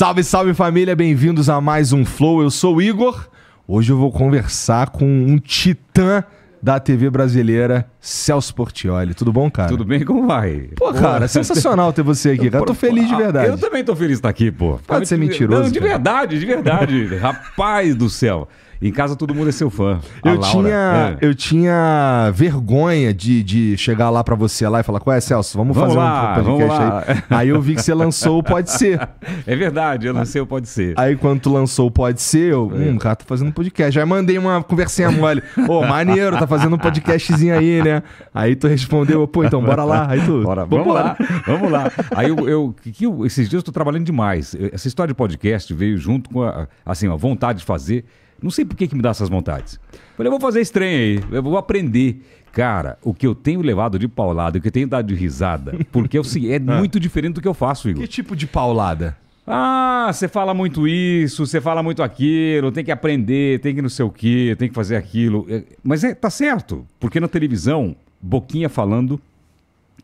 Salve, salve família, bem-vindos a mais um Flow. Eu sou o Igor. Hoje eu vou conversar com um titã da TV brasileira, Celso Portioli. Tudo bom, cara? Tudo bem, como vai? Pô, cara, pô, sensacional ter você aqui, cara. Eu tô feliz de ah, verdade. Eu também tô feliz de estar aqui, pô. Pode ser mentiroso. Não, de cara. verdade, de verdade. Rapaz do céu. Em casa todo mundo é seu fã. Eu tinha, é. eu tinha vergonha de, de chegar lá para você lá e falar: "Qual é, Celso? Vamos, vamos fazer lá, um podcast aí". Aí eu vi que você lançou o Pode Ser. É verdade, eu lancei o Pode Ser. Aí quando tu lançou o Pode Ser, eu, é. hum, cara, tô fazendo podcast. Aí mandei uma conversinha mole. Ô, oh, maneiro, tá fazendo um podcastzinho aí, né? Aí tu respondeu, pô, então bora lá. Aí tu. Bora, vamos bora. lá, vamos lá. Aí eu, eu, que eu, esses dias eu tô trabalhando demais. Essa história de podcast veio junto com a, assim, a vontade de fazer. Não sei por que, que me dá essas vontades. Falei, eu vou fazer estranho aí, eu vou aprender. Cara, o que eu tenho levado de paulada, o que eu tenho dado de risada, porque eu, é, é ah. muito diferente do que eu faço, Igor. Que tipo de paulada? Ah, você fala muito isso, você fala muito aquilo, tem que aprender, tem que não sei o quê, tem que fazer aquilo. É, mas é, tá certo, porque na televisão, boquinha falando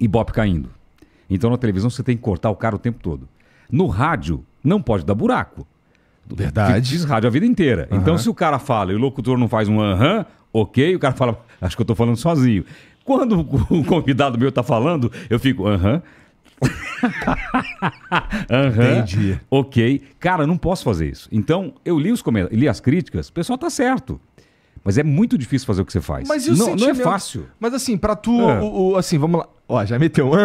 e bop caindo. Então na televisão você tem que cortar o cara o tempo todo. No rádio, não pode dar buraco. Verdade. Diz rádio a vida inteira. Uhum. Então se o cara fala e o locutor não faz um aham, uhum, ok, o cara fala, acho que eu tô falando sozinho. Quando o convidado meu tá falando, eu fico, aham. Uhum uhum. Entendi. Ok. Cara, não posso fazer isso. Então, eu li os comentários, li as críticas, o pessoal tá certo. Mas é muito difícil fazer o que você faz. Mas não, sentimento... não é fácil. Mas assim, pra tu, é. o, o, assim, vamos lá. Ó, já meteu.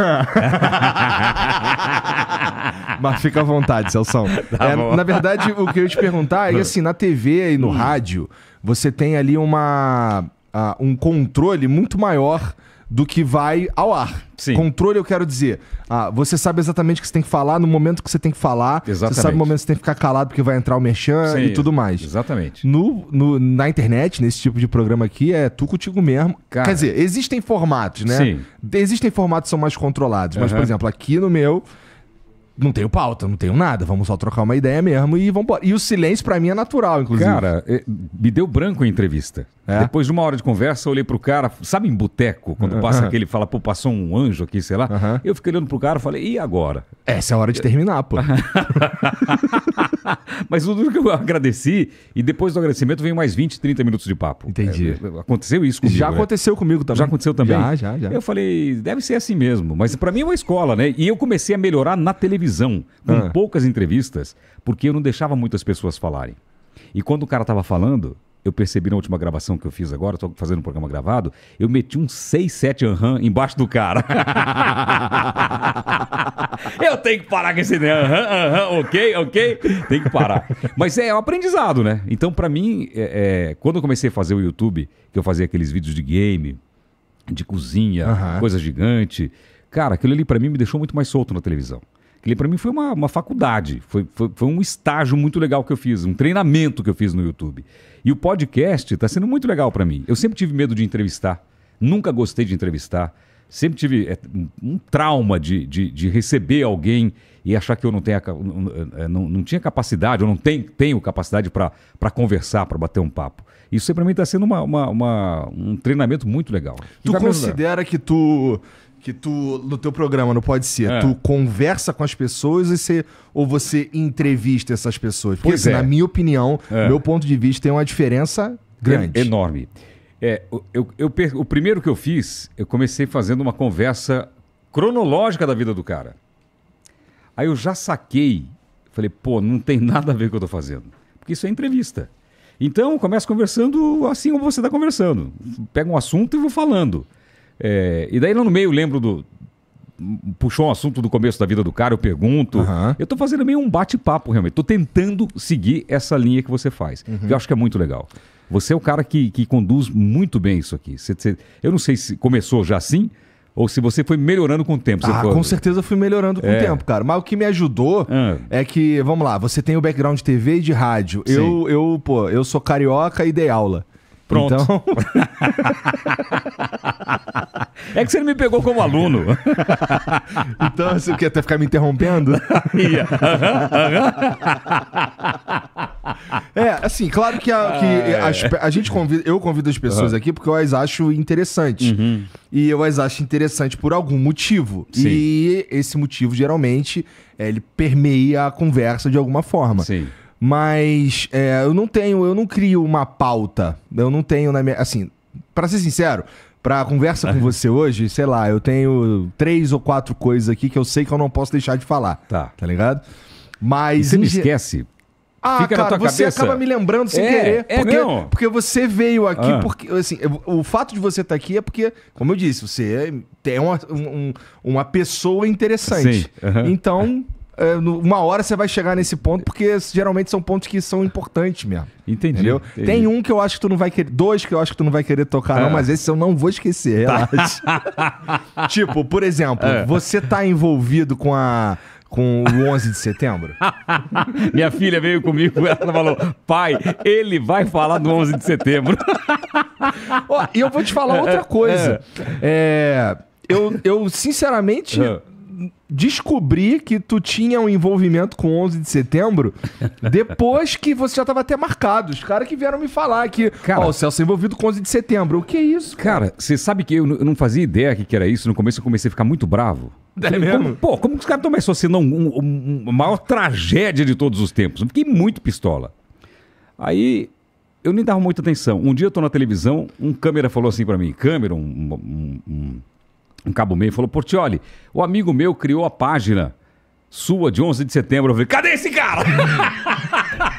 mas fica à vontade, Celso. Tá é, na verdade, o que eu ia te perguntar é assim, na TV e no hum. rádio, você tem ali uma, uh, um controle muito maior do que vai ao ar. Sim. Controle, eu quero dizer. Ah, você sabe exatamente o que você tem que falar, no momento que você tem que falar. Exatamente. Você sabe o momento que você tem que ficar calado porque vai entrar o merchan Sim, e tudo mais. Exatamente. No, no, na internet, nesse tipo de programa aqui, é tu contigo mesmo. Cara. Quer dizer, existem formatos, né? Sim. Existem formatos que são mais controlados. Mas, por exemplo, aqui no meu não tenho pauta, não tenho nada. Vamos só trocar uma ideia mesmo e vamos embora. E o silêncio para mim é natural, inclusive. Cara, é, me deu branco a entrevista. É? Depois de uma hora de conversa, eu olhei pro cara, sabe em boteco, quando passa uh -huh. aquele fala, pô, passou um anjo aqui, sei lá. Uh -huh. Eu fiquei olhando pro cara e falei, e agora? Essa é a hora de terminar, pô. Mas tudo que eu agradeci, e depois do agradecimento vem mais 20, 30 minutos de papo. Entendi. É, é, aconteceu isso comigo. Já né? aconteceu comigo também. Já aconteceu também? Já, já, já. Eu falei, deve ser assim mesmo. Mas para mim é uma escola, né? E eu comecei a melhorar na televisão prisão, com ah. poucas entrevistas, porque eu não deixava muitas pessoas falarem. E quando o cara estava falando, eu percebi na última gravação que eu fiz agora, estou fazendo um programa gravado, eu meti um 6, 7 aham embaixo do cara. eu tenho que parar com esse aham, aham, ok, ok, tem que parar. Mas é, é um aprendizado, né? Então, para mim, é, é, quando eu comecei a fazer o YouTube, que eu fazia aqueles vídeos de game, de cozinha, uhum. coisa gigante, cara, aquilo ali para mim me deixou muito mais solto na televisão. Aquilo para mim foi uma, uma faculdade, foi, foi, foi, um estágio muito legal que eu fiz, um treinamento que eu fiz no YouTube. E o podcast está sendo muito legal para mim. Eu sempre tive medo de entrevistar, nunca gostei de entrevistar, sempre tive é, um trauma de, de, de, receber alguém e achar que eu não, tenha, não, é, não, não tinha capacidade, eu não tenho, tenho capacidade para conversar, para bater um papo. Isso para mim está sendo uma, uma, uma, um treinamento muito legal. Tu tá considera que tu que tu no teu programa não pode ser, é. tu conversa com as pessoas e você, ou você entrevista essas pessoas. Porque, pois assim, é. na minha opinião, é. meu ponto de vista tem uma diferença grande. É, enorme. É, eu, eu, eu, o primeiro que eu fiz, eu comecei fazendo uma conversa cronológica da vida do cara. Aí eu já saquei, falei, pô, não tem nada a ver com o que eu tô fazendo. Porque isso é entrevista. Então, começa conversando assim como você está conversando. Pega um assunto e vou falando. É, e daí lá no meio eu lembro do. Puxou um assunto do começo da vida do cara, eu pergunto. Uhum. Eu tô fazendo meio um bate-papo, realmente. Tô tentando seguir essa linha que você faz. Uhum. Que eu acho que é muito legal. Você é o cara que, que conduz muito bem isso aqui. Você, você, eu não sei se começou já assim, ou se você foi melhorando com o tempo. ah, foi... com certeza fui melhorando com é. o tempo, cara. Mas o que me ajudou ah. é que, vamos lá, você tem o background de TV e de rádio. Eu, eu, pô, eu sou carioca e dei aula. Pronto. Então... é que você não me pegou como aluno. então você quer até ficar me interrompendo? é, assim, claro que, a, que ah, é. as, a gente convida, eu convido as pessoas uhum. aqui porque eu as acho interessante Uhum. E eu as acho interessante por algum motivo. Sim. E esse motivo, geralmente, é, ele permeia a conversa de alguma forma. Sim. Mas é, eu não tenho, eu não crio uma pauta. Eu não tenho na minha. Assim, para ser sincero, pra conversa com você hoje, sei lá, eu tenho três ou quatro coisas aqui que eu sei que eu não posso deixar de falar. Tá. Tá ligado? Mas. E você me esquece. Ah, Fica cara, você cabeça. acaba me lembrando sem é, querer. É, porque, não. porque você veio aqui, ah. porque assim, o fato de você estar tá aqui é porque, como eu disse, você é uma, um, uma pessoa interessante. Sim. Uhum. Então. É, uma hora você vai chegar nesse ponto, porque geralmente são pontos que são importantes mesmo. Entendi. Entendeu? Entendi. Tem um que eu acho que tu não vai querer. Dois que eu acho que tu não vai querer tocar, é. não, mas esse eu não vou esquecer, tá. relaxa. Tá. tipo, por exemplo, é. você tá envolvido com a com o 11 de setembro? Minha filha veio comigo, ela falou: pai, ele vai falar do 11 de setembro. oh, e eu vou te falar outra é. coisa. É, eu, eu, sinceramente, uhum descobrir que tu tinha um envolvimento com 11 de setembro depois que você já estava até marcado. Os caras que vieram me falar que, ó, oh, o Celso é envolvido com 11 de setembro. O que é isso? Cara, você sabe que eu não fazia ideia que era isso. No começo eu comecei a ficar muito bravo. É como, mesmo? pô, como que os caras estão sendo um, a maior tragédia de todos os tempos? Eu fiquei muito pistola. Aí eu nem dava muita atenção. Um dia eu tô na televisão, um câmera falou assim para mim, câmera, um, um, um um Cabo Meio, falou: Portioli, o amigo meu criou a página sua de 11 de setembro. Eu falei: cadê esse cara?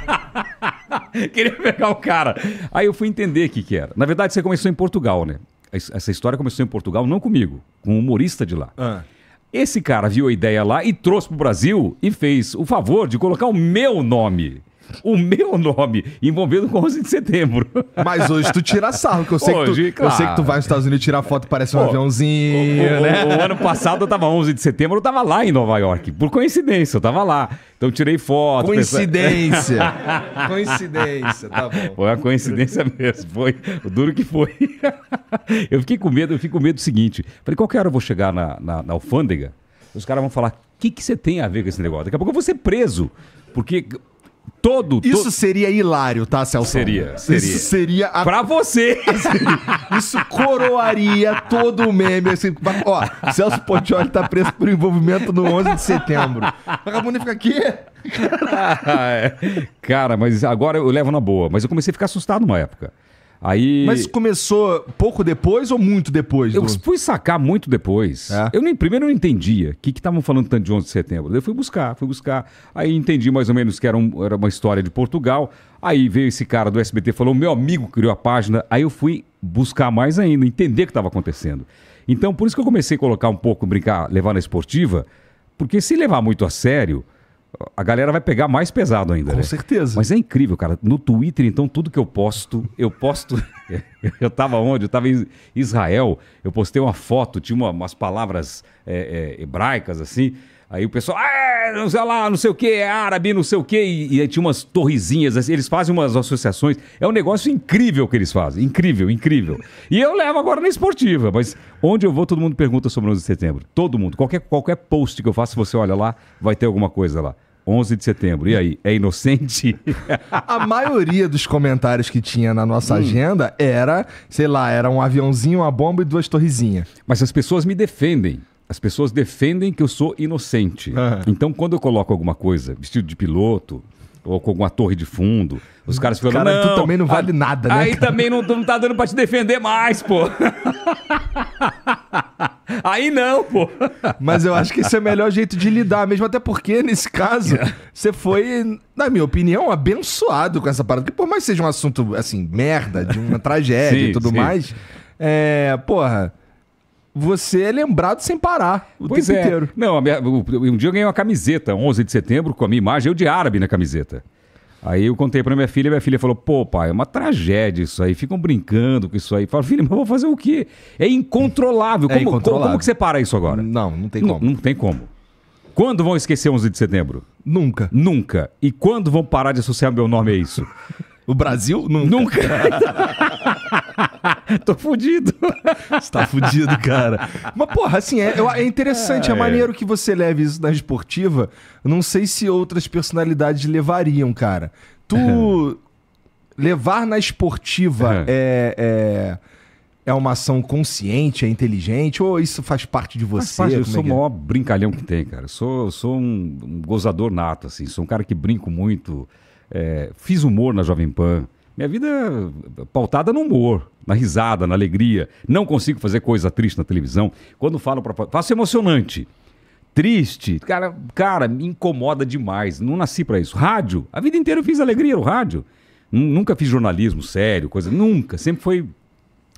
Queria pegar o cara. Aí eu fui entender o que, que era. Na verdade, você começou em Portugal, né? Essa história começou em Portugal, não comigo, com um humorista de lá. Ah. Esse cara viu a ideia lá e trouxe para o Brasil e fez o favor de colocar o meu nome o meu nome envolvido com 11 de setembro. Mas hoje tu tira sarro, que eu sei, hoje, que, tu, claro. eu sei que tu vai nos Estados Unidos tirar foto e parece um aviãozinho, o, né? O, o, ano passado eu tava 11 de setembro, eu tava lá em Nova York, por coincidência, eu tava lá. Então tirei foto. Coincidência. coincidência, tá bom. Foi uma coincidência mesmo, foi o duro que foi. eu fiquei com medo, eu fiquei com medo do seguinte, falei, qualquer hora eu vou chegar na, na, na alfândega, os caras vão falar, o que, que você tem a ver com esse negócio? Daqui a pouco eu vou ser preso, porque Todo, Isso to... seria hilário, tá, Celso? Seria, seria. Isso seria. A... Pra você! Isso coroaria todo o meme. Assim, ó, Celso Pontioli tá preso por envolvimento no 11 de setembro. Vagabundo fica aqui. Ah, é. Cara, mas agora eu levo na boa. Mas eu comecei a ficar assustado numa época. Aí... Mas começou pouco depois ou muito depois? Eu do... fui sacar muito depois. É. Eu nem, primeiro não entendia o que estavam falando tanto de 11 de setembro. Eu fui buscar, fui buscar. Aí entendi mais ou menos que era, um, era uma história de Portugal. Aí veio esse cara do SBT falou: meu amigo criou a página. Aí eu fui buscar mais ainda, entender o que estava acontecendo. Então, por isso que eu comecei a colocar um pouco, brincar, levar na esportiva, porque se levar muito a sério, a galera vai pegar mais pesado ainda. Com né? certeza. Mas é incrível, cara. No Twitter, então, tudo que eu posto, eu posto. eu tava onde? Eu tava em Israel. Eu postei uma foto, tinha uma, umas palavras é, é, hebraicas assim. Aí o pessoal, ah, não sei lá, não sei o que, é árabe, não sei o que, e, e tinha umas torrezinhas, assim, eles fazem umas associações. É um negócio incrível que eles fazem, incrível, incrível. E eu levo agora na esportiva, mas onde eu vou, todo mundo pergunta sobre o 11 de setembro. Todo mundo, qualquer, qualquer post que eu faço, você olha lá, vai ter alguma coisa lá. 11 de setembro. E aí, é inocente? a maioria dos comentários que tinha na nossa hum. agenda era, sei lá, era um aviãozinho, uma bomba e duas torrezinhas. Mas as pessoas me defendem. As pessoas defendem que eu sou inocente. Então, quando eu coloco alguma coisa, vestido de piloto, ou com uma torre de fundo, os caras ficam cara, não, tu também não vale nada, né? Aí cara? também não, não tá dando pra te defender mais, pô. Aí não, pô. Mas eu acho que esse é o melhor jeito de lidar, mesmo até porque, nesse caso, você foi, na minha opinião, abençoado com essa parada. Porque por mais que seja um assunto, assim, merda, de uma tragédia sim, e tudo sim. mais, é, porra você é lembrado sem parar o pois tempo é. inteiro. Não, minha, um dia eu ganhei uma camiseta, 11 de setembro, com a minha imagem, eu de árabe na camiseta. Aí eu contei pra minha filha, minha filha falou: pô, pai, é uma tragédia isso aí, ficam brincando com isso aí. Fala, filha, mas eu vou fazer o quê? É incontrolável. É como, é incontrolável. Como, como, que você para isso agora? Não, não tem como. Não, não tem como. Quando vão esquecer 11 de setembro? Nunca. Nunca. E quando vão parar de associar meu nome a isso? o Brasil? Nunca. Nunca. Tô fudido. Você tá fudido, cara. Mas, porra, assim, é, é interessante. É. é maneiro que você leve isso na esportiva. Não sei se outras personalidades levariam, cara. Tu. É. levar na esportiva é. é, é, é uma ação consciente, é inteligente? Ou isso faz parte de você? Faz, eu é sou é? o maior brincalhão que tem, cara. sou, sou um, um, gozador nato, assim. Sou um cara que brinco muito. É, fiz humor na Jovem Pan. Minha vida é pautada no humor, na risada, na alegria. Não consigo fazer coisa triste na televisão. Quando falo para faço emocionante. Triste, cara, cara, me incomoda demais. Não nasci para isso. Rádio, a vida inteira eu fiz alegria no rádio. Nunca fiz jornalismo sério, coisa, nunca. Sempre foi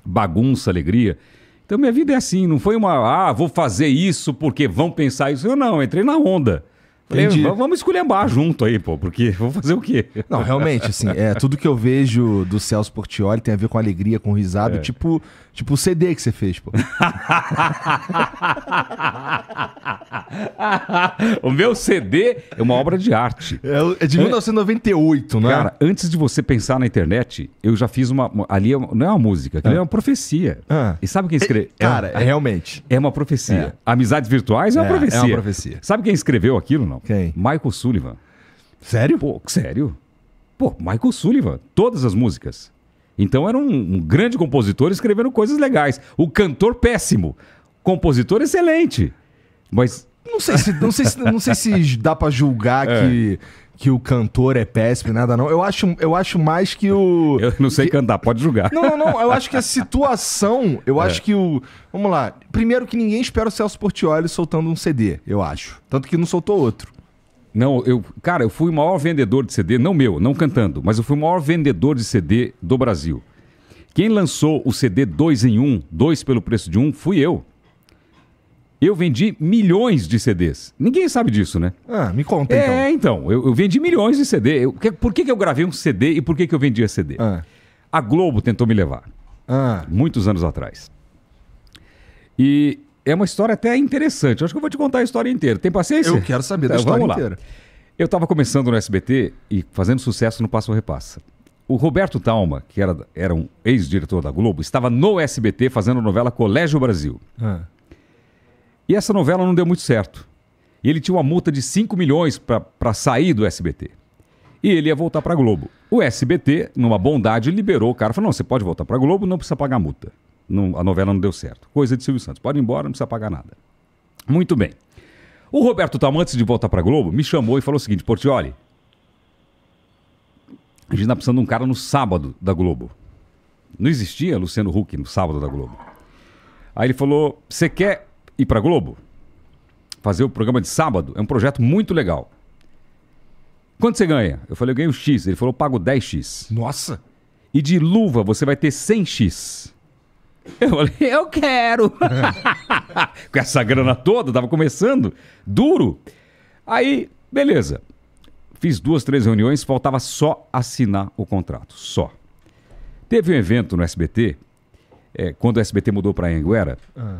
bagunça, alegria. Então minha vida é assim, não foi uma, ah, vou fazer isso porque vão pensar isso. Eu não, eu entrei na onda. Falei, vamos esculhambar junto aí, pô, porque vou fazer o quê? Não, realmente, assim, é, tudo que eu vejo do Celso Portioli tem a ver com alegria, com risada, é. tipo Tipo o CD que você fez, pô. o meu CD é uma obra de arte. É, é de 1998, é. né? Cara, antes de você pensar na internet, eu já fiz uma. Ali é uma, não é uma música, é. é uma profecia. E sabe quem escreveu? Cara, realmente. É uma profecia. Amizades virtuais é uma profecia. É uma profecia. Sabe quem escreveu aquilo, não? Quem? Michael Sullivan. Sério? Pô, sério? Pô, Michael Sullivan. Todas as músicas. Então era um, um grande compositor escrevendo coisas legais. O cantor péssimo, compositor excelente. Mas não sei se não sei se, não sei se dá para julgar é. que que o cantor é péssimo, nada não. Eu acho, eu acho mais que o. Eu não sei que... cantar, pode julgar. Não, não, não. Eu acho que a situação. Eu é. acho que o. Vamos lá. Primeiro que ninguém espera o Celso Portioli soltando um CD, eu acho. Tanto que não soltou outro. Não, eu, cara, eu fui o maior vendedor de CD, não meu, não cantando, mas eu fui o maior vendedor de CD do Brasil. Quem lançou o CD 2 em 1, um, 2 pelo preço de 1, um, fui eu. Eu vendi milhões de CDs. Ninguém sabe disso, né? Ah, me conta é, então. É, então. Eu, eu vendi milhões de CD. Eu, que, por que, que eu gravei um CD e por que, que eu vendia CD? Ah. A Globo tentou me levar. Ah. Muitos anos atrás. E é uma história até interessante. acho que eu vou te contar a história inteira. Tem paciência? Eu quero saber da então, história inteira. Eu estava começando no SBT e fazendo sucesso no Passo Repassa. O Roberto Talma, que era, era um ex-diretor da Globo, estava no SBT fazendo a novela Colégio Brasil. Ah. E essa novela não deu muito certo. E ele tinha uma multa de 5 milhões para sair do SBT. E ele ia voltar para a Globo. O SBT, numa bondade, liberou o cara. Falou, não, você pode voltar para a Globo, não precisa pagar multa. Não, a novela não deu certo. Coisa de Silvio Santos. Pode ir embora, não precisa pagar nada. Muito bem. O Roberto Tam, antes de voltar para Globo, me chamou e falou o seguinte: Portioli, a gente está precisando de um cara no sábado da Globo. Não existia Luciano Huck no sábado da Globo. Aí ele falou: Você quer ir para Globo? Fazer o programa de sábado? É um projeto muito legal. Quanto você ganha? Eu falei: Eu ganho X. Ele falou: Pago 10X. Nossa! E de luva você vai ter 100X. Eu falei, eu quero! Com essa grana toda, tava começando, duro. Aí, beleza. Fiz duas, três reuniões, faltava só assinar o contrato, só. Teve um evento no SBT, é, quando o SBT mudou para Anguera, ah.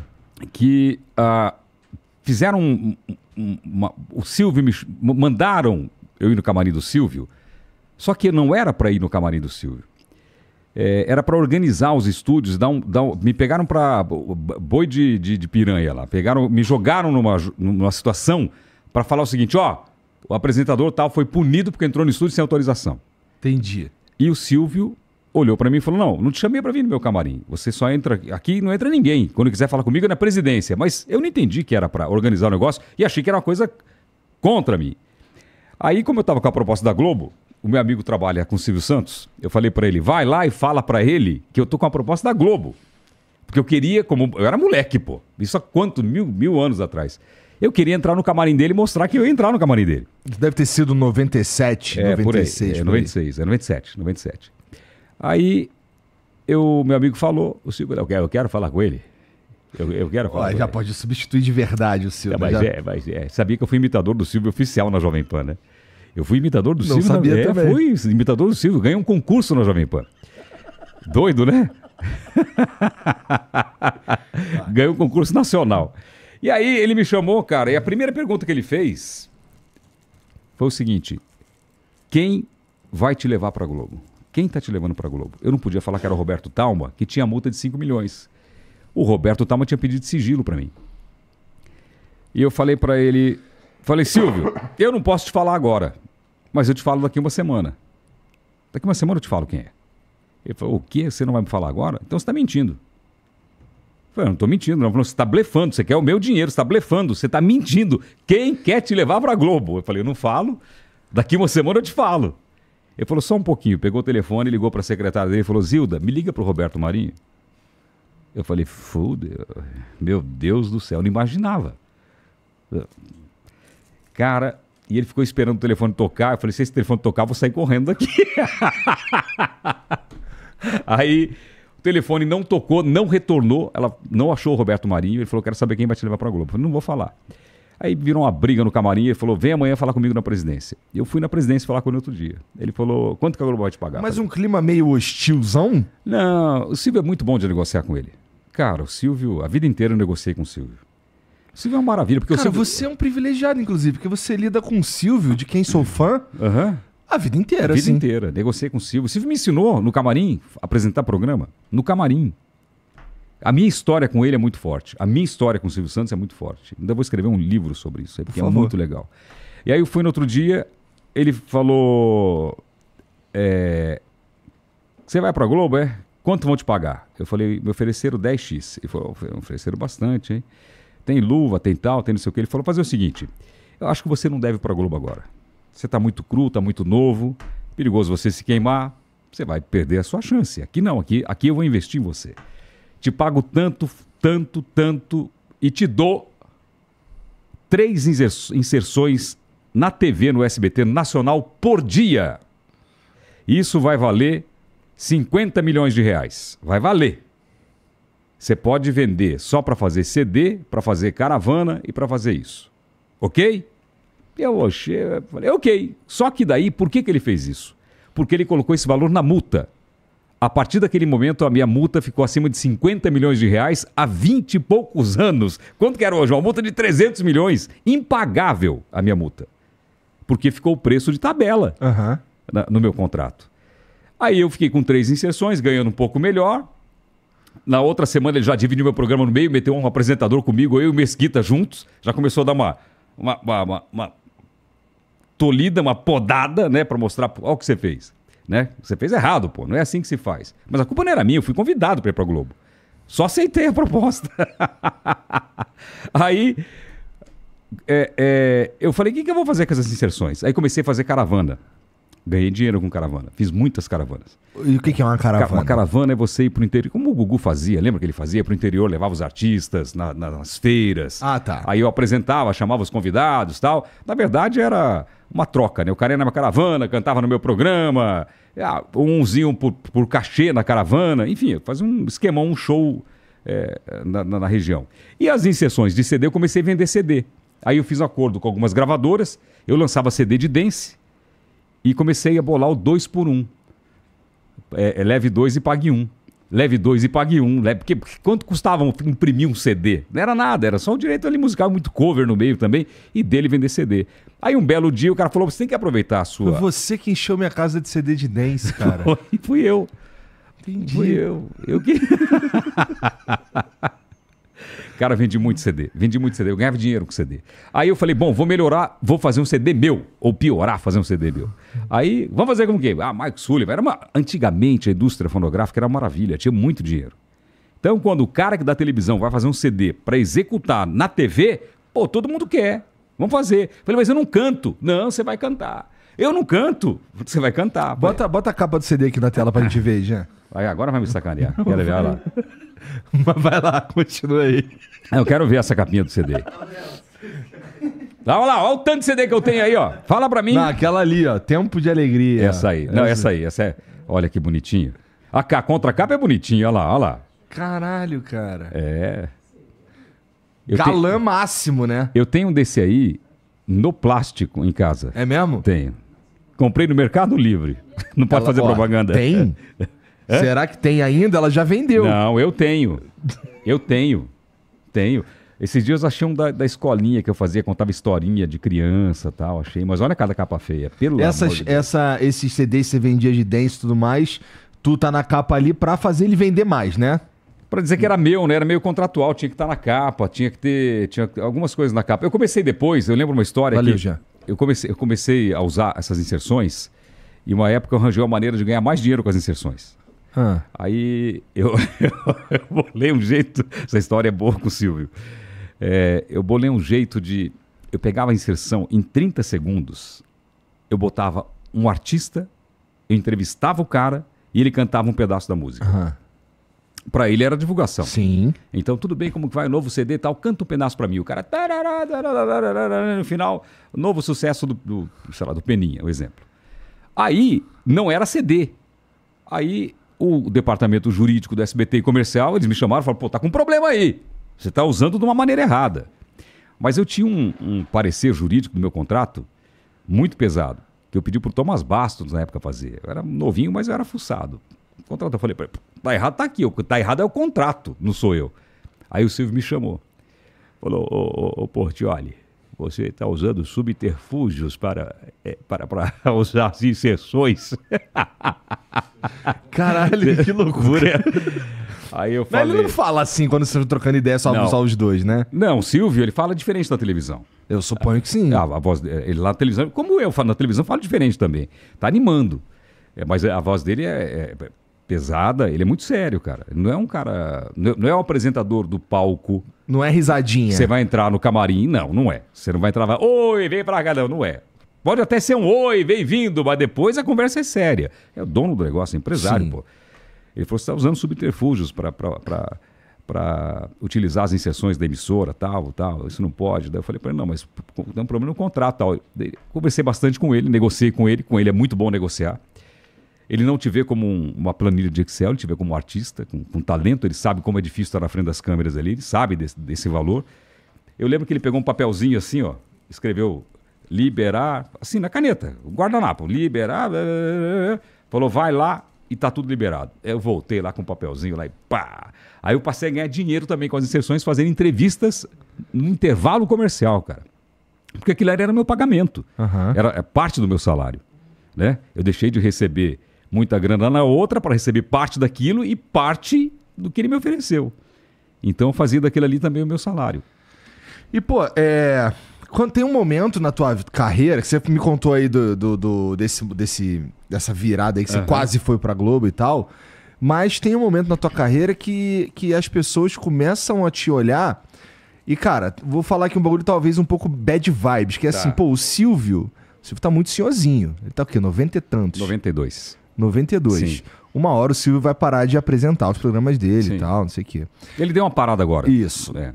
que ah, fizeram. Um, um, uma, o Silvio me mandaram eu ir no camarim do Silvio, só que não era para ir no camarim do Silvio. É, era para organizar os estúdios, dar um, dar um, me pegaram para boi de, de, de, piranha lá, pegaram, me jogaram numa, numa situação para falar o seguinte, ó, o apresentador tal foi punido porque entrou no estúdio sem autorização. Entendi. E o Silvio olhou para mim e falou, não, não te chamei para vir no meu camarim, você só entra aqui, não entra ninguém, quando quiser falar comigo é na presidência, mas eu não entendi que era para organizar o negócio e achei que era uma coisa contra mim. Aí, como eu estava com a proposta da Globo, o meu amigo trabalha com o Silvio Santos, eu falei para ele, vai lá e fala para ele que eu tô com a proposta da Globo. Porque eu queria, como. Eu era moleque, pô. Isso há quanto? Mil, mil anos atrás. Eu queria entrar no camarim dele e mostrar que eu ia entrar no camarim dele. Deve ter sido 97, é, 96. Por aí, é, 96, é 97, 97. Aí eu, meu amigo falou, o Silvio, eu quero, eu quero falar com ele. Eu, eu quero falar. Olha, já ele. pode substituir de verdade o Silvio. É, mas já... é, mas é. Sabia que eu fui imitador do Silvio oficial na Jovem Pan, né? Eu fui imitador do Não Silvio. Sabia na... também. É, fui imitador do Silvio. Ganhei um concurso na Jovem Pan. Doido, né? Ganhei um concurso nacional. E aí ele me chamou, cara, e a primeira pergunta que ele fez foi o seguinte: quem vai te levar para Globo? Quem tá te levando para Globo? Eu não podia falar que era o Roberto Talma, que tinha multa de 5 milhões. O Roberto Talma tinha pedido sigilo para mim. E eu falei para ele, falei Silvio, eu não posso te falar agora, mas eu te falo daqui uma semana. Daqui uma semana eu te falo quem é. Ele falou, o quê? Você não vai me falar agora? Então você está mentindo. Eu falei, não estou mentindo. Não. você está blefando, você quer o meu dinheiro, você está blefando, você está mentindo. Quem quer te levar para a Globo? Eu falei, eu não falo. Daqui uma semana eu te falo. Ele falou, só um pouquinho. Pegou o telefone, ligou para a secretária dele e falou, Zilda, me liga para o Roberto Marinho. Eu falei, fudeu. Meu Deus do céu, eu não imaginava. Cara, e ele ficou esperando o telefone tocar. Eu falei: se esse telefone tocar, eu vou sair correndo daqui. Aí o telefone não tocou, não retornou. Ela não achou o Roberto Marinho. Ele falou: quero saber quem vai te levar para Globo. Eu falei: não vou falar. Aí virou uma briga no camarim. Ele falou: vem amanhã falar comigo na presidência. Eu fui na presidência falar com ele outro dia. Ele falou: quanto que a Globo vai te pagar? Mas um clima meio hostilzão? Não, o Silvio é muito bom de negociar com ele. Cara, o Silvio, a vida inteira eu negociei com o Silvio. Silvio é uma maravilha. Porque Cara, Silvio... você é um privilegiado, inclusive, porque você lida com o Silvio, de quem sou fã. Uhum. A vida inteira, A vida assim. inteira. Negociei com o Silvio. O Silvio me ensinou no camarim apresentar programa. No camarim. A minha história com ele é muito forte. A minha história com o Silvio Santos é muito forte. Ainda vou escrever um livro sobre isso, porque é muito legal. E aí eu fui no outro dia, ele falou: é, Você vai pra Globo, é? Quanto vão te pagar? Eu falei: Me ofereceram 10x. Ele falou: Ofereceram bastante, hein? tem luva, tem tal, tem não sei o que. Ele falou: fazer o seguinte, eu acho que você não deve para a Globo agora. Você está muito cru, está muito novo, perigoso você se queimar, você vai perder a sua chance. Aqui não, aqui, aqui eu vou investir em você. Te pago tanto, tanto, tanto e te dou três inserções na TV, no SBT Nacional por dia. Isso vai valer 50 milhões de reais. Vai valer. Você pode vender só para fazer CD, para fazer caravana e para fazer isso. Ok? Eu achei, falei, ok. Só que daí, por que, que ele fez isso? Porque ele colocou esse valor na multa. A partir daquele momento, a minha multa ficou acima de 50 milhões de reais há 20 e poucos anos. Quanto que era hoje? Uma multa de 300 milhões. Impagável a minha multa. Porque ficou o preço de tabela uhum. na, no meu contrato. Aí eu fiquei com três inserções, ganhando um pouco melhor, na outra semana ele já dividiu meu programa no meio, meteu um apresentador comigo, eu e o Mesquita juntos. Já começou a dar uma, uma, uma, uma, uma tolida, uma podada, né? Pra mostrar, olha o que você fez. Né? Você fez errado, pô. Não é assim que se faz. Mas a culpa não era minha, eu fui convidado para ir pra Globo. Só aceitei a proposta. Aí é, é, eu falei, o que, que eu vou fazer com essas inserções? Aí comecei a fazer caravana. Ganhei dinheiro com caravana. Fiz muitas caravanas. E o que, é uma caravana? Uma caravana é você ir para o interior. Como o Gugu fazia, lembra que ele fazia para o interior, levava os artistas na, na, nas feiras. Ah, tá. Aí eu apresentava, chamava os convidados tal. Na verdade, era uma troca, né? O cara ia na caravana, cantava no meu programa, ah, umzinho por, por cachê na caravana, enfim, fazia um esquemão, um show é, na, na, na região. E as inserções de CD, eu comecei a vender CD. Aí eu fiz um acordo com algumas gravadoras, eu lançava CD de dance e comecei a bolar o dois por um. É, é, leve dois e pague um. Leve dois e pague um. Leve, porque, quanto custava imprimir um CD? Não era nada, era só o direito ali musical, muito cover no meio também, e dele vender CD. Aí um belo dia o cara falou: você tem que aproveitar a sua. Foi você que encheu minha casa de CD de dance, cara. e fui eu. Entendi. Fui eu. Eu que. Cara, vendi muito CD. Vendi muito CD. Eu ganhava dinheiro com CD. Aí eu falei, bom, vou melhorar, vou fazer um CD meu. Ou piorar, fazer um CD meu. Aí, vamos fazer como quem? Ah, Mike Sullivan. Era uma... Antigamente a indústria fonográfica era uma maravilha, tinha muito dinheiro. Então, quando o cara que da televisão vai fazer um CD para executar na TV, pô, todo mundo quer. Vamos fazer. falei, mas eu não canto. Não, você vai cantar. Eu não canto. Você vai cantar. Bota, bota a capa do CD aqui na tela pra gente ver, já. agora vai me sacanear. Quero ver, olha lá. Mas vai lá, continua aí. Eu quero ver essa capinha do CD. Olha lá, olha o tanto de CD que eu tenho aí, ó. Fala pra mim. Não, aquela ali, ó. Tempo de alegria. Essa aí. Não, essa, essa aí. Essa é... Olha que bonitinho. A, a capa é bonitinha, olha lá, olha lá. Caralho, cara. É. Eu Galã te... máximo, né? Eu tenho um desse aí no plástico em casa. É mesmo? Tenho. Comprei no Mercado Livre. Não pode Ela, fazer ó, propaganda. Tem? Hã? Será que tem ainda? Ela já vendeu. Não, eu tenho. Eu tenho. Tenho. Esses dias eu achei um da, da escolinha que eu fazia, contava historinha de criança tal, achei. Mas olha cada capa feia, pelo Essas, amor de essa, Esses CDs que você vendia de dance e tudo mais, tu tá na capa ali pra fazer ele vender mais, né? Pra dizer que era meu, né? Era meio contratual, tinha que estar tá na capa, tinha que ter tinha algumas coisas na capa. Eu comecei depois, eu lembro uma história Valeu, que já. Eu, comecei, eu comecei a usar essas inserções e uma época eu arranjei uma maneira de ganhar mais dinheiro com as inserções. Ah. Aí eu, eu, eu bolei um jeito. Essa história é boa com o Silvio. É, eu bolei um jeito de. Eu pegava a inserção em 30 segundos, eu botava um artista, eu entrevistava o cara e ele cantava um pedaço da música. Uhum. Pra ele era divulgação. Sim. Então, tudo bem, como que vai? o Novo CD e tal, canta um pedaço pra mim. O cara. no final, novo sucesso do, do, sei lá, do Peninha, o um exemplo. Aí, não era CD. Aí o departamento jurídico do SBT e comercial, eles me chamaram e falaram, pô, tá com um problema aí. Você está usando de uma maneira errada. Mas eu tinha um, um, parecer jurídico do meu contrato muito pesado, que eu pedi para o Thomas Bastos na época fazer. Eu era novinho, mas eu era fuçado. O contrato, eu falei, tá errado, tá aqui. O que tá errado é o contrato, não sou eu. Aí o Silvio me chamou. Falou, ô, ô, ô Portioli, você está usando subterfúgios para, é, para, para usar as inserções. Caralho, que loucura. Aí eu falei... Mas ele não fala assim quando você está trocando ideia só usar os dois, né? Não, Silvio, ele fala diferente na televisão. Eu suponho que sim. Ah, a voz ele lá na televisão, como eu falo na televisão, falo diferente também. Tá animando. É, mas a voz dele é, é pesada, ele é muito sério, cara. Não é um cara. Não é, é o um apresentador do palco. Não é risadinha. Você vai entrar no camarim, não, não é. Você não vai entrar lá, oi, vem pra cá, não, não é. Pode até ser um oi, bem-vindo, mas depois a conversa é séria. É o dono do negócio, é empresário, Sim. pô. Ele falou: você tá usando subterfúgios para para utilizar as inserções da emissora, tal, tal, isso não pode. Daí eu falei para ele, não, mas tem um problema no contrato, tal. Conversei bastante com ele, negociei com ele, com ele é muito bom negociar. Ele não te vê como um, uma planilha de Excel, ele te vê como um artista, com, com, talento, ele sabe como é difícil estar na frente das câmeras ali, ele sabe desse, desse valor. Eu lembro que ele pegou um papelzinho assim, ó, escreveu liberar, assim, na caneta, guardanapo, liberar, blá, blá, blá, falou, vai lá e tá tudo liberado. Eu voltei lá com um papelzinho lá e pá! Aí eu passei a ganhar dinheiro também com as inserções, fazendo entrevistas no intervalo comercial, cara. Porque aquilo era meu pagamento, uhum. era é parte do meu salário. Né? Eu deixei de receber muita grana na outra para receber parte daquilo e parte do que ele me ofereceu. Então eu fazia daquilo ali também o meu salário. E, pô, é. Quando tem um momento na tua carreira, que você me contou aí do, do, do desse, desse, dessa virada aí, que você quase foi pra Globo e tal, mas tem um momento na tua carreira que, que as pessoas começam a te olhar. E, cara, vou falar aqui um bagulho talvez um pouco bad vibes, que é tá. assim, pô, o Silvio. O Silvio tá muito senhorzinho. Ele tá o quê? 90 e tantos. 92. 92. Sim. Uma hora o Silvio vai parar de apresentar os programas dele Sim. e tal, não sei o quê. Ele deu uma parada agora. Isso. É.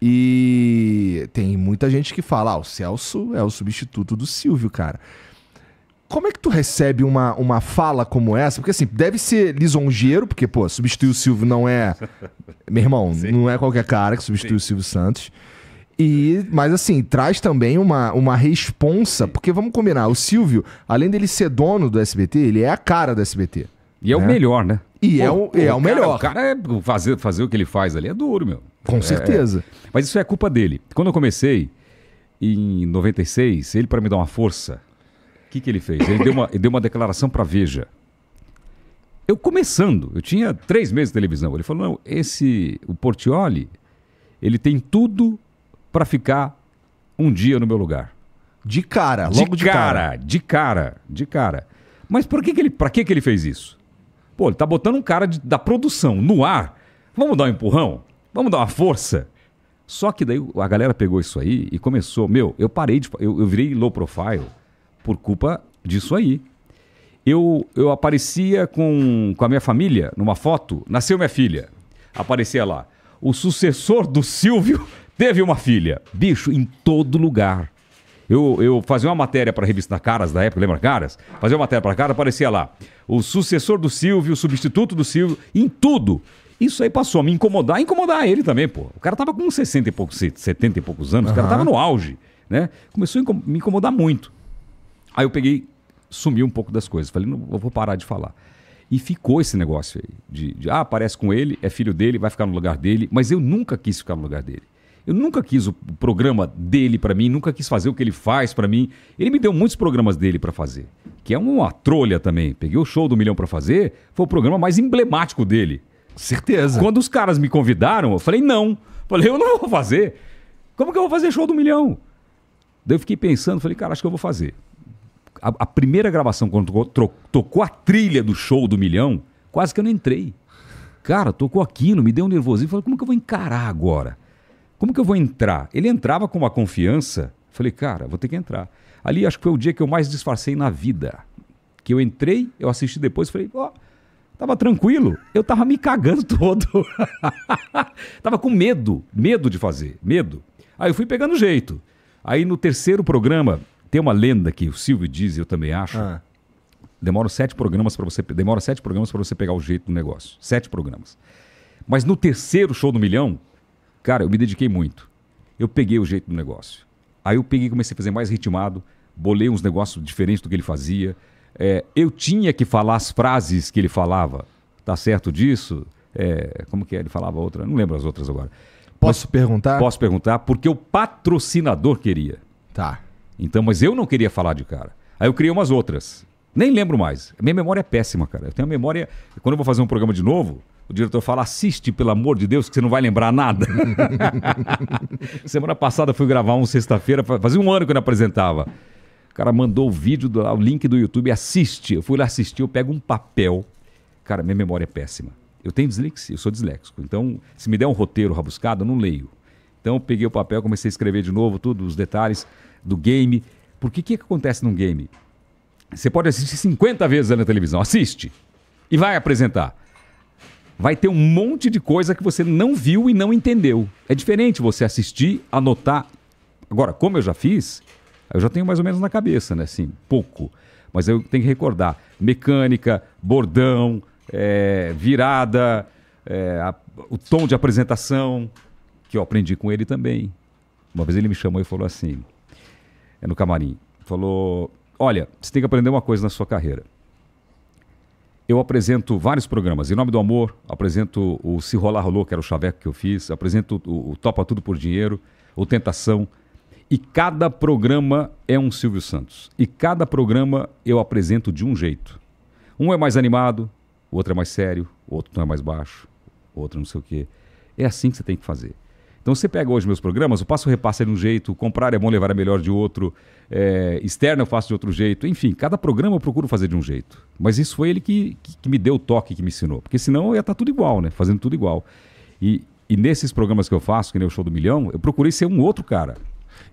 E tem muita gente que fala: ah, o Celso é o substituto do Silvio, cara. Como é que tu recebe uma, uma fala como essa? Porque assim, deve ser lisonjeiro, porque, pô, substituir o Silvio não é. Meu irmão, Sim. não é qualquer cara que substitui Sim. o Silvio Santos. E, mas assim, traz também uma, uma responsa, porque vamos combinar, o Silvio, além dele ser dono do SBT, ele é a cara do SBT. E é o né? melhor, né? E é o, é o, o cara, melhor. O cara é fazer, fazer o que ele faz ali é duro, meu. Com é, certeza. É. Mas isso é culpa dele. Quando eu comecei, em 96, ele, para me dar uma força, o que, que ele fez? Ele deu uma, ele deu uma declaração para Veja. Eu começando, eu tinha três meses de televisão. Ele falou: não, esse, o Portioli, ele tem tudo para ficar um dia no meu lugar. De cara, logo de, de cara, cara, De cara, de cara. Mas por que, que ele, para que, que ele fez isso? Pô, ele tá botando um cara de, da produção no ar. Vamos dar um empurrão? Vamos dar uma força? Só que daí a galera pegou isso aí e começou. Meu, eu parei de. Eu, eu virei low profile por culpa disso aí. Eu, eu aparecia com, com a minha família numa foto, nasceu minha filha. Aparecia lá. O sucessor do Silvio Teve uma filha. Bicho, em todo lugar. Eu, eu fazia uma matéria para a revista Caras da época, lembra Caras? Fazia uma matéria para Caras, aparecia lá. O sucessor do Silvio, o substituto do Silvio, em tudo. Isso aí passou a me incomodar, incomodar ele também, pô. O cara tava com 60 e poucos, 70 e poucos anos, uhum. o cara tava no auge, né? Começou a me incomodar muito. Aí eu peguei, sumi um pouco das coisas. Falei, não, vou parar de falar. E ficou esse negócio aí, de, de ah, aparece com ele, é filho dele, vai ficar no lugar dele, mas eu nunca quis ficar no lugar dele. Eu nunca quis o programa dele para mim, nunca quis fazer o que ele faz para mim. Ele me deu muitos programas dele para fazer, que é uma trolha também. Peguei o show do Milhão para fazer, foi o programa mais emblemático dele. Certeza. Quando os caras me convidaram, eu falei não. Falei, eu não vou fazer. Como que eu vou fazer show do Milhão? Daí eu fiquei pensando, falei, cara, acho que eu vou fazer. A, a primeira gravação, quando tocou, tocou a trilha do show do Milhão, quase que eu não entrei. Cara, tocou aquilo, me deu um nervosinho. Falei, como que eu vou encarar agora? Como que eu vou entrar? Ele entrava com uma confiança. Falei, cara, vou ter que entrar. Ali acho que foi o dia que eu mais disfarcei na vida. Que eu entrei, eu assisti depois, falei, ó, oh, tava tranquilo. Eu tava me cagando todo. tava com medo, medo de fazer, medo. Aí eu fui pegando jeito. Aí no terceiro programa, tem uma lenda que o Silvio diz, eu também acho. Ah. Demora sete programas para você, demora sete programas para você pegar o jeito do negócio. Sete programas. Mas no terceiro show do milhão, Cara, eu me dediquei muito. Eu peguei o jeito do negócio. Aí eu peguei comecei a fazer mais ritmado, bolei uns negócios diferentes do que ele fazia. É, eu tinha que falar as frases que ele falava. Tá certo disso? É, como que é? Ele falava outra? Não lembro as outras agora. Posso mas, perguntar? Posso perguntar, porque o patrocinador queria. Tá. Então, mas eu não queria falar de cara. Aí eu criei umas outras. Nem lembro mais. Minha memória é péssima, cara. Eu tenho a memória. Quando eu vou fazer um programa de novo, o diretor fala: assiste, pelo amor de Deus, que você não vai lembrar nada. Semana passada fui gravar um sexta-feira, fazia um ano que eu não apresentava. O cara mandou o vídeo, do, o link do YouTube, assiste. Eu fui lá assistir, eu pego um papel. Cara, minha memória é péssima. Eu tenho dislexia, eu sou disléxico. Então, se me der um roteiro rabuscado, eu não leio. Então, eu peguei o papel, comecei a escrever de novo todos os detalhes do game. Porque o que, é que acontece num game? Você pode assistir 50 vezes na televisão. Assiste. E vai apresentar vai ter um monte de coisa que você não viu e não entendeu. É diferente você assistir, anotar. Agora, como eu já fiz, eu já tenho mais ou menos na cabeça, né? Assim, pouco. Mas eu tenho que recordar: mecânica, bordão, é, virada, é, a, o tom de apresentação, que eu aprendi com ele também. Uma vez ele me chamou e falou assim: é no camarim. Falou: Olha, você tem que aprender uma coisa na sua carreira eu apresento vários programas. Em Nome do Amor, apresento o Se Rolar Rolou, que era o chaveco que eu fiz, apresento o, o Topa Tudo por Dinheiro, o Tentação. E cada programa é um Silvio Santos. E cada programa eu apresento de um jeito. Um é mais animado, o outro é mais sério, o outro não é mais baixo, o outro não sei o quê. É assim que você tem que fazer. Então você pega hoje meus programas, o Passo Repasse é de um jeito, Comprar é Bom Levar é Melhor de outro, é, externa eu faço de outro jeito. Enfim, cada programa eu procuro fazer de um jeito. Mas isso foi ele que, que, que me deu o toque, que me ensinou. Porque senão eu ia estar tá tudo igual, né? Fazendo tudo igual. E, e nesses programas que eu faço, que nem o Show do Milhão, eu procurei ser um outro cara.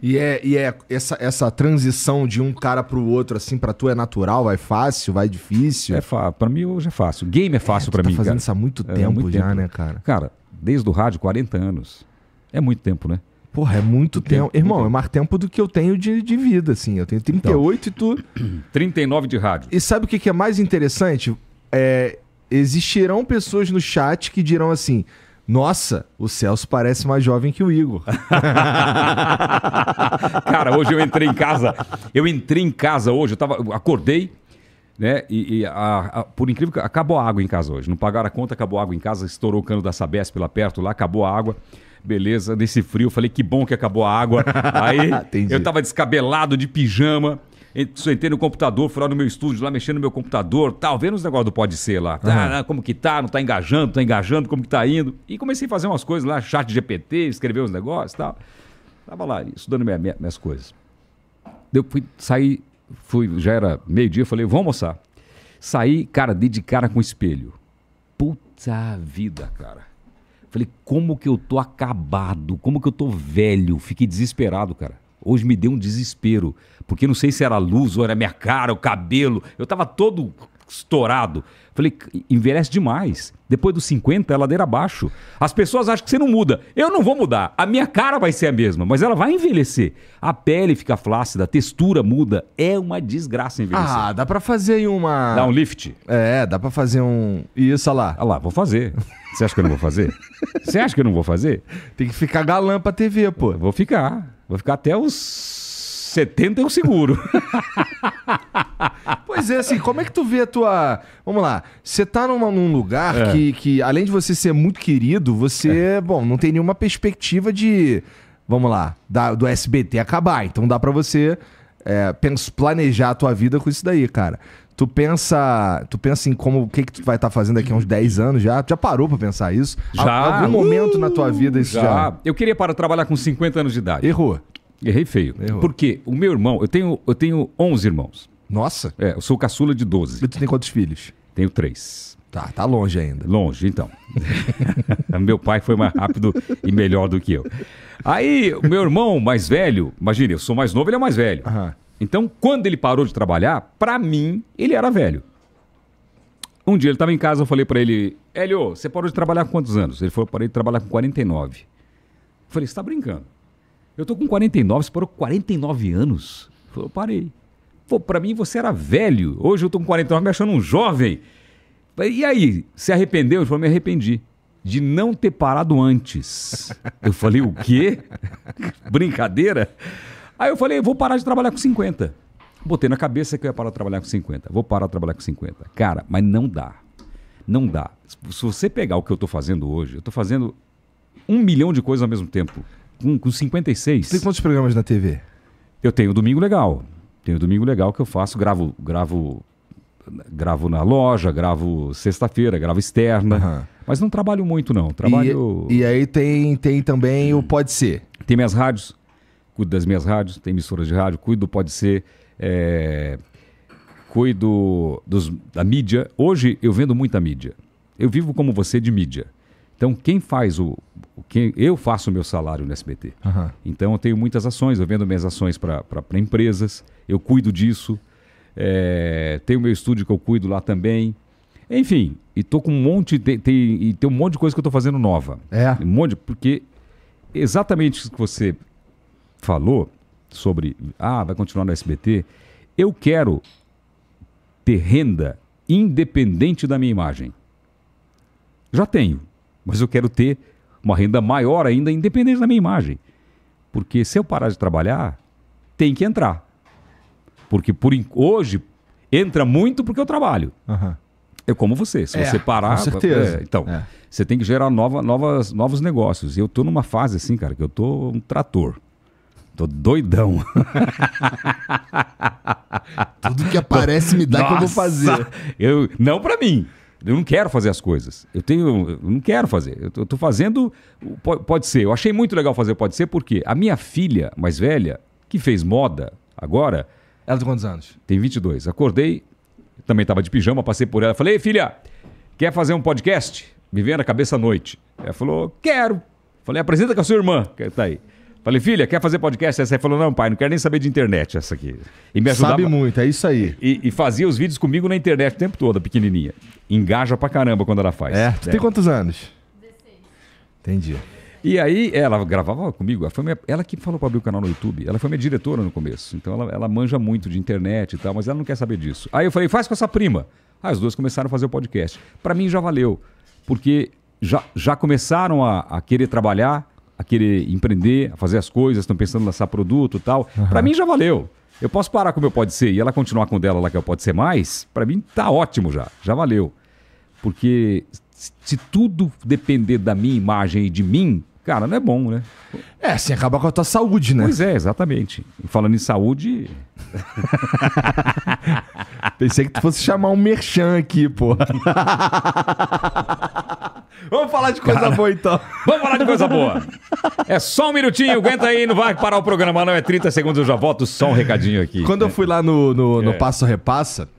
E é, e é essa, essa transição de um cara para o outro, assim, para tu é natural, vai é fácil, vai difícil? É, para mim hoje é fácil. Game é, é fácil é, pra tá mim, fazendo cara. isso há muito é, tempo é, muito já, tempo. né, cara? Cara, desde o rádio, 40 anos. É muito tempo, né? Porra, é muito tempo. Irmão, é mais tempo do que eu tenho de, de vida, assim. Eu tenho 38 então, e tu. 39 de rádio. E sabe o que, que é mais interessante? É, existirão pessoas no chat que dirão assim. Nossa, o Celso parece mais jovem que o Igor. Cara, hoje eu entrei em casa. Eu entrei em casa hoje, eu tava, eu acordei, né? E, e a, a, por incrível que acabou a água em casa hoje. Não pagaram a conta, acabou a água em casa, estourou o cano da Sabesp lá perto, lá acabou a água. Beleza, nesse frio, falei que bom que acabou a água. Aí eu tava descabelado de pijama. Sentei no computador, fui lá no meu estúdio, lá mexendo no meu computador, tal, vendo os negócios do Pode Ser lá. Tá, uhum. Como que tá, não tá engajando, tá engajando, como que tá indo. E comecei a fazer umas coisas lá, chat GPT, escrever uns negócios e tal. Tava lá, estudando minha, minha, minhas coisas. Eu fui sair, fui, já era meio-dia, falei, vamos almoçar. Saí, cara, dei de cara com o espelho. Puta vida, cara. Falei, como que eu tô acabado? Como que eu tô velho? Fiquei desesperado, cara. Hoje me deu um desespero, porque não sei se era a luz ou era a minha cara, o cabelo. Eu tava todo estourado. Falei, envelhece demais. Depois dos 50, é ladeira abaixo. As pessoas acham que você não muda. Eu não vou mudar. A minha cara vai ser a mesma, mas ela vai envelhecer. A pele fica flácida, a textura muda. É uma desgraça envelhecer. Ah, dá pra fazer aí uma. Dá um lift? É, dá pra fazer um. Isso, olha lá. Olha lá, vou fazer. Você acha que eu não vou fazer? Você acha que eu não vou fazer? Tem que ficar galã pra TV, pô. Eu vou ficar. Vou ficar até os 70 eu é seguro. pois é, assim, como é que tu vê a tua. Vamos lá, você tá numa, num lugar é. que, que, além de você ser muito querido, você, é. bom, não tem nenhuma perspectiva de. Vamos lá, da, do SBT acabar. Então dá para você é, planejar a tua vida com isso daí, cara. Tu pensa, tu pensa em como o que que tu vai estar tá fazendo daqui a uns 10 anos já? Tu já parou para pensar isso? Já. Há algum uh, momento na tua vida isso já. já. Eu queria para trabalhar com 50 anos de idade. Errou. Errei feio. Errou. Porque o meu irmão, eu tenho, eu tenho 11 irmãos. Nossa. É, eu sou caçula de 12. E tu tem quantos filhos? Tenho três. Tá, tá longe ainda. Longe, então. meu pai foi mais rápido e melhor do que eu. Aí, o meu irmão mais velho, imagine, eu sou mais novo, ele é mais velho. Então, quando ele parou de trabalhar, para mim, ele era velho. Um dia ele estava em casa, eu falei para ele, Hélio, você parou de trabalhar com quantos anos? Ele falou, parei de trabalhar com 49. Eu falei, você tá brincando. Eu tô com 49, você parou 49 anos? Eu parei. Pô, pra mim você era velho. Hoje eu tô com 49 me achando um jovem. E aí, se arrependeu? Ele falou, me arrependi. De não ter parado antes. Eu falei, o quê? Brincadeira? Aí eu falei, vou parar de trabalhar com 50. Botei na cabeça que eu ia parar de trabalhar com 50. Vou parar de trabalhar com 50. Cara, mas não dá. Não dá. Se você pegar o que eu tô fazendo hoje, eu tô fazendo um milhão de coisas ao mesmo tempo com, com 56. Você tem quantos programas na TV? Eu tenho o Domingo Legal. Tenho o Domingo Legal que eu faço, gravo, gravo, gravo na loja, gravo sexta-feira, gravo externa. Uhum. Mas não trabalho muito, não. Trabalho. E, e aí tem, tem também o Pode Ser. Tem minhas rádios, cuido das minhas rádios, tem emissoras de rádio, cuido do Pode Ser. É... Cuido dos, da mídia. Hoje eu vendo muita mídia. Eu vivo como você de mídia. Então, quem faz o. Quem, eu faço o meu salário no SBT. Uhum. Então, eu tenho muitas ações, eu vendo minhas ações para empresas, eu cuido disso. É, tenho meu estúdio que eu cuido lá também. Enfim, e tô com um monte de, tem, e tem um monte de coisa que eu tô fazendo nova. É. Um monte, porque exatamente o que você falou sobre ah, vai continuar no SBT, eu quero ter renda independente da minha imagem. Já tenho mas eu quero ter uma renda maior ainda, independente da minha imagem. Porque se eu parar de trabalhar, tem que entrar. Porque por hoje entra muito porque eu trabalho. Uhum. como você. Se é, você parar. Com certeza. É, então, é. você tem que gerar nova, novas, novos negócios. E eu tô numa fase assim, cara, que eu tô um trator. Tô doidão. Tudo que aparece me dá o que eu vou fazer. Eu, não para mim. Eu não quero fazer as coisas. Eu tenho, eu não quero fazer. Eu estou fazendo. Pode, pode ser. Eu achei muito legal fazer pode ser porque a minha filha mais velha, que fez moda agora. Ela tem quantos anos? Tem 22. Acordei, também estava de pijama, passei por ela. Falei, filha, quer fazer um podcast? Me veio na cabeça à noite. Ela falou, quero. Falei, apresenta com a sua irmã, que tá aí. Falei, filha, quer fazer podcast? Essa aí falou, não, pai, não quero nem saber de internet essa aqui. E me ajudava. Sabe muito, é isso aí. E, e fazia os vídeos comigo na internet o tempo todo, pequenininha. Engaja pra caramba quando ela faz. É, tu é. tem quantos anos? 16. Entendi. E aí ela gravava comigo, ela, minha, ela que falou para abrir o canal no YouTube, ela foi minha diretora no começo, então ela, ela, manja muito de internet e tal, mas ela não quer saber disso. Aí eu falei, faz com essa prima. Aí as duas começaram a fazer o podcast. Para mim já valeu, porque já, já começaram a, a querer trabalhar a querer empreender, a fazer as coisas, estão pensando em lançar produto e tal. Uhum. Para mim já valeu. Eu posso parar com o meu pode ser e ela continuar com o dela lá que eu pode ser mais, para mim tá ótimo já, já valeu. Porque se tudo depender da minha imagem e de mim, cara, não é bom, né? É, assim acaba com a tua saúde, né? Pois é, exatamente. E falando em saúde. Pensei que tu fosse chamar um merchan aqui, pô. Vamos falar de coisa Cara. boa então. Vamos falar de coisa boa. É só um minutinho, aguenta aí, não vai parar o programa, não. É 30 segundos, eu já volto. Só um recadinho aqui. Quando eu fui lá no, no, no é. Passo Repassa.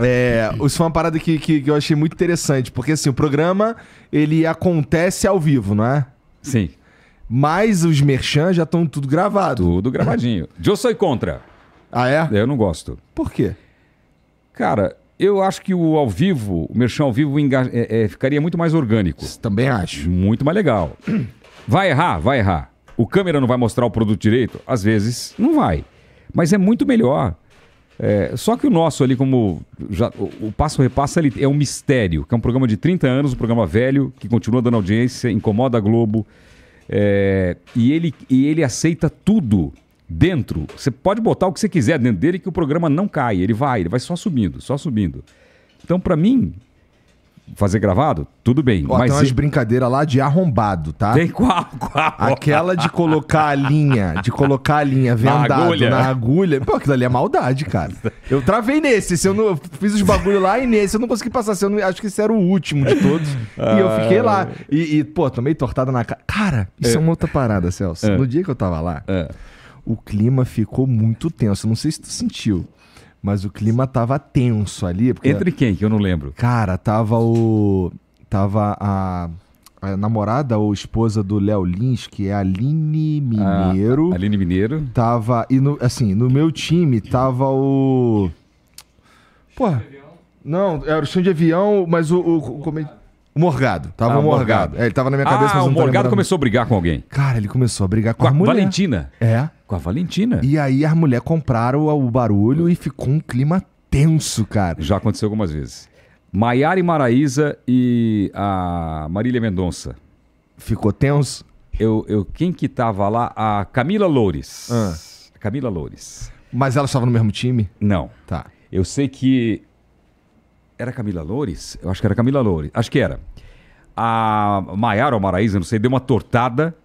É, isso foi uma parada que, que, que eu achei muito interessante, porque assim, o programa ele acontece ao vivo, não é? Sim. Mas os merchan já estão tudo gravado. Tudo gravadinho. Eu sou contra. Ah, é? Eu não gosto. Por quê? Cara, eu acho que o ao vivo, o merchan ao vivo enga... é, é, ficaria muito mais orgânico. Também acho. Muito mais legal. Vai errar, vai errar. O câmera não vai mostrar o produto direito? Às vezes não vai. Mas é muito melhor. É, só que o nosso ali, como já, o, o Passo Repassa ele é um mistério, que é um programa de 30 anos, um programa velho, que continua dando audiência, incomoda a Globo. É, e, ele, e ele aceita tudo dentro. Você pode botar o que você quiser dentro dele que o programa não cai. Ele vai, ele vai só subindo, só subindo. Então, para mim, fazer gravado, tudo bem. Ó, mas tem umas brincadeiras lá de arrombado, tá? Tem qual, qual? Aquela de colocar a linha, de colocar a linha vendado na agulha. Na agulha. Pô, aquilo ali é maldade, cara. Eu travei nesse, se eu não eu fiz os bagulho lá e nesse eu não consegui passar, se eu não, acho que esse era o último de todos. e eu fiquei lá e, e pô, tomei tortada na cara. Cara, isso é, é uma outra parada, Celso. É. No dia que eu tava lá, é o clima ficou muito tenso. Não sei se tu sentiu, mas o clima tava tenso ali. Porque, Entre quem? Que eu não lembro. Cara, tava o. Tava a. a namorada ou esposa do Léo Lins, que é a Aline Mineiro. A ah, tá. Aline Mineiro. Tava. E no, assim, no meu time tava o. pô Não, era o chão de avião, mas o. o, o, o Morgado. Tava ah, o Morgado. É, ele tava na minha cabeça, ah, mas não O Morgado começou a brigar com alguém. Cara, ele começou a brigar com, com a, a Valentina. É. Com a Valentina. E aí as mulheres compraram o barulho e ficou um clima tenso, cara. Já aconteceu algumas vezes. Maiara e Maraísa e a Marília Mendonça. Ficou tenso? Eu, eu, quem que tava lá? A Camila Loures. Ah. Camila Loures. Mas ela estava no mesmo time? Não. Tá. Eu sei que. Era Camila Loures? Eu acho que era Camila Loures. Acho que era. A Maiara ou Maraísa, não sei, deu uma tortada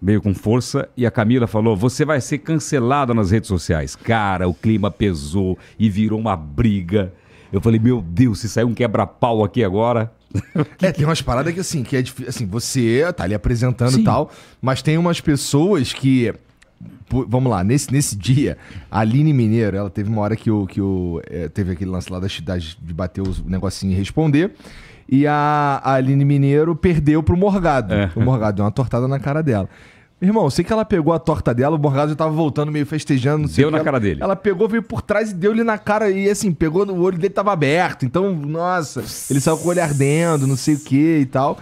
meio com força e a Camila falou: "Você vai ser cancelada nas redes sociais". Cara, o clima pesou e virou uma briga. Eu falei: "Meu Deus, se saiu um quebra-pau aqui agora". é, tem umas paradas que assim, que é difícil, assim, você tá ali apresentando Sim. e tal, mas tem umas pessoas que Vamos lá, nesse, nesse dia, a Aline Mineiro, ela teve uma hora que o. Que o é, teve aquele lance lá da, cidade de bater o negocinho e responder. E a, Aline Mineiro perdeu pro Morgado. É. O Morgado deu uma tortada na cara dela. Irmão, eu sei que ela pegou a torta dela, o Morgado já tava voltando meio festejando, não sei Deu na ela, cara dele. Ela pegou, veio por trás e deu-lhe na cara e assim, pegou no olho dele, tava aberto. Então, nossa, ele saiu com o olho ardendo, não sei o que e tal.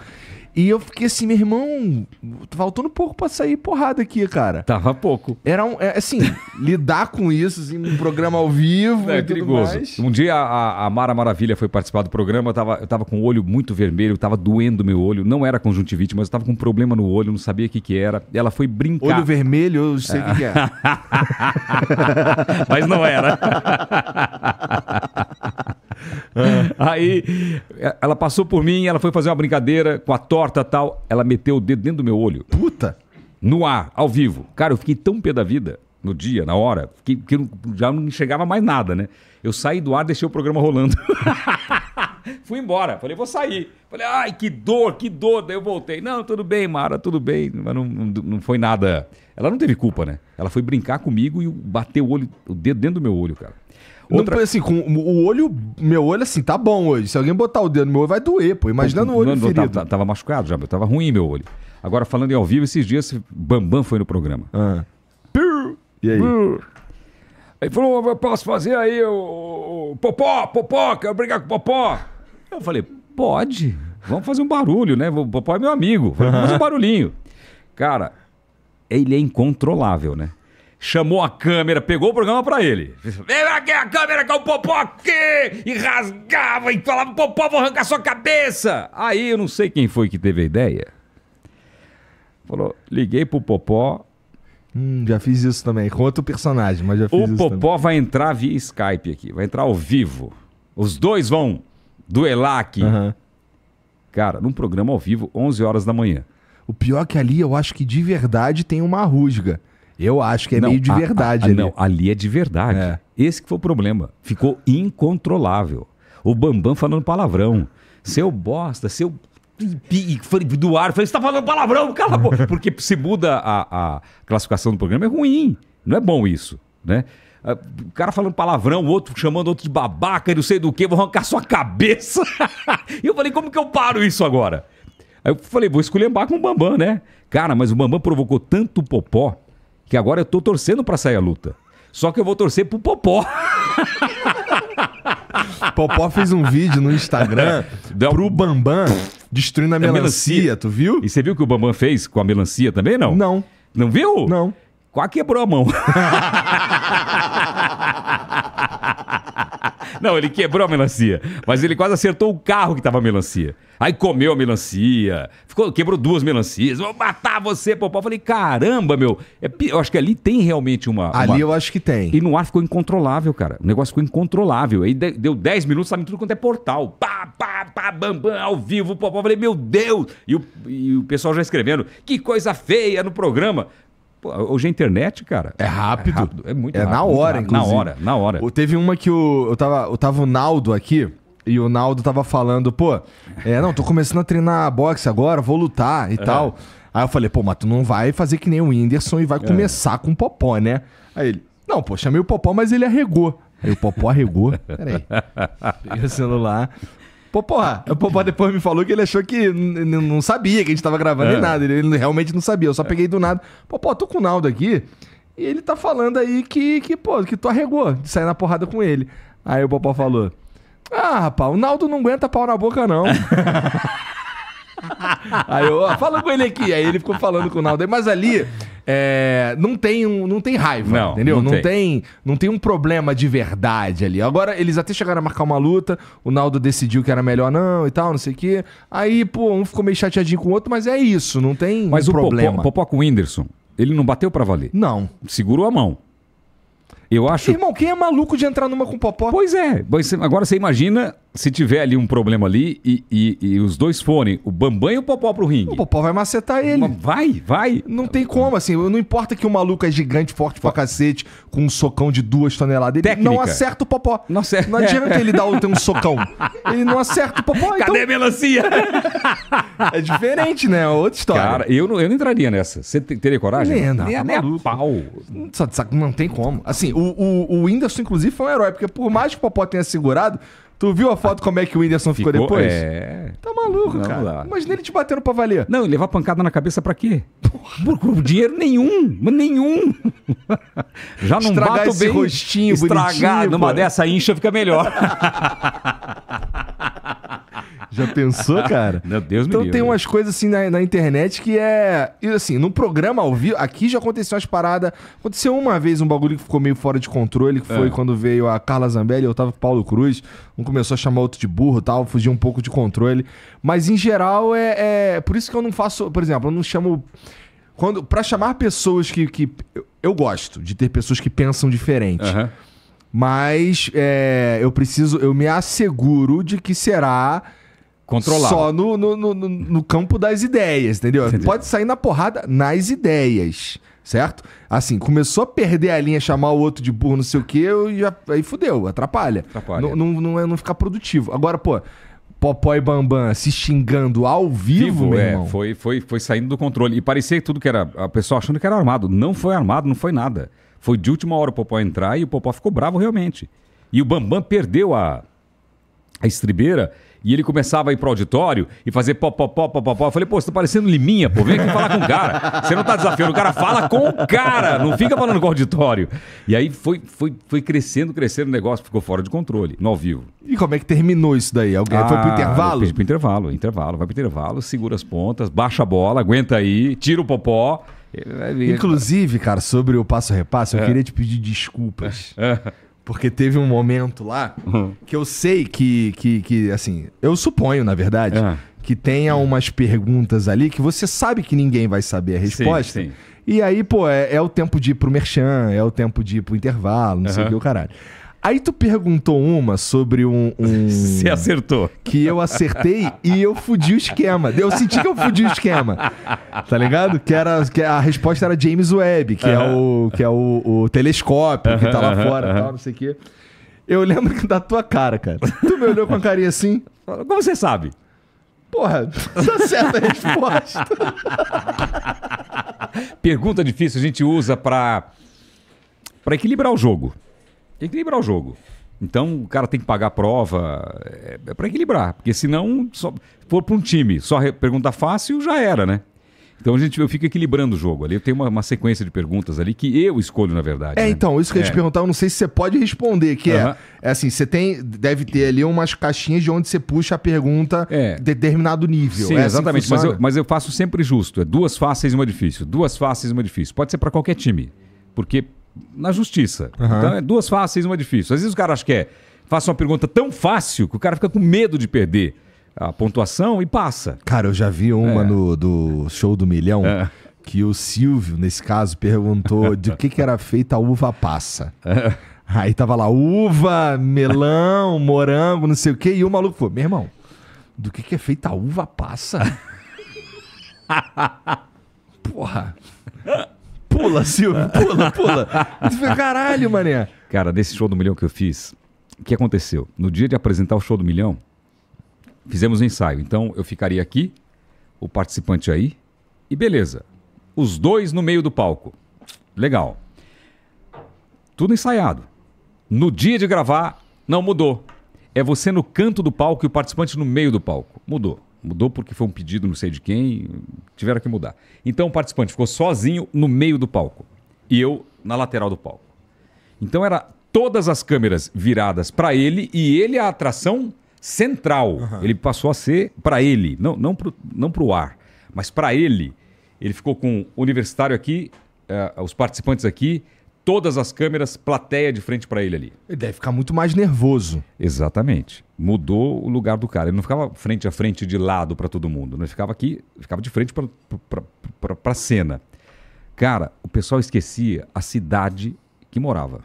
E eu fiquei assim, meu irmão, faltando pouco pra sair porrada aqui, cara. Tava pouco. Era um, é, assim, lidar com isso, assim, um programa ao vivo. É perigoso. Mais. Um dia a, a, Mara Maravilha foi participar do programa, eu tava, eu tava com o olho muito vermelho, tava doendo meu olho. Não era conjuntivite, mas eu tava com um problema no olho, não sabia o que que era. Ela foi brincar. Olho vermelho, eu sei o é. que, que é. mas não era. Aí ela passou por mim, ela foi fazer uma brincadeira com a torta Porta tal. Ela meteu o dedo dentro do meu olho. Puta! No ar, ao vivo. Cara, eu fiquei tão pé da vida no dia, na hora, que, que já não chegava mais nada, né? Eu saí do ar, deixei o programa rolando. Fui embora, falei, vou sair. Falei, ai, que dor, que dor. Daí eu voltei. Não, tudo bem, Mara, tudo bem. Mas não, não, não foi nada. Ela não teve culpa, né? Ela foi brincar comigo e bateu o olho, o dedo dentro do meu olho, cara. Outra... Não, assim, com o olho. Meu olho, assim, tá bom hoje. Se alguém botar o dedo no meu olho, vai doer, pô. Imagina no olho não, tá, ferido. Tava, tá, tava, machucado já, tava ruim meu olho. Agora, falando em ao vivo, esses dias, Bambam foi no programa. Ah. E aí? aí falou, eu posso fazer aí o, o Popó, Popó, quero brigar com o Popó. Eu falei, pode, vamos fazer um barulho, né? O Popó é meu amigo, vamos fazer um barulhinho. Cara, ele é incontrolável, né? chamou a câmera, pegou o programa para ele. Vem aqui a câmera com o Popó aqui! E rasgava e falava, Popó, vou arrancar sua cabeça! Aí eu não sei quem foi que teve a ideia. Falou, liguei pro Popó. Hum, já fiz isso também, com outro personagem, mas já fiz o isso. O Popó também. vai entrar via Skype aqui, vai entrar ao vivo. Os dois vão duelar aqui. Uhum. Cara, num programa ao vivo, 11 horas da manhã. O pior é que ali eu acho que de verdade tem uma rusga. Eu acho que é não, meio de a, verdade. A, a, ali. Não, ali é de verdade. É. Esse que foi o problema. Ficou incontrolável. O Bambam falando palavrão. Seu bosta, seu. Do ar, falei, você tá falando palavrão, cala a boca. Porque se muda a, a classificação do programa, é ruim. Não é bom isso, né? Ah, o cara falando palavrão, o outro chamando outro de babaca e não sei do que, vou arrancar sua cabeça. e eu falei, como que eu paro isso agora? Aí eu falei, vou esculhambar com o Bambam, né? Cara, mas o Bambam provocou tanto popó que agora eu tô torcendo para sair a luta. Só que eu vou torcer pro Popó. Popó fez um vídeo no Instagram Deu... pro Bambam destruindo a é melancia, a melancia, tu viu? E você viu o que o Bambam fez com a melancia também, não? Não. Não viu? Não. Quase quebrou a mão. Não, ele quebrou a melancia. Mas ele quase acertou o carro que tava a melancia. Aí comeu a melancia, ficou, quebrou duas melancias. Vou matar você, Popó. Eu falei, caramba, meu. É, eu acho que ali tem realmente uma, uma. Ali eu acho que tem. E no ar ficou incontrolável, cara. O negócio ficou incontrolável. Aí deu 10 minutos, sabe tudo quanto é portal. Pá, pá, pá, bambam, ao vivo, Popó. Eu falei, meu Deus. E o, e o pessoal já escrevendo, que coisa feia no programa. Pô, hoje a internet, cara. É rápido. É, rápido, é muito é rápido. É na hora, rápido, inclusive. Na hora, na hora. O, teve uma que o, eu, tava, eu tava o Naldo aqui. E o Naldo tava falando, pô, é, não, tô começando a treinar boxe agora, vou lutar e é. tal. Aí eu falei, pô, mas tu não vai fazer que nem o Whindersson e vai é. começar com o Popó, né? Aí ele, não, pô, chamei o Popó, mas ele arregou. Aí o Popó arregou. Peraí. Peguei o celular. Pô, porra, o Popó depois me falou que ele achou que não sabia que a gente tava gravando é. nem nada. Ele, ele, realmente não sabia, eu só é. peguei do nada. Popó, tô com o Naldo aqui. E ele tá falando aí que, que, pô, que tu arregou de sair na porrada com ele. Aí o Popó falou: Ah, rapaz, o Naldo não aguenta pau na boca, não. aí eu, fala com ele aqui. Aí ele ficou falando com o Naldo. Mas ali, é, não, tem não tem raiva, não, entendeu? Não, não tem. tem. não tem um problema de verdade ali. Agora, eles até chegaram a marcar uma luta, o Naldo decidiu que era melhor não e tal, não sei o quê. Aí, pô, um ficou meio chateadinho com o outro, mas é isso, não tem mas um o problema. Mas o Popó com o Whindersson, ele não bateu para valer? Não. Segurou a mão. Eu acho. Irmão, quem é maluco de entrar numa com popó? É, pois é. Agora você imagina se tiver ali um problema ali e, e, e os dois forem, o Bambam e o Popó pro ringue. O Popó vai macetar ele. Vai, vai. Não tem como, assim. Não importa que o maluco é gigante, forte pra cacete, com um socão de duas toneladas. Ele Técnica. não acerta o Popó. Não acerta. Não adianta ele dar um socão. Ele não acerta o Popó. Cadê então... a melancia? é diferente, né? É outra história. Cara, eu não, eu não entraria nessa. Você teria coragem? Nem, não. Nem, tá nem a pau. Só, não tem como. Assim, o, o, o Whindersson, inclusive, foi um herói, porque por mais que o Popó tenha segurado, Tu viu a foto como é que o Whindersson ficou, ficou depois? É. Tá maluco, não, cara. mas Imagina ele te batendo pra valer. Não, levar pancada na cabeça pra quê? Por, dinheiro nenhum. Nenhum. Já não Estragar bato esse bem. rostinho Estragar. Numa pô. dessa incha fica melhor. Já pensou, cara? Meu Deus, Então me tem umas coisas assim na, na, internet que é. E assim, no programa ao vivo, aqui já aconteceu umas paradas. Aconteceu uma vez um bagulho que ficou meio fora de controle, que foi é. quando veio a Carla Zambelli, eu tava com o Paulo Cruz. Um começou a chamar outro de burro tal, fugiu um pouco de controle. Mas em geral é, é. Por isso que eu não faço. Por exemplo, eu não chamo quando para chamar pessoas que, que eu gosto de ter pessoas que pensam diferente uhum. mas é, eu preciso eu me asseguro de que será Controlar. Só no, no, no, no campo das ideias, entendeu? entendeu? Pode sair na porrada nas ideias, certo? Assim, começou a perder a linha, chamar o outro de burro, não sei o quê, e já, aí fudeu, atrapalha. atrapalha. Não, não, é, não fica produtivo. Agora, pô, Popó e Bambam se xingando ao vivo, vivo meu é, irmão. Foi, foi, foi saindo do controle. E parecia tudo que era. A pessoa achando que era armado. Não foi armado, não foi nada. Foi de última hora o Popó entrar e o Popó ficou bravo realmente. E o Bambam perdeu a, a estribeira e ele começava a ir pro auditório e fazer pó, pó, pó, pó, pó, pó. Eu falei, pô, você tá parecendo liminha, pô. Vem aqui falar com o cara. Você não tá desafiando o cara, fala com o cara. Não fica falando com o auditório. E aí foi, foi, foi crescendo, crescendo o negócio, ficou fora de controle, no ao vivo. E como é que terminou isso daí? Alguém ah, foi pro ah, intervalo? Foi pro intervalo, intervalo. Vai pro intervalo, segura as pontas, baixa a bola, aguenta aí, tira o popó. Inclusive, cara, sobre o passo-repasso, eu é. queria te pedir desculpas. É. Porque teve um momento lá uhum. que eu sei que, que, que, assim, eu suponho, na verdade, é. que tenha umas perguntas ali que você sabe que ninguém vai saber a resposta. Sim, sim. E aí, pô, é, é, o tempo de ir pro merchan, é o tempo de ir pro intervalo, não sei o que, o caralho. Aí tu perguntou uma sobre um. um... Você acertou. Que eu acertei e eu fudi o esquema. Eu senti que eu fudi o esquema. Tá ligado? Que, era, que a resposta era James Webb, que uh -huh. é o, que é o, o telescópio que tá lá uh -huh, fora e tal, não sei o quê. Eu lembro da tua cara, cara. Tu me olhou com a carinha assim. Como você sabe? Porra, tá certa a resposta. Pergunta difícil a gente usa pra, pra equilibrar o jogo. Tem que equilibrar o jogo. Então o cara tem que pagar a prova. É, é para equilibrar, porque senão, só, for para um time, só pergunta fácil, já era, né? Então a gente, eu fico equilibrando o jogo ali. Eu tenho uma, uma sequência de perguntas ali que eu escolho, na verdade. É, né? então, isso que é. gente ia perguntar, eu não sei se você pode responder, que é, é assim, você tem. Deve ter ali umas caixinhas de onde você puxa a pergunta é. De determinado nível. Sim, é assim exatamente. Assim mas, eu, mas eu faço sempre justo. É duas fáceis e uma difícil. Duas fáceis e uma difícil. Pode ser para qualquer time. Porque na justiça. Uhum. Então é duas fáceis, uma é difícil. Às vezes o cara acha que é, faça uma pergunta tão fácil que o cara fica com medo de perder a pontuação e passa. Cara, eu já vi uma é. no, do show do milhão. É que o Silvio, nesse caso, perguntou de que, que era feita a uva passa. É. Aí tava lá, uva, melão, morango, não sei o quê, e o maluco falou, meu irmão, do que, que é feita a uva passa? Porra. Pula, Silvio, pula, pula. Caralho, mané. Cara, nesse show do milhão que eu fiz, o que aconteceu? No dia de apresentar o show do milhão, fizemos um ensaio. Então eu ficaria aqui, o participante aí, e beleza. Os dois no meio do palco. Legal. Tudo ensaiado. No dia de gravar, não mudou. É você no canto do palco e o participante no meio do palco. Mudou. Mudou porque foi um pedido, não sei de quem, tiveram que mudar. Então o participante ficou sozinho no meio do palco e eu na lateral do palco. Então era todas as câmeras viradas para ele e ele a atração central. Uhum. Ele passou a ser para ele, não não pro, não para o ar, mas para ele. Ele ficou com o universitário aqui, uh, os participantes aqui, todas as câmeras, plateia de frente para ele ali. Ele deve ficar muito mais nervoso. Exatamente. Mudou o lugar do cara. Ele não ficava frente a frente de lado para todo mundo. Né? Ele ficava aqui, ficava de frente para a cena. Cara, o pessoal esquecia a cidade que morava.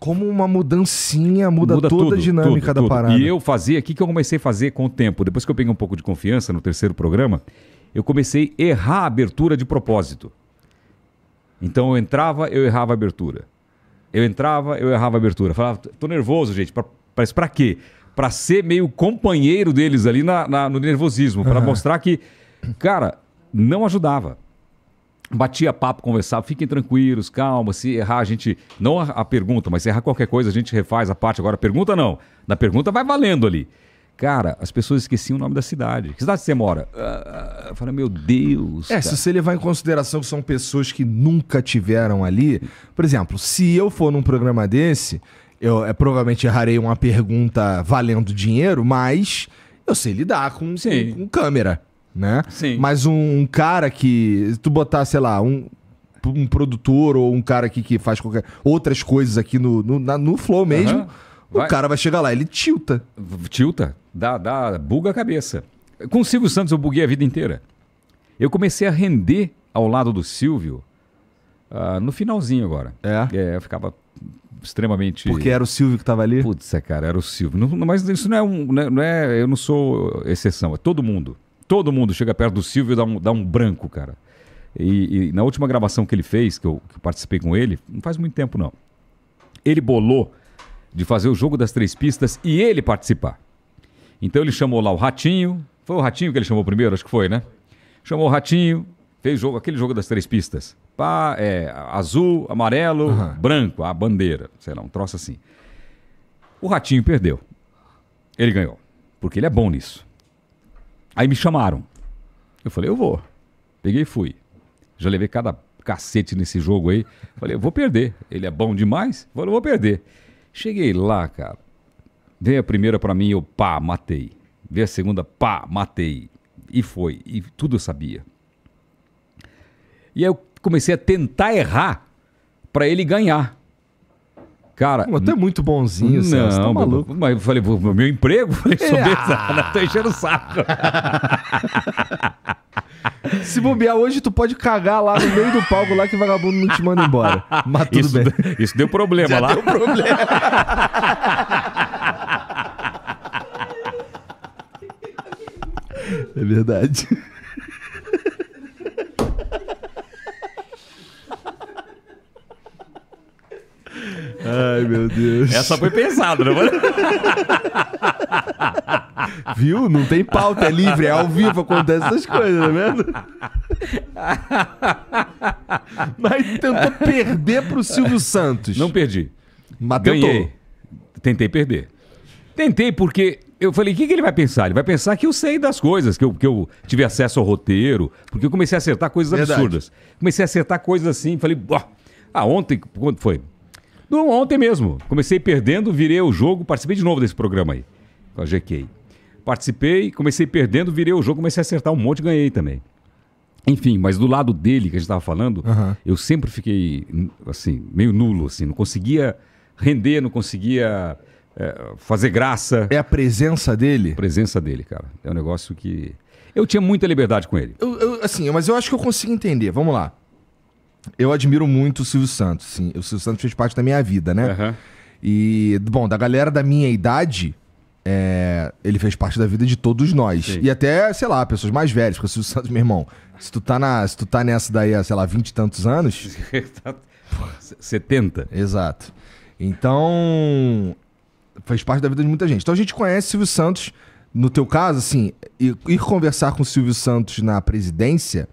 Como uma mudancinha, muda, muda toda tudo, a dinâmica tudo, da tudo. parada. E eu fazia, o que, que eu comecei a fazer com o tempo? Depois que eu peguei um pouco de confiança no terceiro programa, eu comecei a errar a abertura de propósito. Então eu entrava, eu errava a abertura. Eu entrava, eu errava a abertura. Falava, tô nervoso, gente. Pra, pra, quê? Pra ser meio companheiro deles ali na, na no nervosismo. para uhum. mostrar que, cara, não ajudava. Batia papo, conversava, fiquem tranquilos, calma, se errar a gente. Não a, a pergunta, mas se errar qualquer coisa a gente refaz a parte. Agora, a pergunta não. Na pergunta vai valendo ali. Cara, as pessoas esqueciam o nome da cidade. Que cidade você mora? Ah, ah, eu falei, meu Deus. É, cara. se você levar em consideração que são pessoas que nunca tiveram ali. Por exemplo, se eu for num programa desse, eu é, provavelmente errarei uma pergunta valendo dinheiro, mas eu sei lidar com, com, com câmera, né? Sim. Mas um, um, cara que. Tu botar, sei lá, um, um produtor ou um cara aqui que faz qualquer, outras coisas aqui no, no, na, no Flow mesmo. Uhum Vai... O cara vai chegar lá, ele tilta. Tilta, dá, dá, buga a cabeça. Com o Silvio Santos eu buguei a vida inteira. Eu comecei a render ao lado do Silvio uh, no finalzinho agora. É? É, eu ficava extremamente. Porque era o Silvio que estava ali? Putz, é, cara, era o Silvio. Não, não, mas isso não é um. Não é, não é, eu não sou exceção, é todo mundo. Todo mundo chega perto do Silvio e dá um, dá um branco, cara. E, e na última gravação que ele fez, que eu, que eu participei com ele, não faz muito tempo não. Ele bolou de fazer o jogo das três pistas e ele participar. Então ele chamou lá o Ratinho, foi o Ratinho que ele chamou primeiro, acho que foi, né? Chamou o Ratinho, fez jogo, aquele jogo das três pistas. Pá, é, azul, amarelo, uhum. branco, a bandeira, sei lá, um troço assim. O Ratinho perdeu. Ele ganhou, porque ele é bom nisso. Aí me chamaram. Eu falei, eu vou. Peguei e fui. Já levei cada cacete nesse jogo aí. Falei, eu vou perder. Ele é bom demais? Falei, eu vou perder. Cheguei lá, cara. Veio a primeira para mim, eu pá, matei. Veio a segunda, pá, matei. E foi. E tudo eu sabia. E aí eu comecei a tentar errar para ele ganhar. Cara. Pô, é muito bonzinho, não, tá maluco. Mas eu falei, meu emprego? falei, sou é, ah. tô enchendo o saco. Se bobear hoje, tu pode cagar lá no meio do palco lá que vagabundo não te manda embora. Mas tudo isso, bem. Isso deu problema Já lá. Deu problema. é verdade. Ai, meu Deus. Essa foi pensada, né? Viu? Não tem pauta, é livre, é ao vivo, acontece essas coisas, né? Mas tentou perder pro Silvio Santos. Não perdi. Mas Ganhei. Tentou. Tentei perder. Tentei porque eu falei, o que, que, ele vai pensar? Ele vai pensar que eu sei das coisas, que eu, que eu tive acesso ao roteiro, porque eu comecei a acertar coisas Verdade. absurdas. Comecei a acertar coisas assim, falei, ah, ontem, quando foi? do ontem mesmo. Comecei perdendo, virei o jogo, participei de novo desse programa aí, com a GK. Participei, comecei perdendo, virei o jogo, comecei a acertar um monte ganhei também. Enfim, mas do lado dele, que a gente estava falando, uhum. eu sempre fiquei, assim, meio nulo, assim. Não conseguia render, não conseguia é, fazer graça. É a presença dele? A presença dele, cara. É um negócio que... Eu tinha muita liberdade com ele. Eu, eu, assim, mas eu acho que eu consigo entender. Vamos lá eu admiro muito o Silvio Santos, sim. O Silvio Santos fez parte da minha vida, né? Uhum. E, bom, da galera da minha idade, é, ele fez parte da vida de todos nós. Sim. E até, sei lá, pessoas mais velhas, porque o Silvio Santos, meu irmão, se tu tá, na, se tu tá nessa daí há, sei lá, vinte e tantos anos. 70. Exato. Então, fez parte da vida de muita gente. Então a gente conhece Silvio Santos, no teu caso, assim, ir, ir conversar com o Silvio Santos na presidência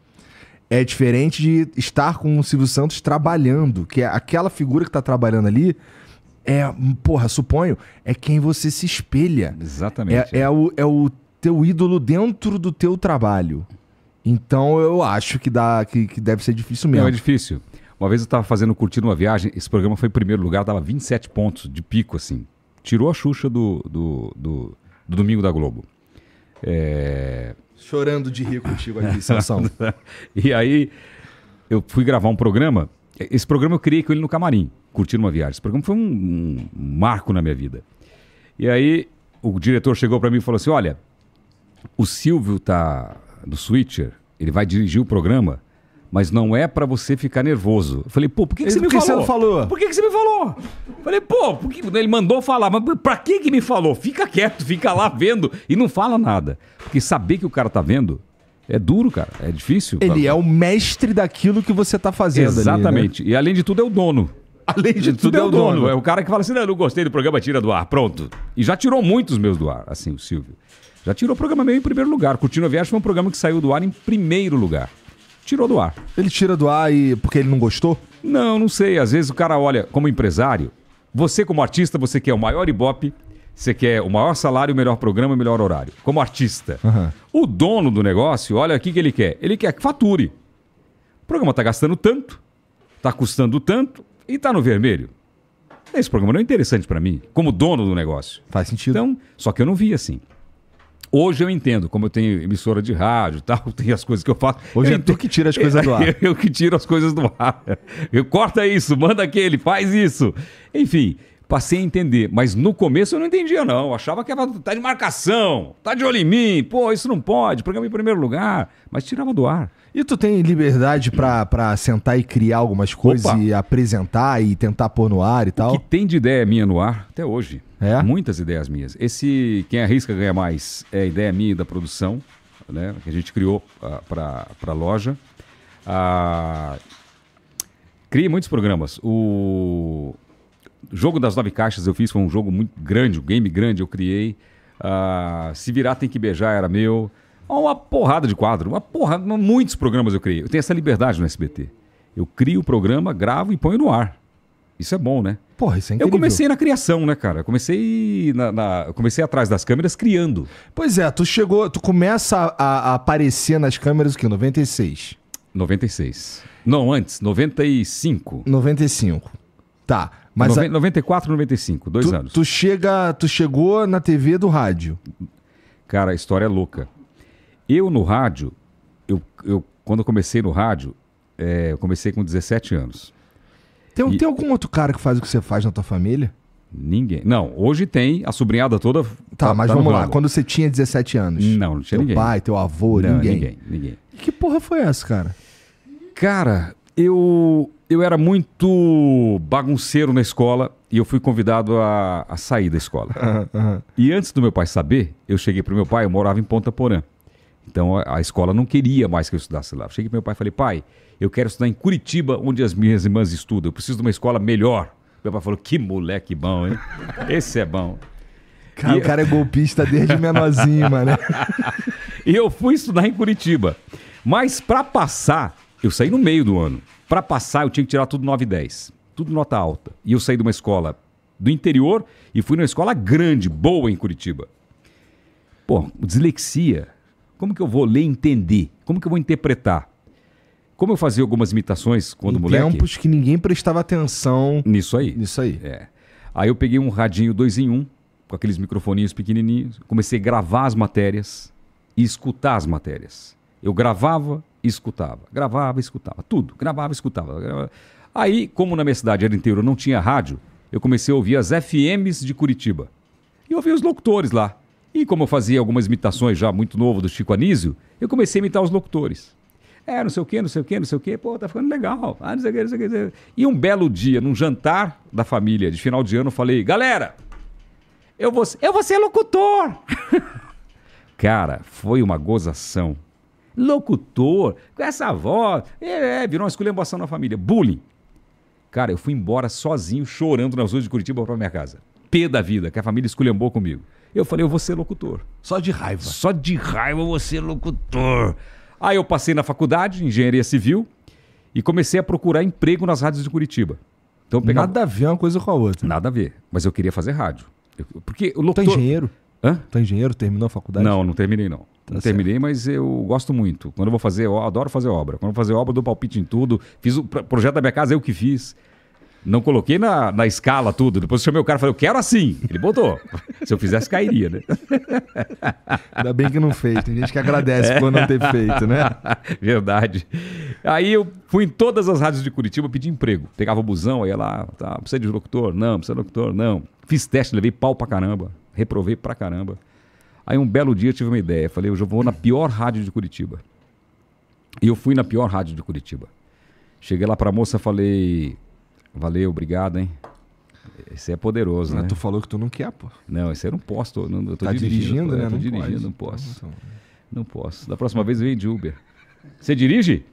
é diferente de estar com o Silvio Santos trabalhando, que é aquela figura que está trabalhando ali. É, porra, suponho, é quem você se espelha. Exatamente. É, é, é, o, é o teu ídolo dentro do teu trabalho. Então eu acho que dá que, que deve ser difícil mesmo. Não, é difícil. Uma vez eu estava fazendo, curtindo uma viagem, esse programa foi em primeiro lugar, dava 27 pontos de pico, assim. Tirou a Xuxa do, do, do, do Domingo da Globo. É, Chorando de rir contigo aqui, Sansão. e aí, eu fui gravar um programa. Esse programa eu criei com ele no camarim, curtindo uma viagem. Esse programa foi um, um marco na minha vida. E aí, o diretor chegou para mim e falou assim: Olha, o Silvio tá no Switcher, ele vai dirigir o programa mas não é para você ficar nervoso. Eu falei, pô, por que, que você me que falou? Você falou? Por que, que você me falou? falei, pô, porque ele mandou falar, mas pra que que me falou? Fica quieto, fica lá vendo e não fala nada. Porque saber que o cara tá vendo é duro, cara, é difícil. Ele é o mestre daquilo que você tá fazendo. Exatamente. Ali, né? E além de tudo é o dono. Além de, de tudo, tudo, é, é o dono. dono. É o cara que fala assim, não, eu não gostei do programa, tira do ar, pronto. E já tirou muitos meus do ar, assim, o Silvio. Já tirou o programa meu em primeiro lugar. Curtindo a Viagem foi um programa que saiu do ar em primeiro lugar tirou do ar. Ele tira do ar e porque ele não gostou? Não, não sei. Às vezes o cara olha como empresário. Você, como artista, você quer o maior ibope, você quer o maior salário, o melhor programa, o melhor horário. Como artista. Uhum. O dono do negócio, olha o que ele quer. Ele quer que fature. O programa está gastando tanto, está custando tanto e está no vermelho. Esse programa não é interessante para mim, como dono do negócio. Faz sentido. Então, só que eu não vi assim. Hoje eu entendo, como eu tenho emissora de rádio tal, tem as coisas que eu faço. Hoje eu é tu que tira as coisas do ar. Eu, eu, que tiro as coisas do ar. Eu corta isso, manda aquele, faz isso. Enfim, passei a entender. Mas no começo eu não entendia, não. Eu achava que era, tá de marcação, tá de olho em mim, pô, isso não pode, programa em primeiro lugar. Mas tirava do ar. E tu tem liberdade para sentar e criar algumas coisas Opa. e apresentar e tentar pôr no ar e tal? O que tem de ideia minha no ar até hoje. É? Muitas ideias minhas. Esse Quem Arrisca Ganha Mais é ideia minha da produção, né? Que a gente criou uh, ah, para a loja. Uh, criei muitos programas. O jogo das nove caixas eu fiz, foi um jogo muito grande, um game grande eu criei. Uh, Se Virar Tem Que Beijar era meu. Uma porrada de quadro, uma porrada, muitos programas eu criei. Eu tenho essa liberdade no SBT. Eu crio o programa, gravo e ponho no ar. Isso é bom, né? Porra, isso é incrível. Eu comecei na criação, né, cara? Eu comecei na, na comecei atrás das câmeras criando. Pois é, tu chegou, tu começa a, a aparecer nas câmeras o 96. 96. Não, antes, 95. 95. Tá. Mas a... 94, 95, dois tu, anos. Tu chega, tu chegou na TV do rádio. Cara, a história é louca. Eu no rádio, eu, eu quando eu comecei no rádio, é, eu comecei com 17 anos. Tem, e... tem algum outro cara que faz o que você faz na tua família? Ninguém. Não, hoje tem a sobrinhada toda. Tá, tá mas tá vamos lá. Quando você tinha 17 anos? Não, não tinha teu ninguém. Teu pai, teu avô, não, ninguém. Ninguém, ninguém. E que porra foi essa, cara? Cara, eu eu era muito bagunceiro na escola e eu fui convidado a, a sair da escola. E antes do meu pai saber, eu cheguei pro meu pai, eu morava em Ponta Porã. Então a, a escola não queria mais que eu estudasse lá. cheguei cheguei pro meu pai e falei, pai, eu quero estudar em Curitiba, onde as minhas irmãs estudam. Eu preciso de uma escola melhor. Meu pai falou: Que moleque bom, hein? Esse é bom. Cara, e... O cara é golpista desde menorzinho, mano. e eu fui estudar em Curitiba. Mas para passar, eu saí no meio do ano. Para passar, eu tinha que tirar tudo 9 e 10. Tudo nota alta. E eu saí de uma escola do interior e fui numa escola grande, boa em Curitiba. Pô, dislexia. Como que eu vou ler e entender? Como que eu vou interpretar? Como eu fazia algumas imitações quando em moleque. tempos que ninguém prestava atenção. Nisso aí. Nisso aí. É. Aí eu peguei um radinho dois em um, com aqueles microfoninhos pequenininhos. Comecei a gravar as matérias e escutar as matérias. Eu gravava e escutava. Gravava e escutava. Tudo. Gravava e escutava. Aí, como na minha cidade era inteira não tinha rádio, eu comecei a ouvir as FMs de Curitiba. E ouvi os locutores lá. E como eu fazia algumas imitações já muito novo do Chico Anísio, eu comecei a imitar os locutores. É, não sei o quê, não sei o quê, não sei o quê. Pô, tá ficando legal. Ah, não sei o quê, não sei o quê. E um belo dia, num jantar da família, de final de ano, eu falei, galera, eu vou, eu vou ser locutor. Cara, foi uma gozação. Locutor, com essa voz. É, é, virou uma esculhambação na família. Bullying. Cara, eu fui embora sozinho, chorando nas ruas de Curitiba para minha casa. P da vida, que a família esculhambou comigo. Eu falei, eu vou ser locutor. Só de raiva. Só de raiva eu vou ser locutor. Aí eu passei na faculdade, engenharia civil, e comecei a procurar emprego nas rádios de Curitiba. Então, pegava... Nada a ver uma coisa com a outra. Nada a ver. Mas eu queria fazer rádio. Eu... Porque o locutor... Tu é engenheiro? Hã? Tu é engenheiro? Terminou a faculdade? Não, não terminei não. Tá não certo. terminei, mas eu gosto muito. Quando eu vou fazer, eu adoro fazer obra. Quando eu vou fazer obra, eu dou palpite em tudo. Fiz o projeto da minha casa, eu que fiz. Não coloquei na, na escala tudo. Depois eu chamei o cara e falei, eu quero assim. Ele botou. Se eu fizesse, cairia, né? Ainda bem que não fez. Tem gente que agradece é. por não ter feito, né? Verdade. Aí eu fui em todas as rádios de Curitiba pedir emprego. Pegava o busão, ia lá, tá, precisa de locutor? Não, precisa de locutor? Não. Fiz teste, levei pau pra caramba. Reprovei pra caramba. Aí um belo dia eu tive uma ideia. Falei, eu já vou na pior rádio de Curitiba. E eu fui na pior rádio de Curitiba. Cheguei lá pra moça, falei Valeu, obrigado, hein? Esse é poderoso, Mas né? Tu falou que tu não quer, pô. Não, esse eu não posso. não, eu tô tá dirigindo, dirigindo é, né? Eu tô não dirigindo, pode. não posso. Não, então. não posso. Da próxima vez vem de Uber. Você dirige?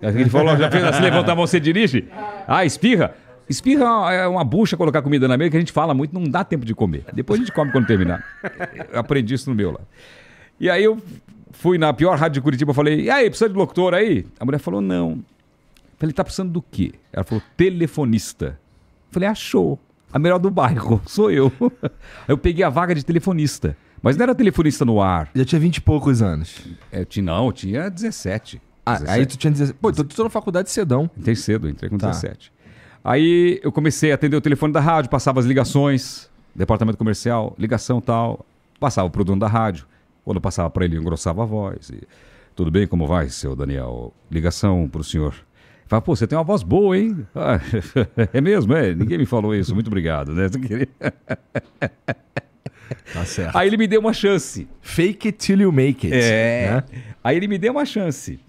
É ele falou, já fez assim, levantar a mão, você dirige? Ah, espirra? Espirra é uma bucha colocar comida na mesa que a gente fala muito, não dá tempo de comer. Depois a gente come quando terminar. Eu aprendi isso no meu lá. E aí eu fui na pior rádio de Curitiba, falei, e aí, precisa de locutor aí? A mulher falou, não. Falei, tá precisando do quê? Ela falou, telefonista. Falei, achou. A melhor do bairro, sou eu. Aí eu peguei a vaga de telefonista. Mas não era telefonista no ar. Já tinha vinte e poucos anos. Eu é, tinha, não, eu tinha 17. Ah, 17. aí tu tinha 17. Pô, então tu tô na faculdade cedão. Entrei cedo, entrei com tá. 17. Aí eu comecei a atender o telefone da rádio, passava as ligações, departamento comercial, ligação tal. Passava pro dono da rádio. Quando eu passava para ele, eu engrossava a voz. E, Tudo bem, como vai, seu Daniel? Ligação pro senhor Fala, pô, você tem uma voz boa, hein? Ah, é mesmo, é? Ninguém me falou isso, muito obrigado, né? Tá certo. Aí ele me deu uma chance. Fake it till you make it. É. Né? Aí ele me deu uma chance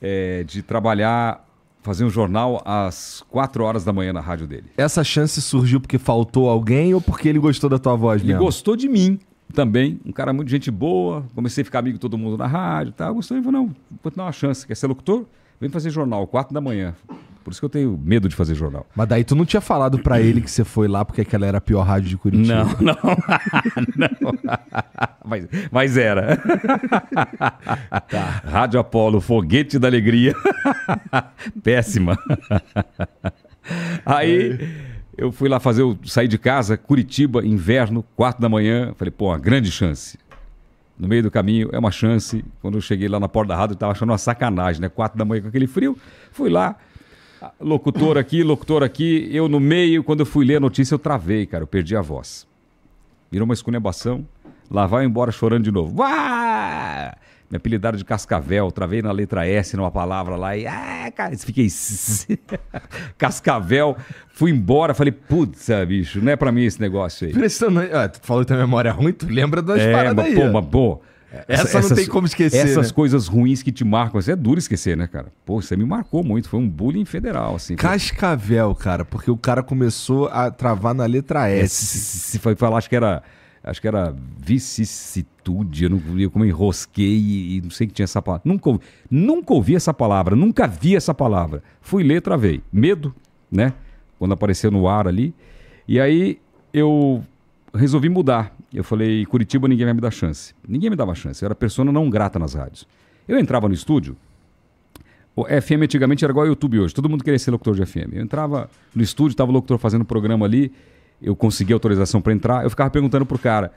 é, de trabalhar, fazer um jornal às 4 horas da manhã na rádio dele. Essa chance surgiu porque faltou alguém ou porque ele gostou da tua voz ele mesmo? Ele gostou de mim também. Um cara muito gente boa. Comecei a ficar amigo de todo mundo na rádio e tá? tal. Gostou e falou: não, vou te dar uma chance. Quer ser locutor? Vem fazer jornal, quatro da manhã. Por isso que eu tenho medo de fazer jornal. Mas daí tu não tinha falado para ele que você foi lá porque aquela era a pior rádio de Curitiba. Não, não. não. Mas, mas era. Tá. Rádio Apolo, foguete da alegria. Péssima. Aí é. eu fui lá fazer, eu saí de casa, Curitiba, inverno, quatro da manhã. Falei, pô, uma grande chance no meio do caminho, é uma chance. Quando eu cheguei lá na porta da rádio, eu estava achando uma sacanagem, né? Quatro da manhã com aquele frio, fui lá, locutor aqui, locutor aqui, eu no meio, quando eu fui ler a notícia, eu travei, cara, eu perdi a voz. Virou uma escunebação, lá vai embora chorando de novo. Uá! Me apelidaram de Cascavel, travei na letra S numa palavra lá e. Ah, cara, fiquei. Cascavel, fui embora, falei, putz, é, bicho, não é pra mim esse negócio aí. Impressionante. Ah, tu falou que tem memória ruim, tu lembra das é, paradas aí. Pô, é. mas, pô, essa, essa não tem como esquecer. Essas né? coisas ruins que te marcam, assim, é duro esquecer, né, cara? Pô, você me marcou muito, foi um bullying federal, assim. Cascavel, cara, porque o cara começou a travar na letra S. É, se foi falar, acho que era acho que era vicissitude, eu, não, eu como enrosquei e, e, não sei que tinha essa palavra. Nunca, ouvi, nunca ouvi essa palavra, nunca vi essa palavra. Fui ler, travei. Medo, né? Quando apareceu no ar ali. E aí eu resolvi mudar. Eu falei, Curitiba ninguém vai me dar chance. Ninguém me dava chance, eu era persona não grata nas rádios. Eu entrava no estúdio, o FM antigamente era igual ao YouTube hoje, todo mundo queria ser locutor de FM. Eu entrava no estúdio, estava o locutor fazendo o programa ali, eu consegui autorização para entrar, eu ficava perguntando pro cara,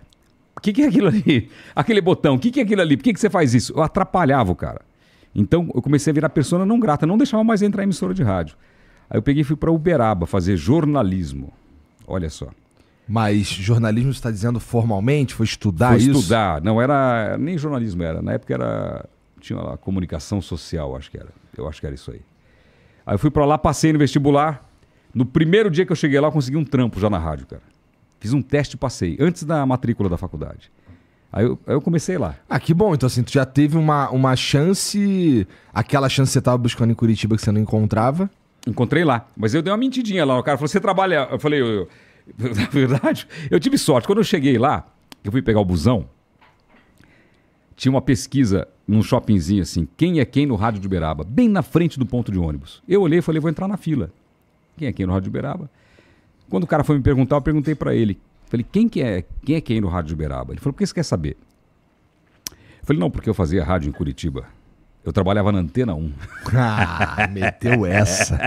o que, que é aquilo ali? Aquele botão, o que, que é aquilo ali? Por que, que você faz isso? Eu atrapalhava o cara. Então eu comecei a virar persona não grata, não deixava mais entrar em emissora de rádio. Aí eu peguei e fui para Uberaba fazer jornalismo. Olha só. Mas jornalismo está dizendo formalmente? Foi estudar foi isso? estudar. Não era nem jornalismo era. Na época era tinha lá comunicação social, acho que era. Eu acho que era isso aí. Aí eu fui para lá, passei no vestibular, no primeiro dia que eu cheguei lá, eu consegui um trampo já na rádio, cara. Fiz um teste e passei, antes da matrícula da faculdade. Aí eu, aí eu, comecei lá. Ah, que bom. Então, assim, tu já teve uma, uma chance, aquela chance que você tava buscando em Curitiba que você não encontrava? Encontrei lá. Mas eu dei uma mentidinha lá. O cara falou: você trabalha. Eu falei: eu, eu, na verdade, eu tive sorte. Quando eu cheguei lá, eu fui pegar o busão. Tinha uma pesquisa num shoppingzinho assim: quem é quem no rádio de Uberaba? Bem na frente do ponto de ônibus. Eu olhei e falei: vou entrar na fila quem é quem no Rádio Uberaba. Quando o cara foi me perguntar, eu perguntei para ele. Falei, quem que é quem é quem no Rádio Uberaba? Ele falou, por que você quer saber? Eu falei, não, porque eu fazia rádio em Curitiba. Eu trabalhava na Antena 1. Ah, meteu essa.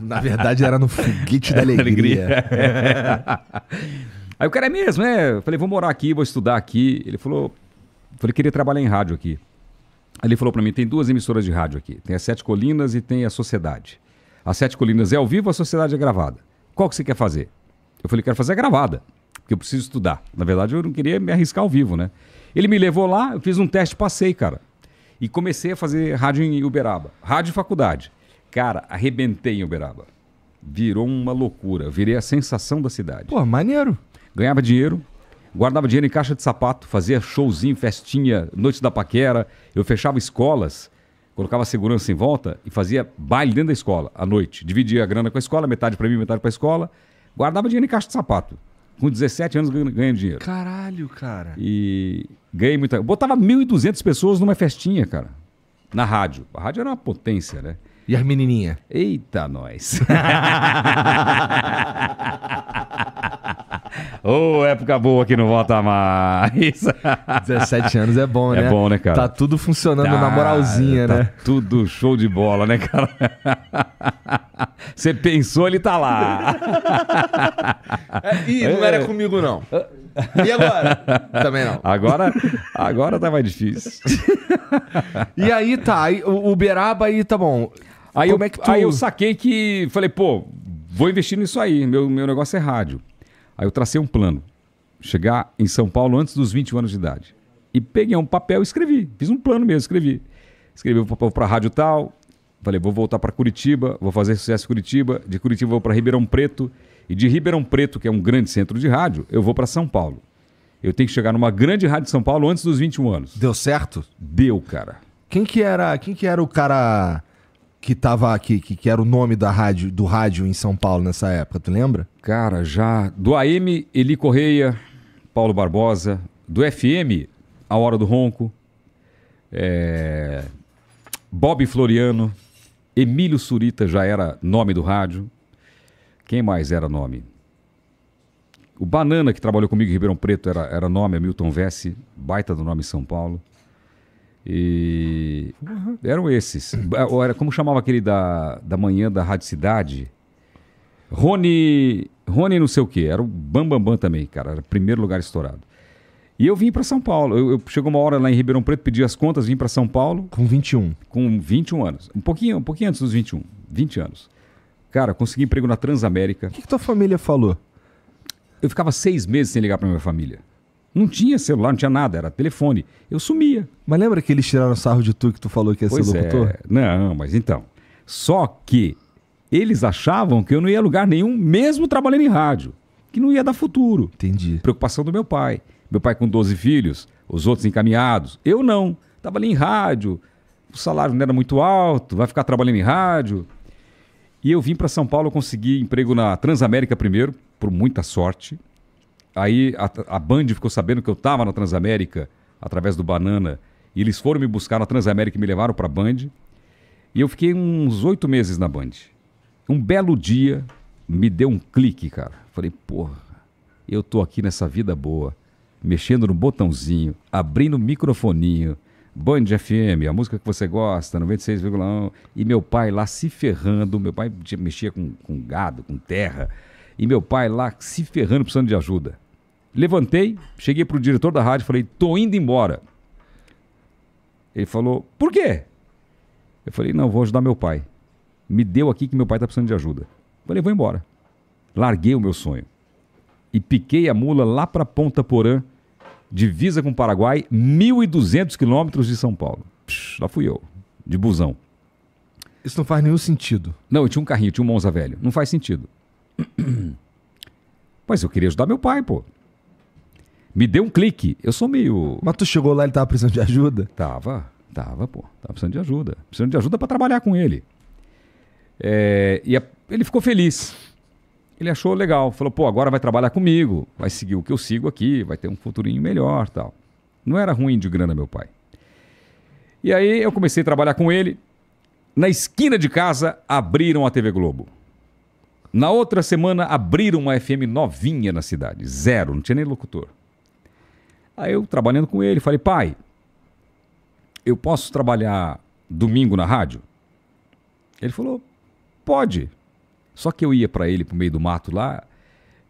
na verdade, era no foguete da alegria. Aí o cara é mesmo, né? Eu falei, vou morar aqui, vou estudar aqui. Ele falou, falei, queria trabalhar em rádio aqui. Ele falou para mim, tem duas emissoras de rádio aqui. Tem a Sete Colinas e tem a Sociedade. As Sete Colinas é ao vivo, a sociedade é gravada. Qual que você quer fazer? Eu falei, quero fazer a gravada, porque eu preciso estudar. Na verdade, eu não queria me arriscar ao vivo, né? Ele me levou lá, eu fiz um teste, passei, cara. E comecei a fazer rádio em Uberaba, rádio faculdade. Cara, arrebentei em Uberaba. Virou uma loucura, virei a sensação da cidade. Pô, maneiro. Ganhava dinheiro, guardava dinheiro em caixa de sapato, fazia showzinho, festinha, noite da paquera. Eu fechava escolas colocava segurança em volta e fazia baile dentro da escola, à noite. Dividia a grana com a escola, metade para mim, metade para a escola. Guardava dinheiro em caixa de sapato. Com 17 anos ganhando dinheiro. Caralho, cara. E ganhei muita. Botava 1.200 pessoas numa festinha, cara. Na rádio. A rádio era uma potência, né? E as menininhas? Eita, nós. Ô, oh, época boa que não volta mais. 17 anos é bom, é né? É bom, né, cara? Tá tudo funcionando tá, na moralzinha, tá né? Tudo show de bola, né, cara? Você pensou, ele tá lá. É, ih, não era é. comigo, não. E agora? Também não. Agora, agora tá mais difícil. e aí tá, o Uberaba aí tá bom. Aí, Como eu, é que tu... aí eu saquei que falei, pô, vou investir nisso aí, meu, meu negócio é rádio. Aí eu tracei um plano, chegar em São Paulo antes dos 21 anos de idade. E peguei um papel e escrevi, fiz um plano mesmo, escrevi. Escrevi o papel para rádio tal, falei, vou voltar para Curitiba, vou fazer sucesso em Curitiba, de Curitiba vou para Ribeirão Preto, e de Ribeirão Preto, que é um grande centro de rádio, eu vou para São Paulo. Eu tenho que chegar numa grande rádio de São Paulo antes dos 21 anos. Deu certo? Deu, cara. Quem que era, quem que era o cara que tava aqui, que, que era o nome da rádio, do rádio em São Paulo nessa época, tu lembra? Cara, já. Do AM, Eli Correia, Paulo Barbosa. Do FM, A Hora do Ronco. É... Bob Floriano. Emílio Surita já era nome do rádio. Quem mais era nome? O Banana, que trabalhou comigo em Ribeirão Preto, era, era nome, Hamilton Vesse, baita do nome em São Paulo. E uhum. eram esses. Era, como chamava aquele da, da manhã da Rádio Cidade? Rony, Rony não sei o que, era o Bambambam Bam Bam também, cara, era primeiro lugar estourado. E eu vim para São Paulo, eu, eu, chegou uma hora lá em Ribeirão Preto, pedi as contas, vim para São Paulo. Com 21? Com 21 anos, um pouquinho, um pouquinho antes dos 21, 20 anos. Cara, consegui emprego na Transamérica. O que, que tua família falou? Eu ficava seis meses sem ligar para minha família. Não tinha celular, não tinha nada, era telefone. Eu sumia. Mas lembra que eles tiraram sarro de tu que tu falou que ia pois ser é. locutor? É. Não, mas então. Só que eles achavam que eu não ia a lugar nenhum, mesmo trabalhando em rádio. Que não ia dar futuro. Entendi. Preocupação do meu pai. Meu pai com 12 filhos, os outros encaminhados. Eu não. Estava ali em rádio, o salário não era muito alto, vai ficar trabalhando em rádio. E eu vim para São Paulo, consegui emprego na Transamérica primeiro, por muita sorte. Aí a, a Band ficou sabendo que eu estava na Transamérica, através do Banana, e eles foram me buscar na Transamérica e me levaram para a Band. E eu fiquei uns oito meses na Band. Um belo dia me deu um clique, cara. Falei, porra, eu tô aqui nessa vida boa, mexendo no botãozinho, abrindo o microfoninho. Band FM, a música que você gosta, 96,1. E meu pai lá se ferrando. Meu pai mexia com, com gado, com terra e meu pai lá se ferrando precisando de ajuda. Levantei, cheguei pro diretor da rádio, falei: "Tô indo embora". Ele falou: "Por quê?" Eu falei: "Não, vou ajudar meu pai. Me deu aqui que meu pai está precisando de ajuda". Eu falei: "Vou embora". Larguei o meu sonho e piquei a mula lá para Ponta Porã, divisa com o Paraguai, 1.200 quilômetros de São Paulo. Psh, lá fui eu, de busão. Isso não faz nenhum sentido. Não, eu tinha um carrinho, eu tinha um Monza velho. Não faz sentido. Mas eu queria ajudar meu pai, pô. Me deu um clique. Eu sou meio. Mas tu chegou lá e ele tava precisando de ajuda? Tava, tava, pô. Tava precisando de ajuda. Precisando de ajuda para trabalhar com ele. É, e a, ele ficou feliz. Ele achou legal. Falou, pô, agora vai trabalhar comigo. Vai seguir o que eu sigo aqui. Vai ter um futurinho melhor tal. Não era ruim de grana, meu pai. E aí eu comecei a trabalhar com ele. Na esquina de casa, abriram a TV Globo. Na outra semana abriram uma FM novinha na cidade, zero, não tinha nem locutor. Aí eu trabalhando com ele, falei: "Pai, eu posso trabalhar domingo na rádio?" Ele falou: "Pode". Só que eu ia para ele pro meio do mato lá,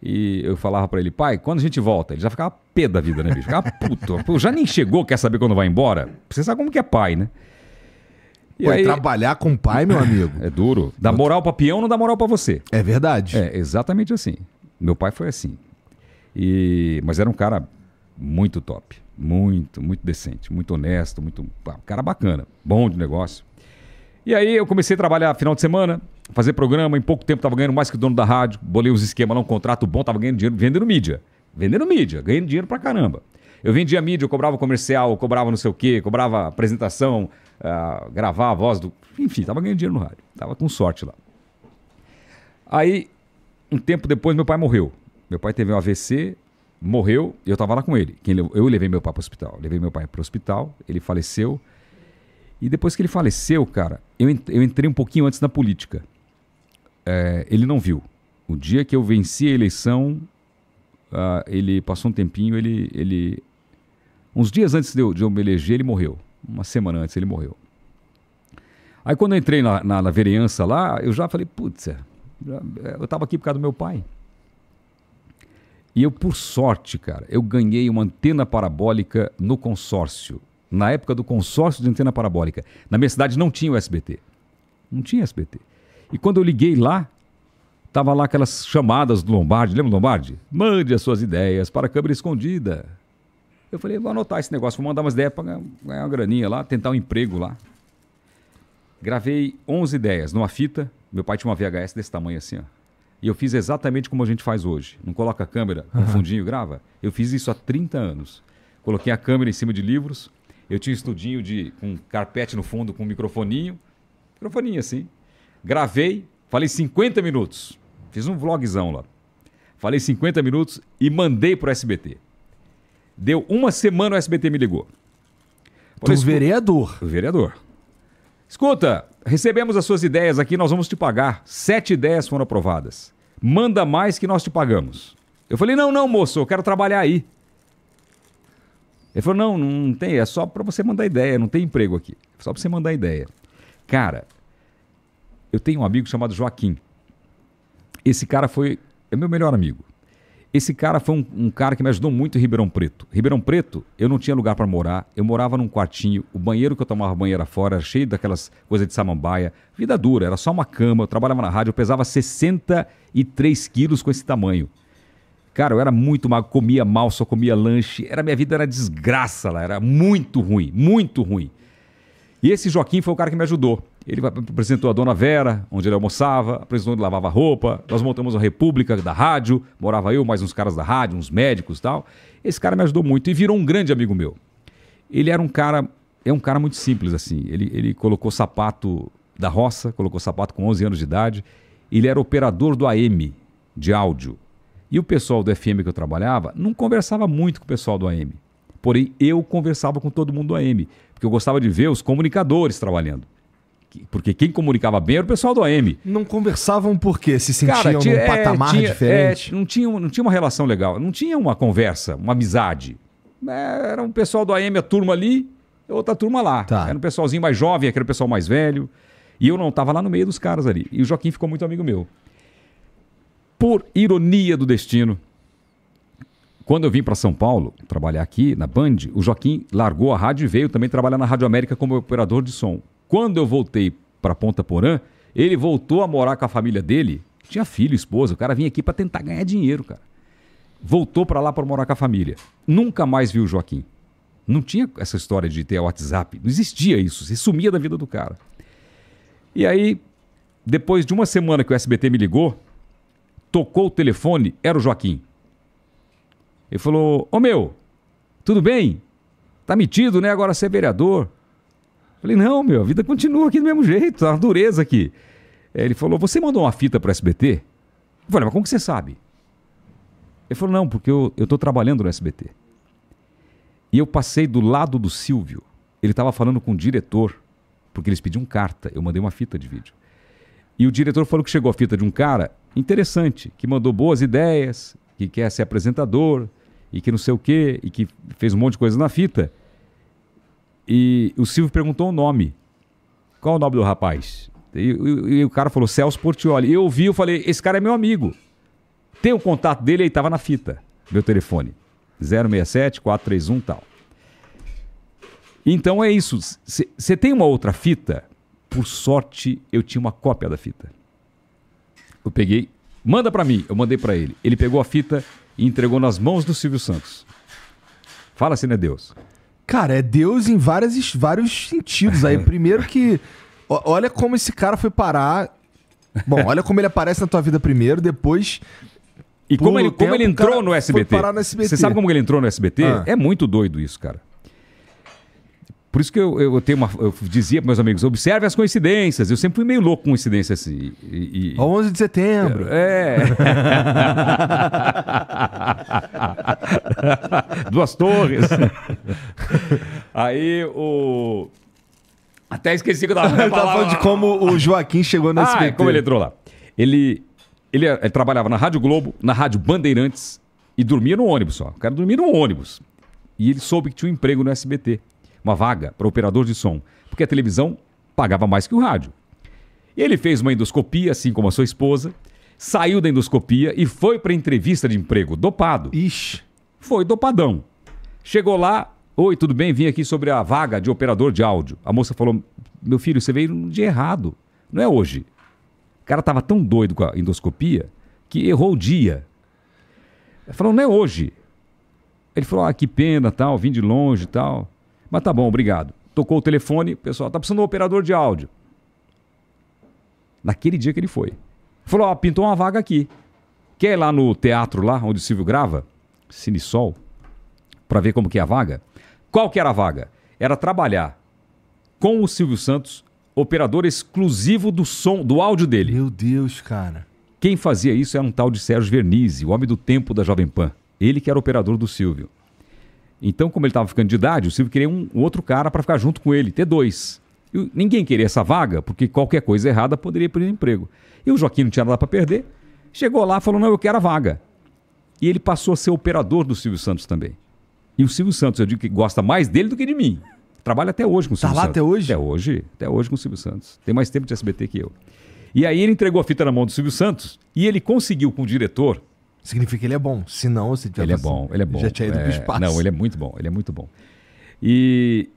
e eu falava para ele, pai, quando a gente volta? Ele já ficava pé da vida, né, bicho? Ficava puto. já nem chegou, quer saber quando vai embora? Você sabe como que é pai, né? E Pô, aí... trabalhar com o pai, meu amigo. é duro. Dá moral pra peão, não dá moral para você. É verdade. É, exatamente assim. Meu pai foi assim. E... Mas era um cara muito top. Muito, muito decente, muito honesto, muito. Um cara bacana, bom de negócio. E aí eu comecei a trabalhar final de semana, fazer programa, em pouco tempo tava ganhando mais que o dono da rádio, bolei os esquemas lá, um contrato bom, tava ganhando dinheiro, vendendo mídia. Vendendo mídia, ganhando dinheiro pra caramba. Eu vendia mídia, eu cobrava comercial, eu cobrava não sei o quê, cobrava apresentação, uh, gravar a voz do. Enfim, tava ganhando dinheiro no rádio. Tava com sorte lá. Aí, um tempo depois, meu pai morreu. Meu pai teve um AVC, morreu, eu tava lá com ele. Eu levei meu pai pro hospital. levei meu pai pro hospital, ele faleceu. E depois que ele faleceu, cara, eu, eu entrei um pouquinho antes na política. É, ele não viu. O dia que eu venci a eleição, uh, ele passou um tempinho, ele, ele Uns dias antes de eu, de eu me eleger, ele morreu. Uma semana antes ele morreu. Aí quando eu entrei na, na, na vereança lá, eu já falei, putz, é, é, eu estava aqui por causa do meu pai. E eu, por sorte, cara, eu ganhei uma antena parabólica no consórcio. Na época do consórcio de antena parabólica. Na minha cidade não tinha o SBT. Não tinha SBT. E quando eu liguei lá, tava lá aquelas chamadas do Lombardi, lembra do Lombardi? Mande as suas ideias para a câmera escondida. Eu falei, vou anotar esse negócio, vou mandar umas ideias para ganhar uma graninha lá, tentar um emprego lá. Gravei 11 ideias numa fita. Meu pai tinha uma VHS desse tamanho assim, ó. E eu fiz exatamente como a gente faz hoje. Não coloca a câmera no fundinho e grava. Eu fiz isso há 30 anos. Coloquei a câmera em cima de livros. Eu tinha um estudinho de um carpete no fundo com um microfoninho. Microfoninho assim. Gravei, falei 50 minutos. Fiz um vlogzão lá. Falei 50 minutos e mandei pro SBT. Deu uma semana o SBT me ligou. Falei, Do vereador. Do vereador. Escuta, recebemos as suas ideias aqui, nós vamos te pagar. Sete ideias foram aprovadas. Manda mais que nós te pagamos. Eu falei, não, não, moço, eu quero trabalhar aí. Ele falou, não, não tem, é só para você mandar ideia, não tem emprego aqui. É só para você mandar ideia. Cara, eu tenho um amigo chamado Joaquim. Esse cara foi, é meu melhor amigo. Esse cara foi um, um, cara que me ajudou muito em Ribeirão Preto. Ribeirão Preto, eu não tinha lugar para morar, eu morava num quartinho, o banheiro que eu tomava banho era fora, era cheio daquelas coisas de samambaia, vida dura, era só uma cama, eu trabalhava na rádio, eu pesava 63 quilos com esse tamanho. Cara, eu era muito magro, comia mal, só comia lanche, era minha vida era desgraça lá, era muito ruim, muito ruim. E esse Joaquim foi o cara que me ajudou. Ele apresentou a Dona Vera, onde ele almoçava, apresentou onde lavava roupa. Nós montamos a República da Rádio, morava eu, mais uns caras da rádio, uns médicos e tal. Esse cara me ajudou muito e virou um grande amigo meu. Ele era um cara, é um cara muito simples assim. Ele, ele colocou sapato da roça, colocou sapato com 11 anos de idade. Ele era operador do AM, de áudio. E o pessoal do FM que eu trabalhava não conversava muito com o pessoal do AM. Porém, eu conversava com todo mundo do AM, porque eu gostava de ver os comunicadores trabalhando. Porque quem comunicava bem era o pessoal do AM. Não conversavam porque se sentiam Cara, tinha, num é, patamar tinha, diferente. É, não, tinha, não tinha uma relação legal, não tinha uma conversa, uma amizade. É, era um pessoal do AM, a turma ali, outra turma lá. Tá. Era um pessoalzinho mais jovem, aquele pessoal mais velho. E eu não estava lá no meio dos caras ali. E o Joaquim ficou muito amigo meu. Por ironia do destino, quando eu vim para São Paulo trabalhar aqui na Band, o Joaquim largou a rádio e veio também trabalhar na Rádio América como operador de som. Quando eu voltei para Ponta Porã, ele voltou a morar com a família dele. Tinha filho, esposa. O cara vinha aqui para tentar ganhar dinheiro, cara. Voltou para lá para morar com a família. Nunca mais viu o Joaquim. Não tinha essa história de ter WhatsApp. Não existia isso. Você sumia da vida do cara. E aí, depois de uma semana que o SBT me ligou, tocou o telefone, era o Joaquim. Ele falou: Ô meu, tudo bem? Tá metido, né? Agora ser é vereador. Falei, não, meu, a vida continua aqui do mesmo jeito, tá dureza aqui. É, ele falou, você mandou uma fita para o SBT? Eu falei, mas como que você sabe? Ele falou, não, porque eu estou trabalhando no SBT. E eu passei do lado do Silvio. Ele estava falando com o diretor, porque eles pediam carta. Eu mandei uma fita de vídeo. E o diretor falou que chegou a fita de um cara interessante, que mandou boas ideias, que quer ser apresentador e que não sei o quê, e que fez um monte de coisa na fita. E o Silvio perguntou o nome. Qual o nome do rapaz? E, e, e, o cara falou Celso Portioli. Eu ouvi, eu falei, esse cara é meu amigo. Tem o contato dele, aí tava na fita, meu telefone. 067 431 tal. Então é isso. Você tem uma outra fita? Por sorte, eu tinha uma cópia da fita. Eu peguei, manda para mim. Eu mandei para ele. Ele pegou a fita e entregou nas mãos do Silvio Santos. Fala assim, né, Deus. Cara, é Deus em várias, vários sentidos. Aí, primeiro que. Olha como esse cara foi parar. Bom, olha como ele aparece na tua vida primeiro, depois. E como ele, como ele entrou no SBT. no SBT. Você sabe como ele entrou no SBT? Ah. É muito doido isso, cara. Por isso que eu, eu, tenho uma, eu dizia para meus amigos, observe as coincidências. Eu sempre fui meio louco com coincidências assim. E, e... 11 de setembro. É. Duas torres. Aí o... Até esqueci que eu estava eu falando de como o Joaquim chegou no SBT. Ah, como ele entrou lá. Ele, ele, ele trabalhava na Rádio Globo, na Rádio Bandeirantes e dormia no ônibus só. O cara dormia no ônibus. E ele soube que tinha um emprego no SBT uma vaga para operador de som, porque a televisão pagava mais que o rádio. Ele fez uma endoscopia, assim como a sua esposa, saiu da endoscopia e foi para entrevista de emprego dopado. Ixi. Foi dopadão. Chegou lá, oi, tudo bem? Vim aqui sobre a vaga de operador de áudio. A moça falou: meu filho, você veio no dia errado. Não é hoje. O cara estava tão doido com a endoscopia que errou o dia. Ele falou: não é hoje. Ele falou: ah, que pena, tal, vim de longe tal. Mas tá bom, obrigado. Tocou o telefone, pessoal, tá precisando de um operador de áudio. Naquele dia que ele foi. Falou, ó, pintou uma vaga aqui. Quer ir lá no teatro lá, onde o Silvio grava? Cinesol. Pra ver como que é a vaga? Qual que era a vaga? Era trabalhar com o Silvio Santos, operador exclusivo do som, do áudio dele. Meu Deus, cara. Quem fazia isso era um tal de Sérgio Vernizzi, o homem do tempo da Jovem Pan. Ele que era operador do Silvio. Então, como ele estava ficando de idade, o Silvio queria um, outro cara para ficar junto com ele, ter dois. E ninguém queria essa vaga, porque qualquer coisa errada poderia perder emprego. E o Joaquim não tinha nada para perder. Chegou lá, falou: Não, eu quero a vaga. E ele passou a ser operador do Silvio Santos também. E o Silvio Santos, eu digo que gosta mais dele do que de mim. Trabalha até hoje com o tá Silvio tá Santos. lá até hoje? Até hoje. Até hoje com o Silvio Santos. Tem mais tempo de SBT que eu. E aí ele entregou a fita na mão do Silvio Santos e ele conseguiu com o diretor significa que ele é bom. Se não, se tivesse, ele é tá bom, ele é bom. Já tinha ido é, pro espaço. Não, ele é muito bom, ele é muito bom. E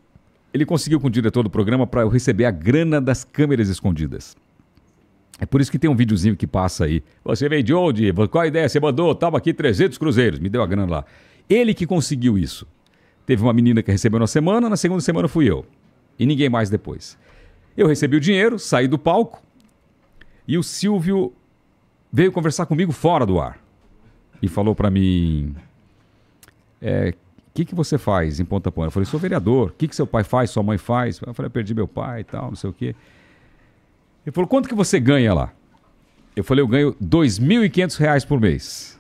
ele conseguiu com o diretor do programa para eu receber a grana das câmeras escondidas. É por isso que tem um videozinho que passa aí. Você veio de onde? Qual a ideia? Você mandou? Tava aqui 300 cruzeiros. Me deu a grana lá. Ele que conseguiu isso. Teve uma menina que recebeu na semana, na segunda semana fui eu. E ninguém mais depois. Eu recebi o dinheiro, saí do palco e o Silvio veio conversar comigo fora do ar e falou para mim: O é, que, que você faz em Ponta Pônei? Eu falei: Sou vereador. O que, que seu pai faz, sua mãe faz? Eu falei: Perdi meu pai e tal, não sei o quê. Ele falou: Quanto que você ganha lá? Eu falei: Eu ganho R$ 2.500 por mês.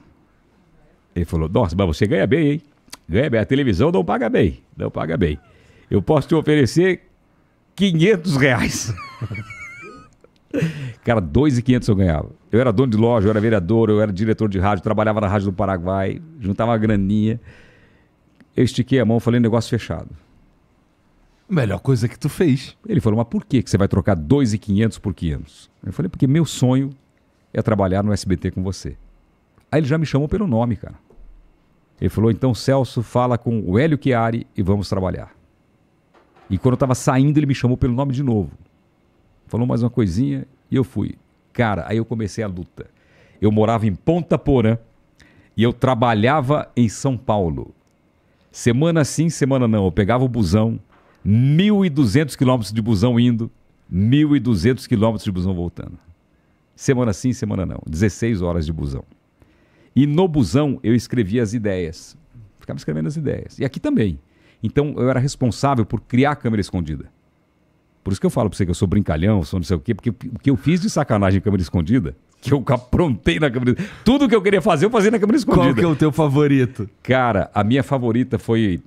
Ele falou: Nossa, mas você ganha bem, hein? Ganha bem. A televisão não paga bem. Não paga bem. Eu posso te oferecer 500 reais. Cara, 2,500 eu ganhava. Eu era dono de loja, eu era vereador, eu era diretor de rádio, trabalhava na Rádio do Paraguai, juntava uma graninha. Eu estiquei a mão falei, negócio fechado. Melhor coisa que tu fez. Ele falou, mas por que, que você vai trocar 2,500 por 500? Eu falei, porque meu sonho é trabalhar no SBT com você. Aí ele já me chamou pelo nome, cara. Ele falou, então Celso, fala com o Hélio Chiari e vamos trabalhar. E quando eu estava saindo, ele me chamou pelo nome de novo falou mais uma coisinha e eu fui. Cara, aí eu comecei a luta. Eu morava em Ponta Porã e eu trabalhava em São Paulo. Semana sim, semana não. Eu pegava o busão, 1.200 quilômetros de busão indo, 1.200 quilômetros de busão voltando. Semana sim, semana não. 16 horas de busão. E no busão eu escrevia as ideias. Ficava escrevendo as ideias. E aqui também. Então eu era responsável por criar a câmera escondida. Por isso que eu falo pra você que eu sou brincalhão, sou não sei o quê, porque o que eu fiz de sacanagem em câmera escondida, que eu aprontei na câmera. Tudo que eu queria fazer, eu fazia na câmera escondida. Qual que é o teu favorito? Cara, a minha favorita foi.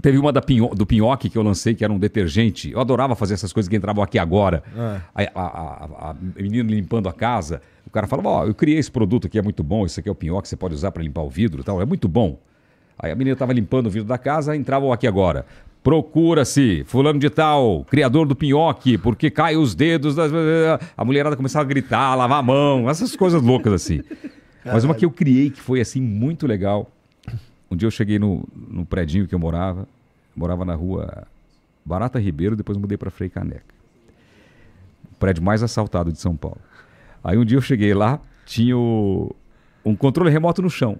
Teve uma da Pinho... do Pinhoque que eu lancei, que era um detergente. Eu adorava fazer essas coisas que entravam aqui agora. É. A, a, a, a, menina limpando a casa. O cara falava: Ó, oh, eu criei esse produto aqui, é muito bom. Esse aqui é o Pinhoque, você pode usar para limpar o vidro e tal. É muito bom. Aí a menina estava limpando o vidro da casa, entrava o aqui agora procura-se fulano de tal, criador do pinhoque, porque cai os dedos, das... a mulherada começava a gritar, a lavar a mão, essas coisas loucas assim. Mas uma que eu criei que foi assim muito legal. Um dia eu cheguei no, no predinho que eu morava, morava na rua Barata Ribeiro, depois mudei para Frei Caneca. O prédio mais assaltado de São Paulo. Aí um dia eu cheguei lá, tinha o, um controle remoto no chão.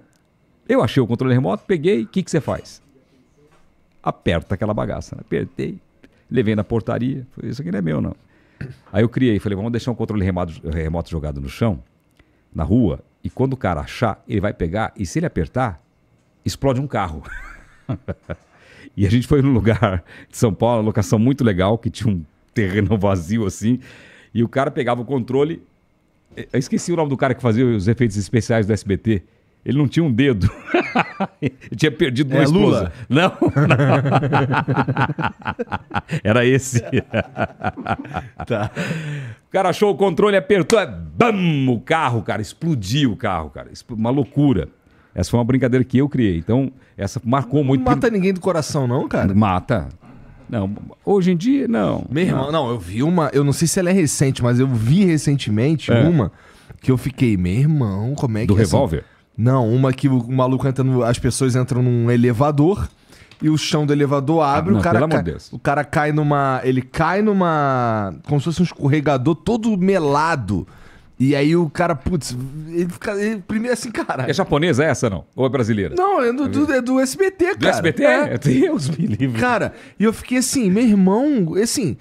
Eu achei o controle remoto, peguei, o que, que você faz? aperta aquela bagaça. Né? Apertei, levei na portaria, falei, isso aqui não é meu, não. Aí eu criei, falei, vamos deixar um controle remoto, remoto jogado no chão, na rua, e quando o cara achar, ele vai pegar, e se ele apertar, explode um carro. e a gente foi num lugar de São Paulo, locação muito legal, que tinha um terreno vazio assim, e o cara pegava o controle. Eh, eu esqueci o nome do cara que fazia os efeitos especiais do SBT. Ele não tinha um dedo. ele tinha perdido é, uma esposa. Lula. Não. não. Era esse. tá. O cara achou o controle, apertou, é bam, o carro, cara, explodiu o carro, cara. Uma loucura. Essa foi uma brincadeira que eu criei. Então, essa marcou muito. Não mata ninguém do coração, não, cara? Mata. Não, hoje em dia, não. Meu irmão, não. não, eu vi uma. Eu não sei se ela é recente, mas eu vi recentemente é. uma que eu fiquei, meu irmão, como é que. Do é revólver? Essa... Não, uma que o maluco entra no, as pessoas entram num elevador e o chão do elevador abre, ah, não, o, cara cai, o cara cai numa, ele cai numa como se fosse um escorregador todo melado. E aí o cara, putz, ele fica. Ele, primeiro assim, cara. É japonesa essa, não? Ou é brasileira? Não, é do, do, é do SBT, cara. Do SBT? É. Deus me livre. Cara, e eu fiquei assim, meu irmão, assim,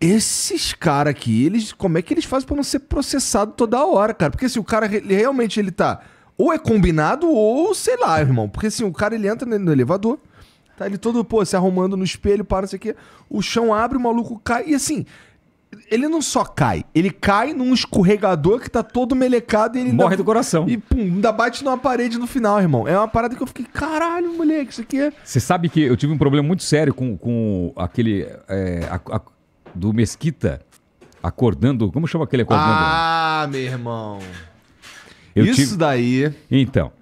esses caras aqui, eles, como é que eles fazem para não ser processado toda hora, cara? Porque se assim, o cara ele, realmente ele tá ou é combinado ou sei lá, irmão. Porque assim, o cara ele entra no elevador, tá ele todo, pô, se arrumando no espelho, para não sei o quê. O chão abre, o maluco cai e assim, ele não só cai, ele cai num escorregador que tá todo melecado e ele morre ainda, do coração. E pum, ainda bate numa parede no final, irmão. É uma parada que eu fiquei, caralho, moleque, isso aqui é. Você sabe que eu tive um problema muito sério com, com aquele. É, a, a do Mesquita. Acordando. Como chama aquele acordando? Ah, meu irmão. Eu Isso tive... daí. Então.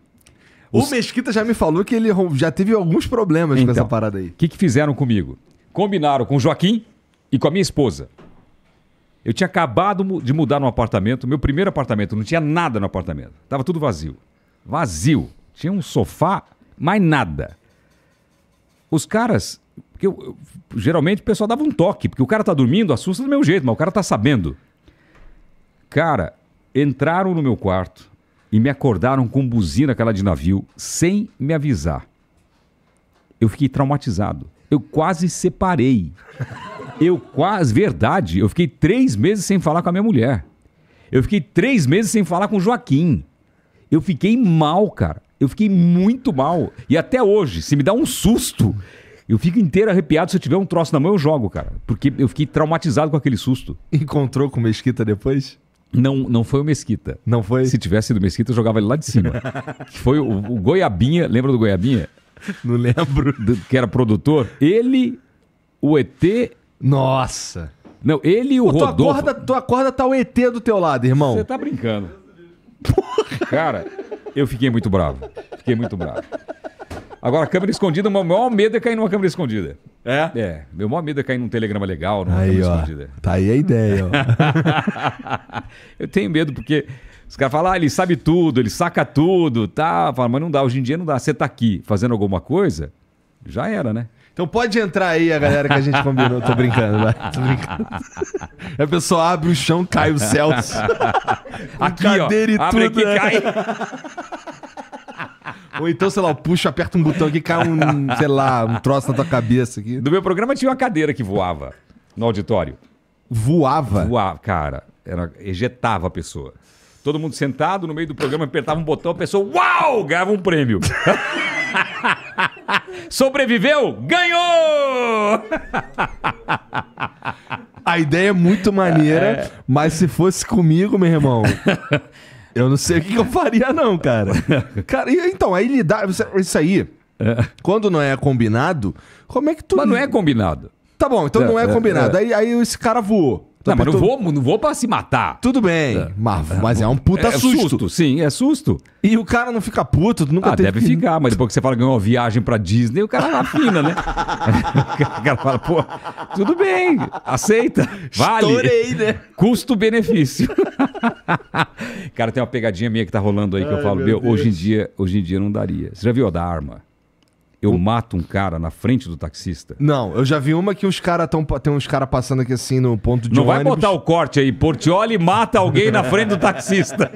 Os... O Mesquita já me falou que ele já teve alguns problemas então, com essa então, parada aí. O que, que fizeram comigo? Combinaram com o Joaquim e com a minha esposa. Eu tinha acabado de mudar no apartamento, meu primeiro apartamento, não tinha nada no apartamento. Tava tudo vazio. Vazio. Tinha um sofá, mais nada. Os caras porque eu, eu, geralmente o pessoal dava um toque, porque o cara tá dormindo, assusta do meu jeito, mas o cara tá sabendo. Cara, entraram no meu quarto e me acordaram com buzina aquela de navio, sem me avisar. Eu fiquei traumatizado. Eu quase separei. Eu quase, verdade, eu fiquei três meses sem falar com a minha mulher. Eu fiquei três meses sem falar com o Joaquim. Eu fiquei mal, cara. Eu fiquei muito mal. E até hoje, se me dá um susto, eu fico inteiro arrepiado. Se eu tiver um troço na mão, eu jogo, cara. Porque eu fiquei traumatizado com aquele susto. Encontrou com o Mesquita depois? Não, não foi o Mesquita. Não foi? Se tivesse sido Mesquita, eu jogava ele lá de cima. foi o, o, Goiabinha. Lembra do Goiabinha? Não lembro. Do, que era produtor. Ele, o ET. Nossa! Não, ele e o Pô, tua Rodolfo. Corda, corda tá o ET do teu lado, irmão. Você tá brincando. Porra. Cara, eu fiquei muito bravo. Fiquei muito bravo. Agora, câmera escondida, meu maior medo é cair numa câmera escondida. É? É. Meu maior medo é cair num telegrama legal, numa aí, câmera ó, escondida. Tá aí a ideia, ó. eu tenho medo porque os caras falam, ah, ele sabe tudo, ele saca tudo, tá? Fala, mas não dá, hoje em dia não dá. Você tá aqui fazendo alguma coisa, já era, né? Então pode entrar aí a galera que a gente combinou. Tô brincando, vai. Tô brincando. A é, pessoa abre o chão, cai o Celso. aqui, ó. Abre tudo. Que né? cai. Ou então, sei lá, puxa, aperta um botão aqui, cai um, sei lá, um troço na tua cabeça aqui. Do meu programa tinha uma cadeira que voava no auditório. Voava? Voava, cara. Era, ejetava a pessoa. Todo mundo sentado no meio do programa, apertava um botão, a pessoa, uau, ganhava um prêmio. Sobreviveu? Ganhou! A ideia é muito maneira, é. mas se fosse comigo, meu irmão. Eu não sei o que, que eu faria, não, cara. cara, então, aí lidar. Isso aí, é. quando não é combinado, como é que tu. Mas não é combinado. Tá bom, então é, não é, é combinado. É. Aí, aí esse cara voou. Tá, não, mas não vou, não vou pra se matar. Tudo bem, é. Mas, é, mas é um é puta é, susto. susto. Sim, é susto. E o cara não fica puto, nunca ah, deve que... ficar, mas depois que você fala que ganhou uma viagem pra Disney, o cara afina, né? o cara fala, pô, tudo bem, aceita, vale. Estourei, né? Custo-benefício. cara, tem uma pegadinha minha que tá rolando aí que Ai, eu falo, meu, meu hoje, em dia, hoje em dia não daria. Você já viu a da arma? eu hum? mato um cara na frente do taxista. Não, eu já vi uma que os caras estão. Tem uns caras passando aqui assim no ponto de. Não ônibus. vai botar o corte aí. Portioli mata alguém na frente do taxista.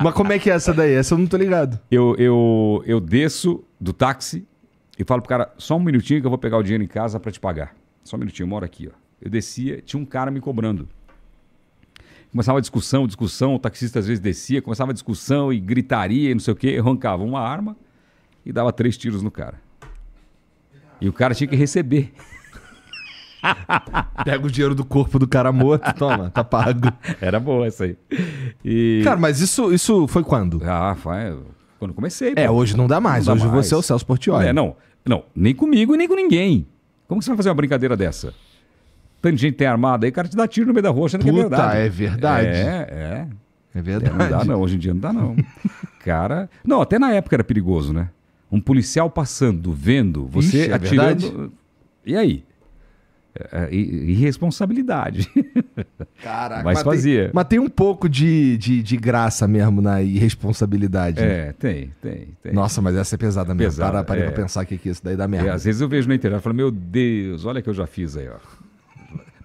Mas como é que é essa daí? Essa eu não tô ligado. Eu, eu, eu desço do táxi e falo pro cara: só um minutinho que eu vou pegar o dinheiro em casa para te pagar. Só um minutinho, mora aqui, ó. Eu descia, tinha um cara me cobrando. Começava a discussão, discussão, o taxista às vezes descia, começava a discussão e gritaria, não sei o quê, eu arrancava uma arma e dava três tiros no cara. E o cara tinha que receber. Pega o dinheiro do corpo do cara morto, toma, tá pago. Era boa essa aí. E... Cara, mas isso, isso foi quando? Ah, foi quando comecei. É, pô. hoje não dá mais. Não hoje dá mais. você é o Celso Portioli. É, não, não, nem comigo e nem com ninguém. Como que você vai fazer uma brincadeira dessa? Tanto de gente tem armada aí, o cara te dá tiro no meio da rua achando Puta, que é verdade. é verdade. É, é. É verdade. É, não dá não, hoje em dia não dá não. cara... Não, até na época era perigoso, né? um policial passando, vendo, você Ixi, é atirando. e aí? É, é irresponsabilidade. Caraca, mas, mas fazia. Tem, mas tem um pouco de, de, de, graça mesmo na irresponsabilidade. Né? É, tem, tem, tem, Nossa, mas essa é pesada mesmo. Pesada, para, é. pra pensar que, que isso daí dá merda. É, às vezes eu vejo na internet e falo, meu Deus, olha o que eu já fiz aí, ó.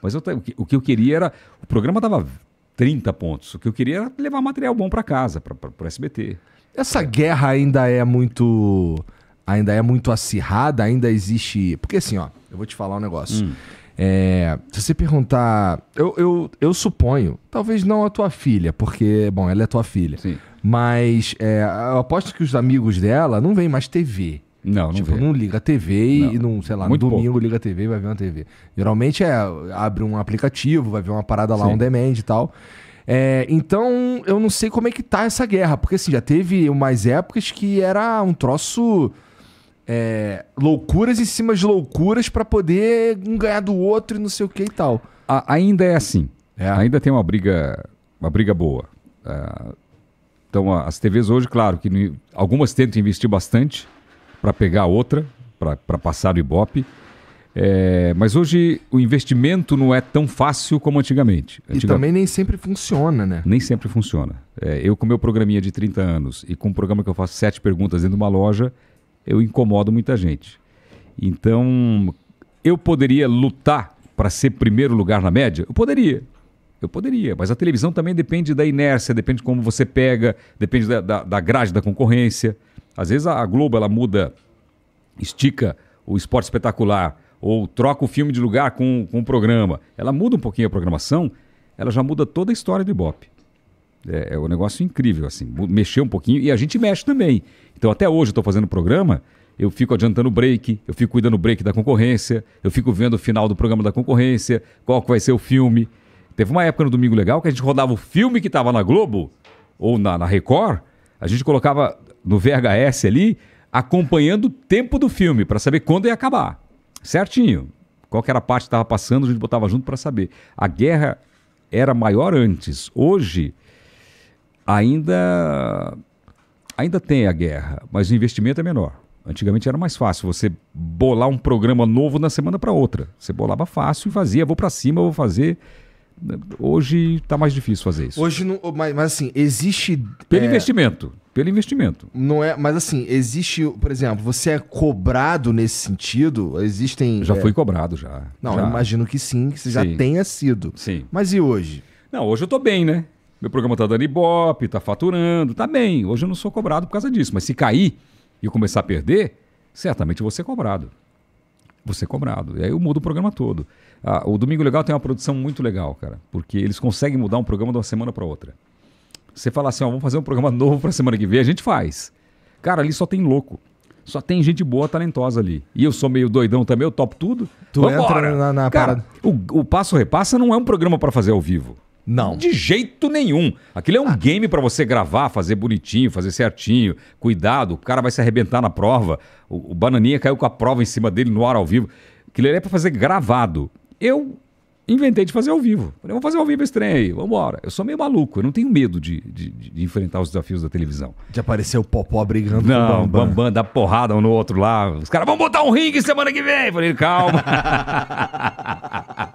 Mas eu, o que eu queria era. O programa dava 30 pontos. O que eu queria era levar material bom para casa, para o SBT. Essa guerra ainda é muito. Ainda é muito acirrada, ainda existe. Porque assim, ó, eu vou te falar um negócio. Hum. É, se você perguntar. Eu, eu, eu suponho, talvez não a tua filha, porque, bom, ela é tua filha. Sim. Mas é, eu aposto que os amigos dela não veem mais TV. Não, não Tipo, vê. não liga a TV e não, sei lá, Muito no domingo pouco. liga a TV e vai ver uma TV. Geralmente é, abre um aplicativo, vai ver uma parada lá Sim. on demand e tal. É, então, eu não sei como é que tá essa guerra, porque assim, já teve umas épocas que era um troço. É, loucuras em cima de loucuras para poder um ganhar do outro e não sei o que e tal. A, ainda é assim. É. Ainda tem uma briga, uma briga boa. É, então, as TVs hoje, claro, que algumas tentam investir bastante para pegar outra, para passar o Ibope. É, mas hoje o investimento não é tão fácil como antigamente. Antiga... E também nem sempre funciona, né? Nem sempre funciona. É, eu, com meu programinha de 30 anos e com um programa que eu faço sete perguntas dentro de uma loja, eu incomodo muita gente. Então, eu poderia lutar para ser primeiro lugar na média? Eu poderia. Eu poderia, mas a televisão também depende da inércia, depende de como você pega, depende da, da, da grade da concorrência. Às vezes a Globo ela muda, estica o esporte espetacular ou troca o filme de lugar com, com o programa, ela muda um pouquinho a programação, ela já muda toda a história do Ibope. É, é um negócio incrível, assim, mexer um pouquinho e a gente mexe também. Então até hoje eu estou fazendo programa, eu fico adiantando o break, eu fico cuidando do break da concorrência, eu fico vendo o final do programa da concorrência, qual que vai ser o filme. Teve uma época no Domingo Legal que a gente rodava o filme que estava na Globo ou na, na Record, a gente colocava no VHS ali, acompanhando o tempo do filme para saber quando ia acabar certinho. Qual que era a parte que estava passando, a gente botava junto para saber. A guerra era maior antes. Hoje, ainda, ainda tem a guerra, mas o investimento é menor. Antigamente era mais fácil você bolar um programa novo na semana para outra. Você bolava fácil e fazia, vou para cima, vou fazer Hoje está mais difícil fazer isso. Hoje não, mas, mas assim, existe. Pelo é, investimento. Pelo investimento. Não é, mas assim, existe, por exemplo, você é cobrado nesse sentido? Existem. Já é, fui cobrado, já. Não, já. imagino que sim, que você sim. já tenha sido. Sim. Mas e hoje? Não, hoje eu estou bem, né? Meu programa está dando ibope, está faturando, está bem. Hoje eu não sou cobrado por causa disso. Mas se cair e começar a perder, certamente eu vou ser cobrado. Vou ser cobrado. E aí eu mudo o programa todo. Ah, o Domingo Legal tem uma produção muito legal, cara, porque eles conseguem mudar um programa de uma semana para outra. Você fala assim, ó, vamos fazer um programa novo para semana que vem, a gente faz. Cara, ali só tem louco. Só tem gente boa, talentosa ali. E eu sou meio doidão também, eu topo tudo. Tu Vambora. entra na, na cara, parada. O, o Passo Repassa não é um programa para fazer ao vivo. Não. De jeito nenhum. Aquilo é um ah. game para você gravar, fazer bonitinho, fazer certinho. Cuidado, o cara vai se arrebentar na prova. O, o bananinha caiu com a prova em cima dele no ar ao vivo. Aquilo ali é para fazer gravado. Eu inventei de fazer ao vivo. Falei, vamos fazer ao vivo esse trem aí, embora. Eu sou meio maluco, eu não tenho medo de, de, de enfrentar os desafios da televisão. De aparecer o Popó brigando não, com o Bambam. Bambam dá porrada um no outro lá. Os caras, vão botar um ringue semana que vem. falei, calma.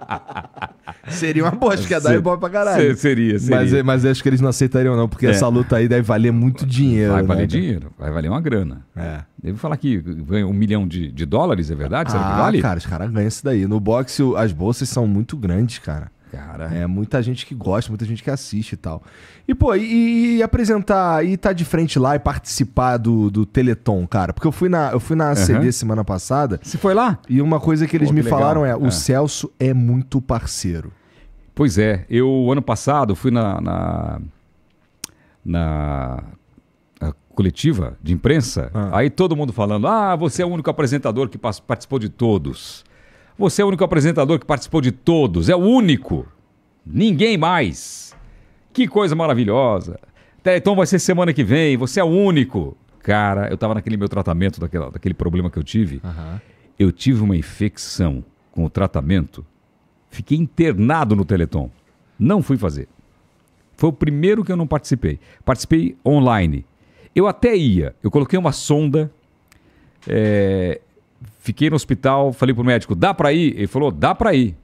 Seria uma bosta que ia dar ibope é pra caralho. Seria, seria. Mas, eh, mas acho que eles não aceitariam, não, porque é. essa luta aí deve valer muito dinheiro. Vai né, valer né? dinheiro, vai valer uma grana. É. Devo falar que ganha um milhão de, de dólares, é verdade? Será ah, que vale? Cara, os caras ganham isso daí. No boxe, as bolsas são muito grande, cara. Cara. É muita gente que gosta, muita gente que assiste e tal. E, pô, e, e apresentar, e estar tá de frente lá e participar do, do Teleton, cara. Porque eu fui na, eu fui na ACD semana passada. Você foi lá? E uma coisa que eles pô, me que falaram é: o é. Celso é muito parceiro. Pois é. Eu, ano passado, fui na, na, na coletiva de imprensa. Ah. Aí todo mundo falando: ah, você é o único apresentador que participou de todos. Você é o único apresentador que participou de todos, é o único. Ninguém mais. Que coisa maravilhosa. Teleton vai ser semana que vem, você é o único. Cara, eu tava naquele meu tratamento, daquela, daquele problema que eu tive. Uhum. Eu tive uma infecção com o tratamento. Fiquei internado no Teleton. Não fui fazer. Foi o primeiro que eu não participei. Participei online. Eu até ia. Eu coloquei uma sonda. É, Fiquei no hospital, falei pro médico, dá para ir? Ele falou, dá para ir.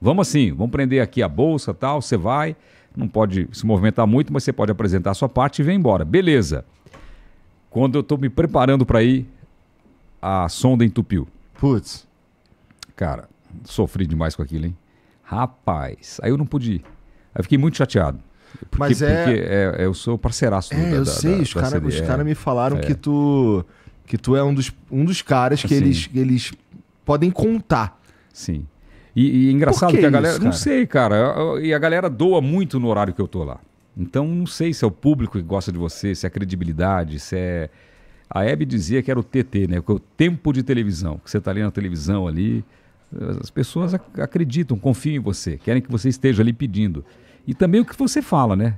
Vamos assim, vamos prender aqui a bolsa tal, você vai, não pode se movimentar muito, mas você pode apresentar a sua parte e vem embora. Beleza. Quando eu estou me preparando para ir, a sonda entupiu. Putz. Cara, sofri demais com aquilo, hein? Rapaz, aí eu não pude ir. Aí fiquei muito chateado. Porque, Mas é... porque é, é eu sou parceiraço é, da, eu sei, da, os caras cara me falaram é. que tu que tu é um dos, um dos caras que eles, eles podem contar. Sim. E, e é engraçado que, que, a galera. Isso, não sei, cara. E a galera doa muito no horário que eu tô lá. Então não sei se é o público que gosta de você, se é a credibilidade, se é. A Hebe dizia que era o TT, né? O tempo de televisão. Que você tá ali na televisão ali. As pessoas ac acreditam, confiam em você, querem que você esteja ali pedindo. E também o que você fala, né?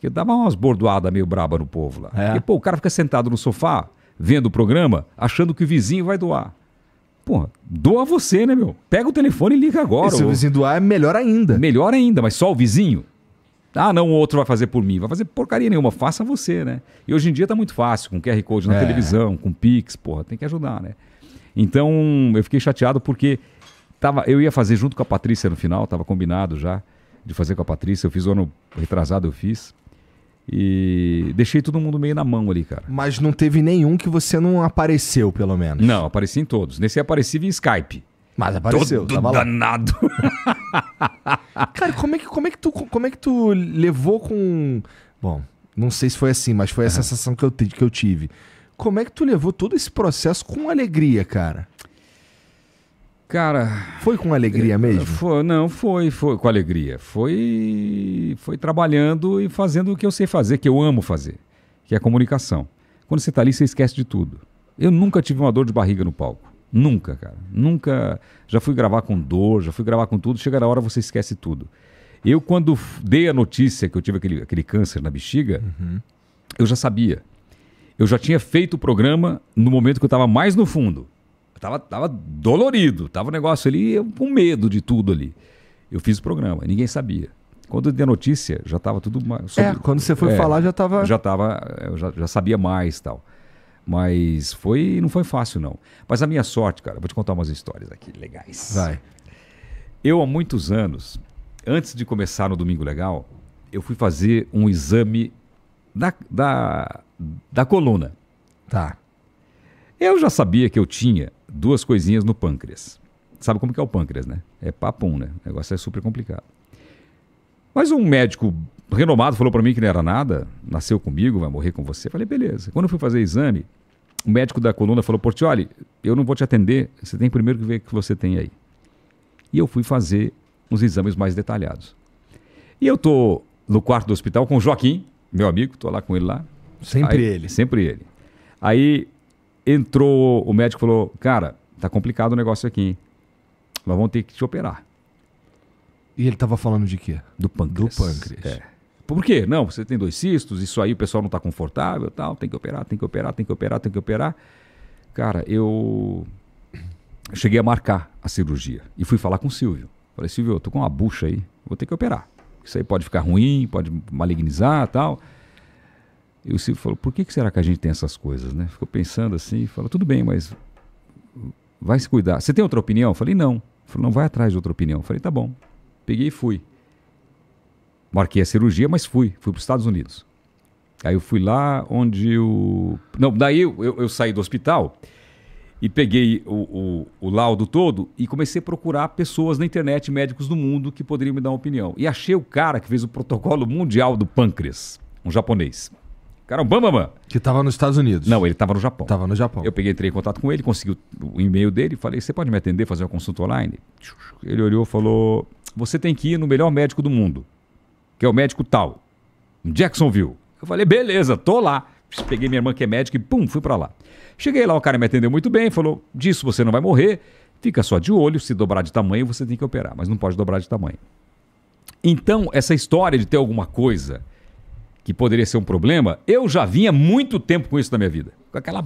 Que dava umas bordoadas meio braba no povo lá. É. Porque, pô, o cara fica sentado no sofá, vendo o programa achando que o vizinho vai doar. Porra, doa você, né, meu? Pega o telefone e liga agora. E se o vizinho doar, é melhor ainda. Melhor ainda, mas só o vizinho? Ah, não, o outro vai fazer por mim. Vai fazer porcaria nenhuma, faça você, né? E hoje em dia tá muito fácil, com QR Code na é. televisão, com Pix, porra, tem que ajudar, né? Então, eu fiquei chateado porque tava, eu ia fazer junto com a Patrícia no final, tava combinado já de fazer com a Patrícia. Eu fiz o ano retrasado, eu fiz. E deixei todo mundo meio na mão ali, cara. Mas não teve nenhum que você não apareceu, pelo menos. Não, apareci em todos. Nesse apareci via Skype. Mas apareceu, Todo tá danado. cara, como é que como é que tu como é que tu levou com Bom, não sei se foi assim, mas foi a sensação que eu, que eu tive. Como é que tu levou todo esse processo com alegria, cara? Cara, foi com alegria eh, mesmo? Foi, não, foi, foi com alegria. Foi, foi trabalhando e fazendo o que eu sei fazer, que eu amo fazer, que é a comunicação. Quando você está ali, você esquece de tudo. Eu nunca tive uma dor de barriga no palco. Nunca, cara. Nunca. Já fui gravar com dor, já fui gravar com tudo. Chega na hora, você esquece tudo. Eu, quando dei a notícia que eu tive aquele, aquele câncer na bexiga, uhum. eu já sabia. Eu já tinha feito o programa no momento que eu estava mais no fundo. Tava, tava dolorido, tava o um negócio ali, eu, com medo de tudo ali. Eu fiz o programa, ninguém sabia. Quando eu dei a notícia, já tava tudo mais. É, sobre... É, quando você foi é, falar, já tava Já tava, eu já, já sabia mais tal. Mas foi, não foi fácil, não. Mas a minha sorte, cara, vou te contar umas histórias aqui legais. Vai. Eu, há muitos anos, antes de começar no Domingo Legal, eu fui fazer um exame da, da, da coluna. Tá. Eu já sabia que eu tinha duas coisinhas no pâncreas. Sabe como que é o pâncreas, né? É papum, né? O negócio é super complicado. Mas um médico renomado falou para mim que não era nada, nasceu comigo, vai morrer com você. Falei, beleza. Quando eu fui fazer exame, o médico da coluna falou, Portioli, eu não vou te atender, você tem primeiro que ver o que você tem aí. E eu fui fazer uns exames mais detalhados. E eu tô no quarto do hospital com o Joaquim, meu amigo, tô lá com ele lá. Sempre aí, ele. Sempre ele. Aí entrou, o médico falou: Cara, tá complicado o negócio aqui, hein? Nós vamos ter que te operar. E ele estava falando de quê? Do pâncreas. Do pâncreas. É. Por quê? Não, você tem dois cistos, isso aí o pessoal não está confortável tal, tem que operar, tem que operar, tem que operar, tem que operar. Cara, eu cheguei a marcar a cirurgia e fui falar com o Silvio. Falei, Silvio, eu tô com uma bucha aí, vou ter que operar. Isso aí pode ficar ruim, pode malignizar tal. E o Silvio falou: por que, que será que a gente tem essas coisas, né? Ficou pensando assim, falou: tudo bem, mas vai se cuidar. Você tem outra opinião? Eu falei: não. Ele falou: não vai atrás de outra opinião. Eu falei: tá bom. Peguei e fui. Marquei a cirurgia, mas fui. Fui para os Estados Unidos. Aí eu fui lá onde o. Não, daí eu, eu, eu saí do hospital e peguei o, o, o, laudo todo e comecei a procurar pessoas na internet, médicos do mundo, que poderiam me dar uma opinião. E achei o cara que fez o protocolo mundial do pâncreas, um japonês. Cara, o Que estava nos Estados Unidos. Não, ele estava no Japão. Estava no Japão. Eu peguei, entrei em contato com ele, consegui o e-mail dele, falei, você pode me atender, fazer uma consulta online? Ele olhou e falou, você tem que ir no melhor médico do mundo, que é o médico tal, Jacksonville. Eu falei, beleza, tô lá. Peguei minha irmã que é médica e pum, fui para lá. Cheguei lá, o cara me atendeu muito bem, falou, disso você não vai morrer, fica só de olho, se dobrar de tamanho você tem que operar, mas não pode dobrar de tamanho. Então, essa história de ter alguma coisa que poderia ser um problema, eu já vinha muito tempo com isso na minha vida. Com aquela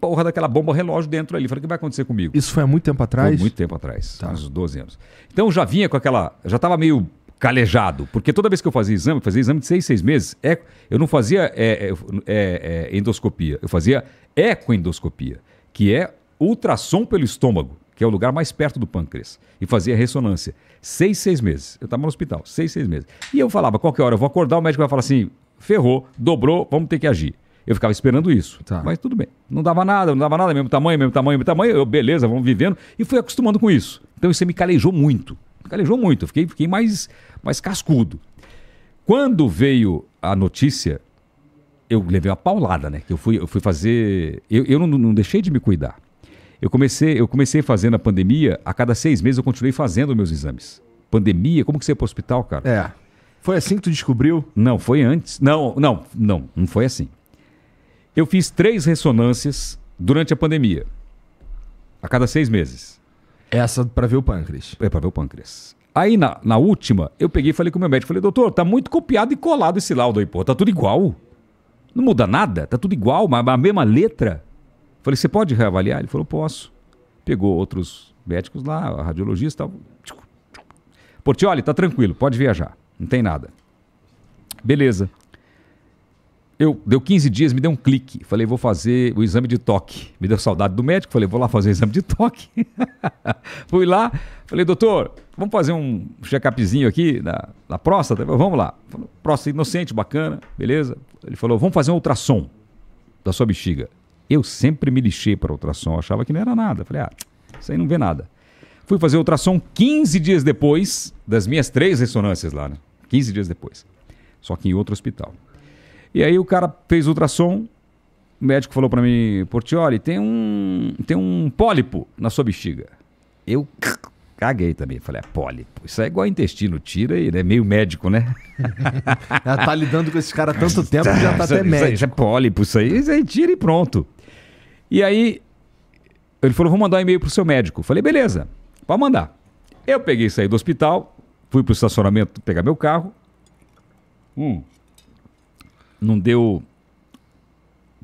porra daquela bomba relógio dentro ali. Falei, o que vai acontecer comigo? Isso foi há muito tempo atrás? Foi muito tempo atrás, tá. uns 12 anos. Então eu já vinha com aquela. Já estava meio calejado, porque toda vez que eu fazia exame, fazia exame de seis, seis meses, eco, é, eu não fazia é, é, é, é, endoscopia, eu fazia ecoendoscopia, que é ultrassom pelo estômago que é o lugar mais perto do pâncreas, e fazia ressonância. Seis, seis meses. Eu estava no hospital, seis, seis meses. E eu falava, qualquer hora eu vou acordar, o médico vai falar assim, ferrou, dobrou, vamos ter que agir. Eu ficava esperando isso. Tá. Mas tudo bem. Não dava nada, não dava nada, mesmo tamanho, mesmo tamanho, mesmo tamanho. Eu, beleza, vamos vivendo. E fui acostumando com isso. Então isso me calejou muito. Me calejou muito. fiquei, fiquei mais, mais cascudo. Quando veio a notícia, eu levei uma paulada, né? Eu fui, eu fui fazer. Eu, eu não, não deixei de me cuidar. Eu comecei, eu comecei fazendo a pandemia, a cada seis meses eu continuei fazendo meus exames. Pandemia, como que você ia para o hospital, cara? É. Foi assim que tu descobriu? Não, foi antes. Não, não, não, não foi assim. Eu fiz três ressonâncias durante a pandemia. A cada seis meses. Essa para ver o pâncreas. É para ver o pâncreas. Aí na, na última, eu peguei e falei com o meu médico, falei: "Doutor, tá muito copiado e colado esse laudo aí, pô. Tá tudo igual. Não muda nada, tá tudo igual, mas a mesma letra. Falei, você pode reavaliar? Ele falou, posso. Pegou outros médicos lá, radiologista e tal. Portioli, tá tranquilo, pode viajar. Não tem nada. Beleza. Eu, deu 15 dias, me deu um clique. Falei, vou fazer o exame de toque. Me deu saudade do médico, falei, vou lá fazer o exame de toque. Fui lá, falei, doutor, vamos fazer um check-upzinho aqui na, na próstata? Vamos lá. Falei, próstata inocente, bacana, beleza. Ele falou, vamos fazer um ultrassom da sua bexiga. Eu sempre me lixei para ultrassom, achava que não era nada. Falei, ah, isso aí não vê nada. Fui fazer ultrassom 15 dias depois das minhas três ressonâncias lá, né? 15 dias depois. Só que em outro hospital. E aí o cara fez ultrassom, o médico falou para mim, Portioli, tem um, tem um pólipo na sua bexiga. Eu caguei também. Falei, é pólipo. Isso é igual intestino, tira e é né? meio médico, né? já tá lidando com esse cara há tanto tempo que já tá até isso, médico. Isso é pólipo, isso aí, isso aí tira e pronto. E aí ele falou: vou mandar um e-mail pro seu médico. Falei, beleza, pode mandar. Eu peguei, saí do hospital, fui pro estacionamento pegar meu carro. Hum. Não deu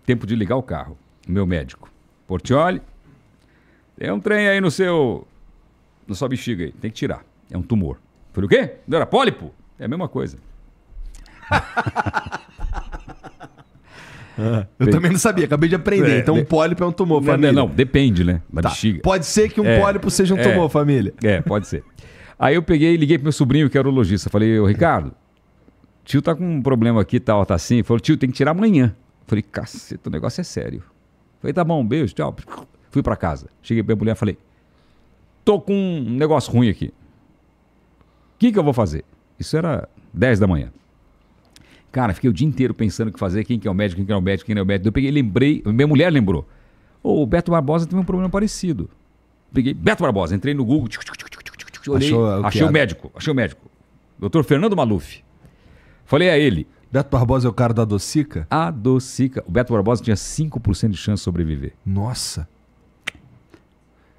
tempo de ligar o carro, meu médico. Portioli, tem um trem aí no seu. na sua bexiga aí, tem que tirar. É um tumor. Falei, o quê? Não era pólipo? É a mesma coisa. Ah, eu também não sabia, acabei de aprender. É, então, um pólipo é um tumor, família. Não, não depende, né? tá. bexiga. Pode ser que um é, pólipo seja um é, tumor, família. É, pode ser. Aí eu peguei e liguei pro meu sobrinho, que era urologista. Falei, ô Ricardo, tio tá com um problema aqui, tal, tá assim. Ele falou, tio, tem que tirar amanhã. Falei, caceta, o negócio é sério. Falei, tá bom, um beijo, tchau. Fui para casa. Cheguei pra minha mulher e falei, tô com um negócio ruim aqui. O que que eu vou fazer? Isso era 10 da manhã. Cara, fiquei o dia inteiro pensando o que fazer, quem que é o médico, quem que é o médico, quem que é o médico. Eu peguei, lembrei, minha mulher lembrou. Oh, o Beto Barbosa teve um problema parecido. Peguei Beto Barbosa, entrei no Google, olhei, achou, achei o médico, achei o médico. Doutor Fernando Maluf. Falei a ele. Beto Barbosa é o cara da Docica? A Docica. O Beto Barbosa tinha 5% de chance de sobreviver. Nossa.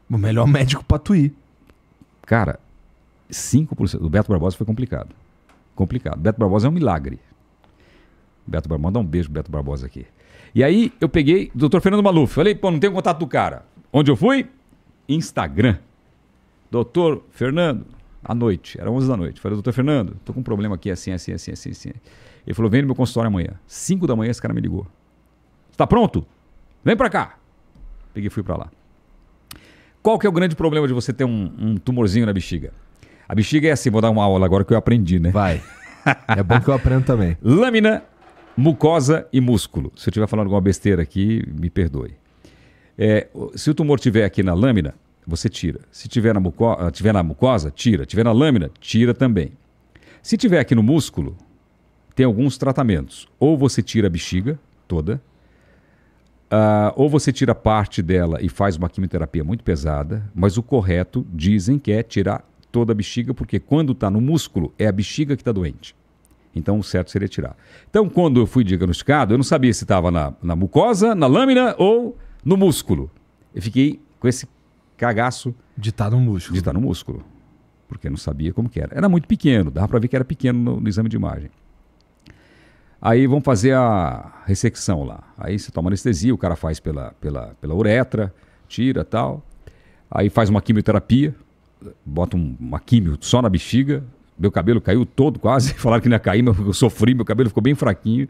O melhor médico pra tu ir. Cara, 5%. O Beto Barbosa foi complicado. Complicado. O Beto Barbosa é um milagre. Beto Barbosa, manda um beijo pro Beto Barbosa aqui. E aí eu peguei, doutor Fernando Maluf, falei, pô, não tenho contato do cara. Onde eu fui? Instagram. Doutor Fernando, à noite, era 11 da noite. Falei, doutor Fernando, tô com um problema aqui, assim, assim, assim, assim, assim. Ele falou, vem no meu consultório amanhã. 5 da manhã esse cara me ligou. Está pronto? Vem para cá. Peguei e fui para lá. Qual que é o grande problema de você ter um, um tumorzinho na bexiga? A bexiga é assim, vou dar uma aula agora que eu aprendi, né? Vai. É bom que eu aprendo também. Lâmina mucosa e músculo. Se eu estiver falando alguma besteira aqui, me perdoe. É, se o tumor tiver aqui na lâmina, você tira. Se tiver na, mucosa, ah, tiver na mucosa, tira. Tiver na lâmina, tira também. Se tiver aqui no músculo, tem alguns tratamentos. Ou você tira a bexiga toda, uh, ou você tira parte dela e faz uma quimioterapia muito pesada, mas o correto, dizem que é tirar toda a bexiga, porque quando está no músculo, é a bexiga que está doente. Então o certo seria tirar. Então, quando eu fui diagnosticado, eu não sabia se estava na, na mucosa, na lâmina ou no músculo. Eu fiquei com esse cagaço. De estar tá no músculo. De estar tá no músculo. Porque eu não sabia como que era. Era muito pequeno, dava para ver que era pequeno no, no exame de imagem. Aí vamos fazer a ressecção lá. Aí você toma anestesia, o cara faz pela, pela, pela uretra, tira tal. Aí faz uma quimioterapia, bota um, uma quimio só na bexiga, meu cabelo caiu todo quase, falaram que não ia cair, mas eu sofri, meu cabelo ficou bem fraquinho.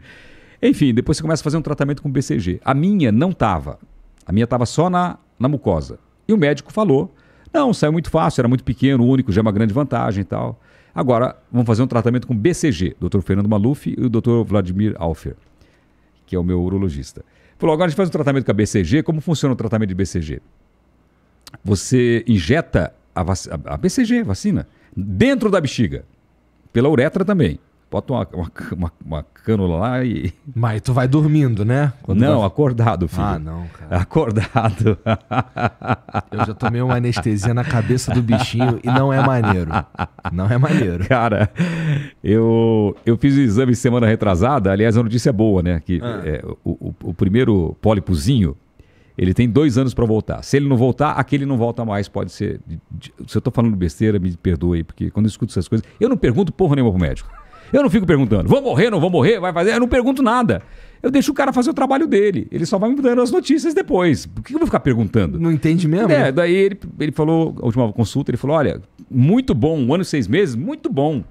Enfim, depois você começa a fazer um tratamento com BCG. A minha não tava. A minha tava só na, na mucosa. E o médico falou: não, saiu muito fácil, era muito pequeno, único, já é uma grande vantagem e tal. Agora, vamos fazer um tratamento com BCG, Dr. Fernando Maluf e o Dr. Vladimir Alfer, que é o meu urologista. Falou: agora a gente faz um tratamento com a BCG. Como funciona o tratamento de BCG? Você injeta a, vac... a BCG, vacina dentro da bexiga. Pela uretra também. Bota uma, uma, uma, uma cânula lá e. Mas tu vai dormindo, né? Quando não, vai... acordado, filho. Ah, não, cara. Acordado. Eu já tomei uma anestesia na cabeça do bichinho e não é maneiro. Não é maneiro. Cara, eu, eu fiz o exame semana retrasada. Aliás, a notícia é boa, né? Que ah. é, o, o, o primeiro pólipozinho ele tem dois anos para voltar. Se ele não voltar, aquele não volta mais. Pode ser. Se eu estou falando besteira, me perdoe, porque quando eu escuto essas coisas, eu não pergunto porra nenhuma pro médico. Eu não fico perguntando, vou morrer, não vou morrer, vai fazer. Eu não pergunto nada. Eu deixo o cara fazer o trabalho dele. Ele só vai me dando as notícias depois. Por que eu vou ficar perguntando? Não entende mesmo? É, daí ele, ele falou, a última consulta, ele falou: olha, muito bom, um ano e seis meses, muito bom.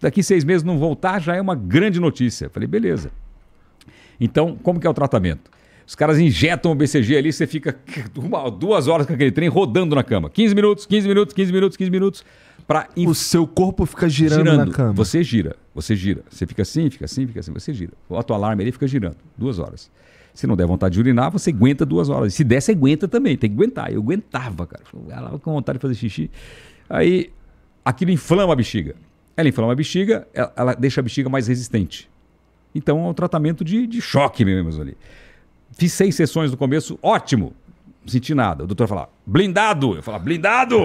Daqui seis meses não voltar já é uma grande notícia. Eu falei, beleza. Então, como que é o tratamento? Os caras injetam o BCG ali, você fica uma, duas horas com aquele trem rodando na cama. 15 minutos, 15 minutos, 15 minutos, 15 minutos. para O seu corpo fica girando, girando, na cama. Você gira, você gira. Você fica assim, fica assim, fica assim, você gira. o o alarme ali fica girando. Duas horas. Se não der vontade de urinar, você aguenta duas horas. Se der, você aguenta também. Tem que aguentar. Eu aguentava, cara. Ela ah, com vontade de fazer xixi. Aí, aquilo inflama a bexiga. Ela inflama a bexiga, ela, ela deixa a bexiga mais resistente. Então, é um tratamento de, de choque mesmo ali. Fiz seis sessões no começo, ótimo. Não senti nada. O doutor falou, blindado! Eu falava, blindado!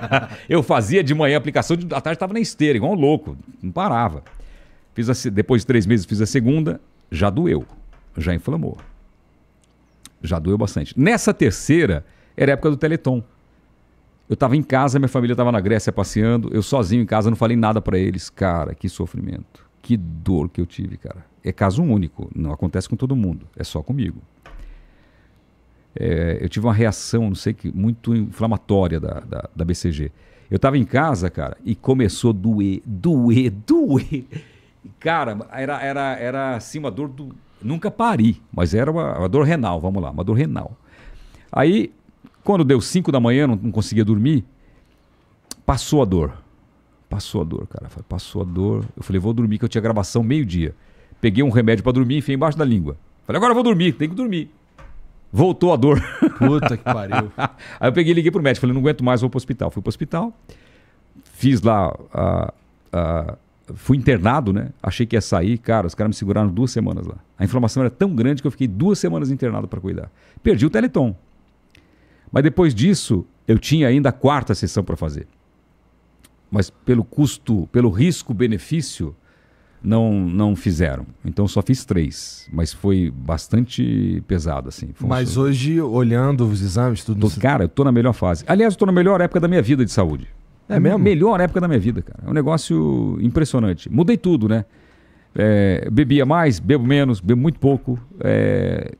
eu fazia de manhã a aplicação, de, à tarde estava na esteira, igual um louco, não parava. Fiz a, depois de três meses fiz a segunda, já doeu, já inflamou. Já doeu bastante. Nessa terceira, era a época do Teleton. Eu estava em casa, minha família estava na Grécia passeando, eu sozinho em casa, não falei nada para eles. Cara, que sofrimento, que dor que eu tive, cara é caso único, não acontece com todo mundo, é só comigo. É, eu tive uma reação, não sei que, muito inflamatória da, da, da BCG. Eu estava em casa, cara, e começou a doer, doer, doer. Cara, era, era, era assim uma dor do. Nunca pari, mas era uma, uma dor renal, vamos lá, uma dor renal. Aí, quando deu 5 da manhã, não, não conseguia dormir, passou a dor. Passou a dor, cara. Passou a dor. Eu falei, vou dormir que eu tinha gravação meio-dia. Peguei um remédio para dormir e enfiei embaixo da língua. Falei, agora eu vou dormir, tem que dormir. Voltou a dor. Puta que pariu. Aí eu peguei e liguei pro médico, falei, não aguento mais, vou pro hospital. Fui pro hospital, fiz lá. fui internado, né? Achei que ia sair, cara, os caras me seguraram duas semanas lá. A inflamação era tão grande que eu fiquei duas semanas internado para cuidar. Perdi o Teleton. Mas depois disso, eu tinha ainda a quarta sessão para fazer. Mas pelo custo, pelo risco-benefício, não não fizeram. Então só fiz três, mas foi bastante pesado assim. Foi mas um... hoje olhando os exames tudo, tô, cara, eu tô na melhor fase. Aliás, eu tô na melhor época da minha vida de saúde. É mesmo? Melhor época da minha vida, cara. É um negócio impressionante. Mudei tudo, né? É, bebia mais, bebo menos, bebo muito pouco, é,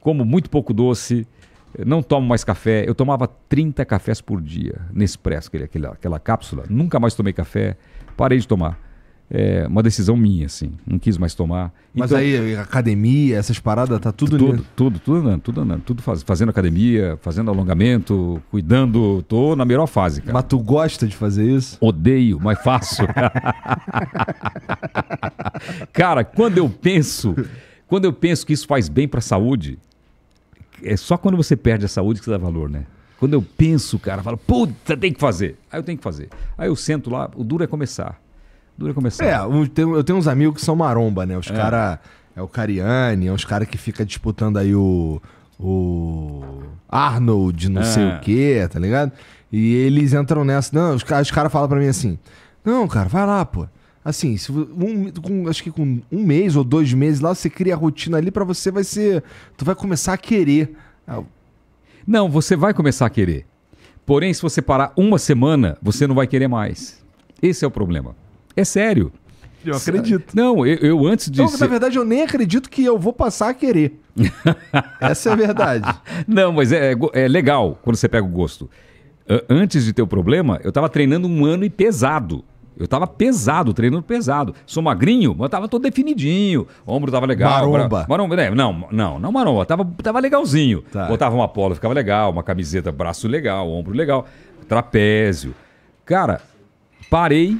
como muito pouco doce, não tomo mais café. Eu tomava 30 cafés por dia, Nespresso, aquele, aquela, aquela cápsula. Nunca mais tomei café, parei de tomar é, uma decisão minha, assim. Não quis mais tomar. Mas então, aí, academia, essas paradas, tá tudo Tudo, nisso. tudo, tudo andando, tudo andando. Tudo faz, fazendo academia, fazendo alongamento, cuidando. Tô na melhor fase, cara. Mas tu gosta de fazer isso? Odeio, mas faço. cara, quando eu penso, quando eu penso que isso faz bem pra saúde, é só quando você perde a saúde que você dá valor, né? Quando eu penso, cara, eu falo, puta, tem que fazer. Aí eu tenho que fazer. Aí eu sento lá, o duro é começar dura começar. É, eu tenho, eu tenho uns amigos que são maromba, né? Os é. cara é o Cariani, é os cara que fica disputando aí o o Arnold, não é. sei o que, tá ligado? E eles entram nessa. Não, os, os caras falam pra mim assim: Não, cara, vai lá, pô. Assim, se, um, com, acho que com um mês ou dois meses lá, você cria a rotina ali para você, vai ser. Tu vai começar a querer. Ah, não, você vai começar a querer. Porém, se você parar uma semana, você não vai querer mais. Esse é o problema. É sério. Eu acredito. Não, eu, eu antes de. ser... na verdade, eu nem acredito que eu vou passar a querer. Essa é a verdade. Não, mas é, é, é legal quando você pega o gosto. Antes de ter o problema, eu estava treinando um ano e pesado. Eu estava pesado, treinando pesado. Sou magrinho, mas tava todo definidinho. Ombro tava legal. Maromba. maromba né? Não, não, não maromba. Tava, tava legalzinho. Tá. Botava uma polo, ficava legal. Uma camiseta, braço legal, ombro legal. Trapézio. Cara, parei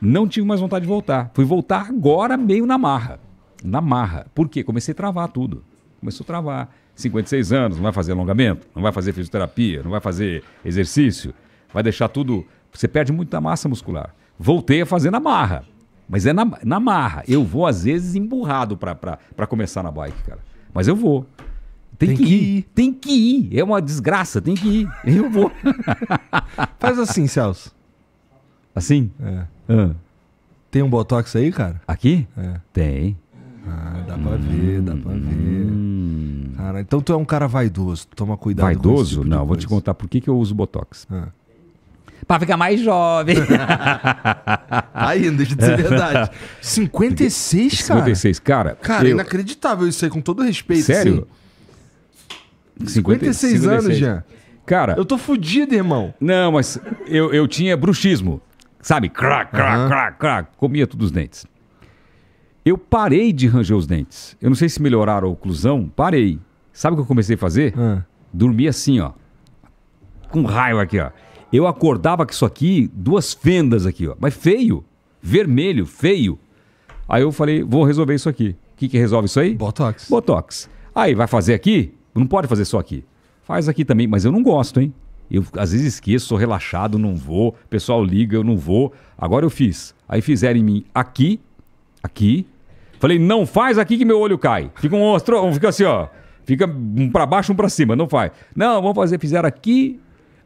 não tive mais vontade de voltar. Fui voltar agora meio na marra. Na marra. Por quê? Comecei a travar tudo. Começou a travar. 56 anos, não vai fazer alongamento, não vai fazer fisioterapia, não vai fazer exercício, vai deixar tudo. Você perde muita massa muscular. Voltei a fazer na marra. Mas é na, na marra. Eu vou, às vezes, emburrado para começar na bike, cara. Mas eu vou. Tem, tem que, que ir. ir. Tem que ir. É uma desgraça, tem que ir. Eu vou. Faz assim, Celso. Assim? É. Ah. Tem um botox aí, cara? Aqui? É. Tem. Ah, dá pra hum, ver, dá pra hum. ver. Cara, então tu é um cara vaidoso, toma cuidado vaidoso? com Tipo Não, vou te contar por que, que eu uso botox. Ah. Pra ficar mais jovem. Ainda, tá deixa dizer a verdade. 56, cara. 56, cara. Cara, eu... inacreditável isso aí, com todo respeito. Sério? Assim. 56, 56 anos, 56. já. Cara. Eu tô fudido, irmão. Não, mas eu, eu tinha bruxismo sabe? Crac, crac, uhum. crac, crac. Comia todos os dentes. Eu parei de ranger os dentes. Eu não sei se melhoraram a oclusão, parei. Sabe o que eu comecei a fazer? Uhum. assim, ó. Com raio aqui, ó. Eu acordava com isso aqui, duas fendas aqui, ó. Mas feio. Vermelho, feio. Aí eu falei, vou resolver isso aqui. O que, que resolve isso aí? Botox. Botox. Aí vai fazer aqui? Não pode fazer só aqui. Faz aqui também, mas eu não gosto, hein? Eu às vezes esqueço, sou relaxado, não vou. O pessoal liga, eu não vou. Agora eu fiz. Aí fizeram em mim aqui, aqui. Falei, não faz aqui que meu olho cai. Fica um ostro, fica assim, ó. Fica um para baixo, um para cima, não faz. Não, vamos fazer, fizeram aqui.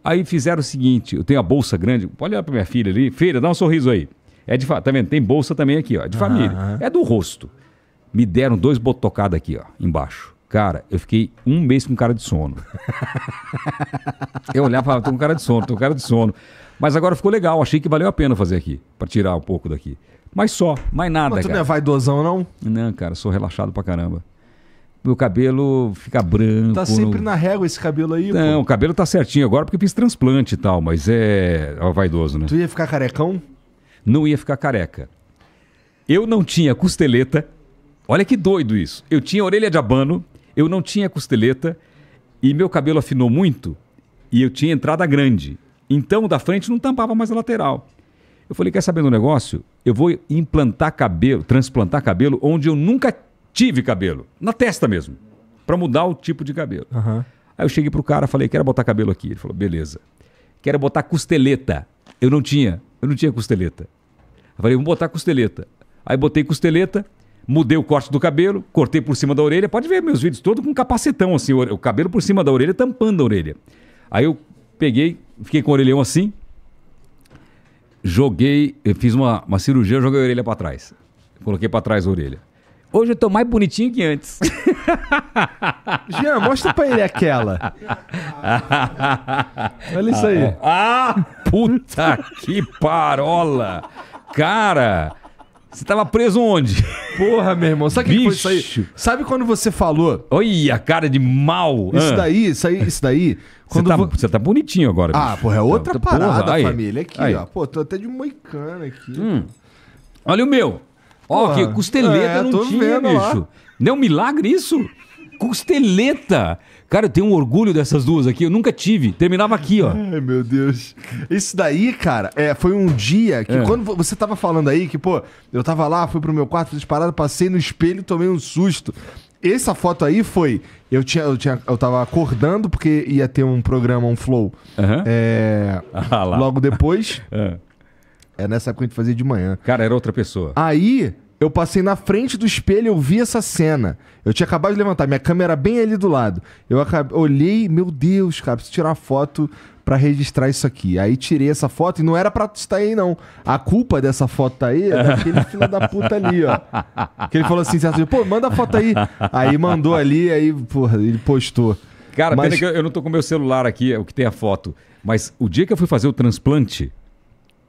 Aí fizeram o seguinte, eu tenho a bolsa grande. Olha para minha filha ali. Filha, dá um sorriso aí. É de, família, tá vendo? Tem bolsa também aqui, ó, é de família. Uhum. É do rosto. Me deram dois botocados aqui, ó, embaixo. Cara, eu fiquei um mês com cara de sono. eu olhava e falava, tô com cara de sono, tô com cara de sono. Mas agora ficou legal, achei que valeu a pena fazer aqui, para tirar um pouco daqui. Mas só, mais nada, Mas tu cara. não é vaidosão, não? Não, cara, sou relaxado pra caramba. Meu cabelo fica branco. Tá sempre no... na régua esse cabelo aí, Não, pô. o cabelo tá certinho agora porque eu fiz transplante e tal, mas é, é vaidoso, né? Tu ia ficar carecão? Não ia ficar careca. Eu não tinha costeleta. Olha que doido isso. Eu tinha orelha de abano, eu não tinha costeleta e meu cabelo afinou muito e eu tinha entrada grande. Então, da frente não tampava mais a lateral. Eu falei, quer saber do negócio? Eu vou implantar cabelo, transplantar cabelo onde eu nunca tive cabelo. Na testa mesmo. para mudar o tipo de cabelo. Uhum. Aí eu cheguei pro cara, falei, quero botar cabelo aqui. Ele falou, beleza. Quero botar costeleta. Eu não tinha. Eu não tinha costeleta. Eu falei, vamos botar costeleta. Aí botei costeleta mudei o corte do cabelo, cortei por cima da orelha. Pode ver meus vídeos todos com capacetão, assim, o cabelo por cima da orelha, tampando a orelha. Aí eu peguei, fiquei com o orelhão assim, joguei, fiz uma, uma cirurgia, joguei a orelha para trás. Coloquei para trás a orelha. Hoje eu tô mais bonitinho que antes. Jean, mostra pra ele aquela. Olha isso aí. Ah, puta que parola! Cara! Você tava preso onde? Porra, meu irmão. Sabe o que foi isso aí? Sabe quando você falou? Olha, cara de mal. Isso ah. daí, isso aí, isso daí. Você tá, vo... tá, bonitinho agora, ah, bicho. Ah, porra, é outra tá, tá parada, porra, família. Aqui, aí. ó. Pô, tô até de moicana aqui. Hum. Olha o meu. Ó, que costeleta é, não tinha, vendo, bicho. Não é um milagre isso? Costeleta. Cara, eu tenho um orgulho dessas duas aqui. Eu nunca tive. Terminava aqui, ó. Ai, meu Deus. Isso daí, cara, é, foi um dia que é. quando você tava falando aí que, pô, eu tava lá, fui pro meu quarto, fiz parada, passei no espelho e tomei um susto. Essa foto aí foi. Eu tinha, eu tinha. Eu tava acordando, porque ia ter um programa, um flow. Uhum. É, ah, logo depois. é. É nessa época que a gente fazia de manhã. Cara, era outra pessoa. Aí, eu passei na frente do espelho, eu vi essa cena. Eu tinha acabado de levantar, minha câmera bem ali do lado. Eu acabei, olhei, meu Deus, cara, preciso tirar uma foto para registrar isso aqui. Aí tirei essa foto e não era pra estar aí, não. A culpa dessa foto tá aí é daquele filho da puta ali, ó. Que ele falou assim, certo pô, manda a foto aí. Aí mandou ali, aí, porra, ele postou. Cara, Mas... pena que eu, não tô com meu celular aqui, é o que tem a foto. Mas o dia que eu fui fazer o transplante,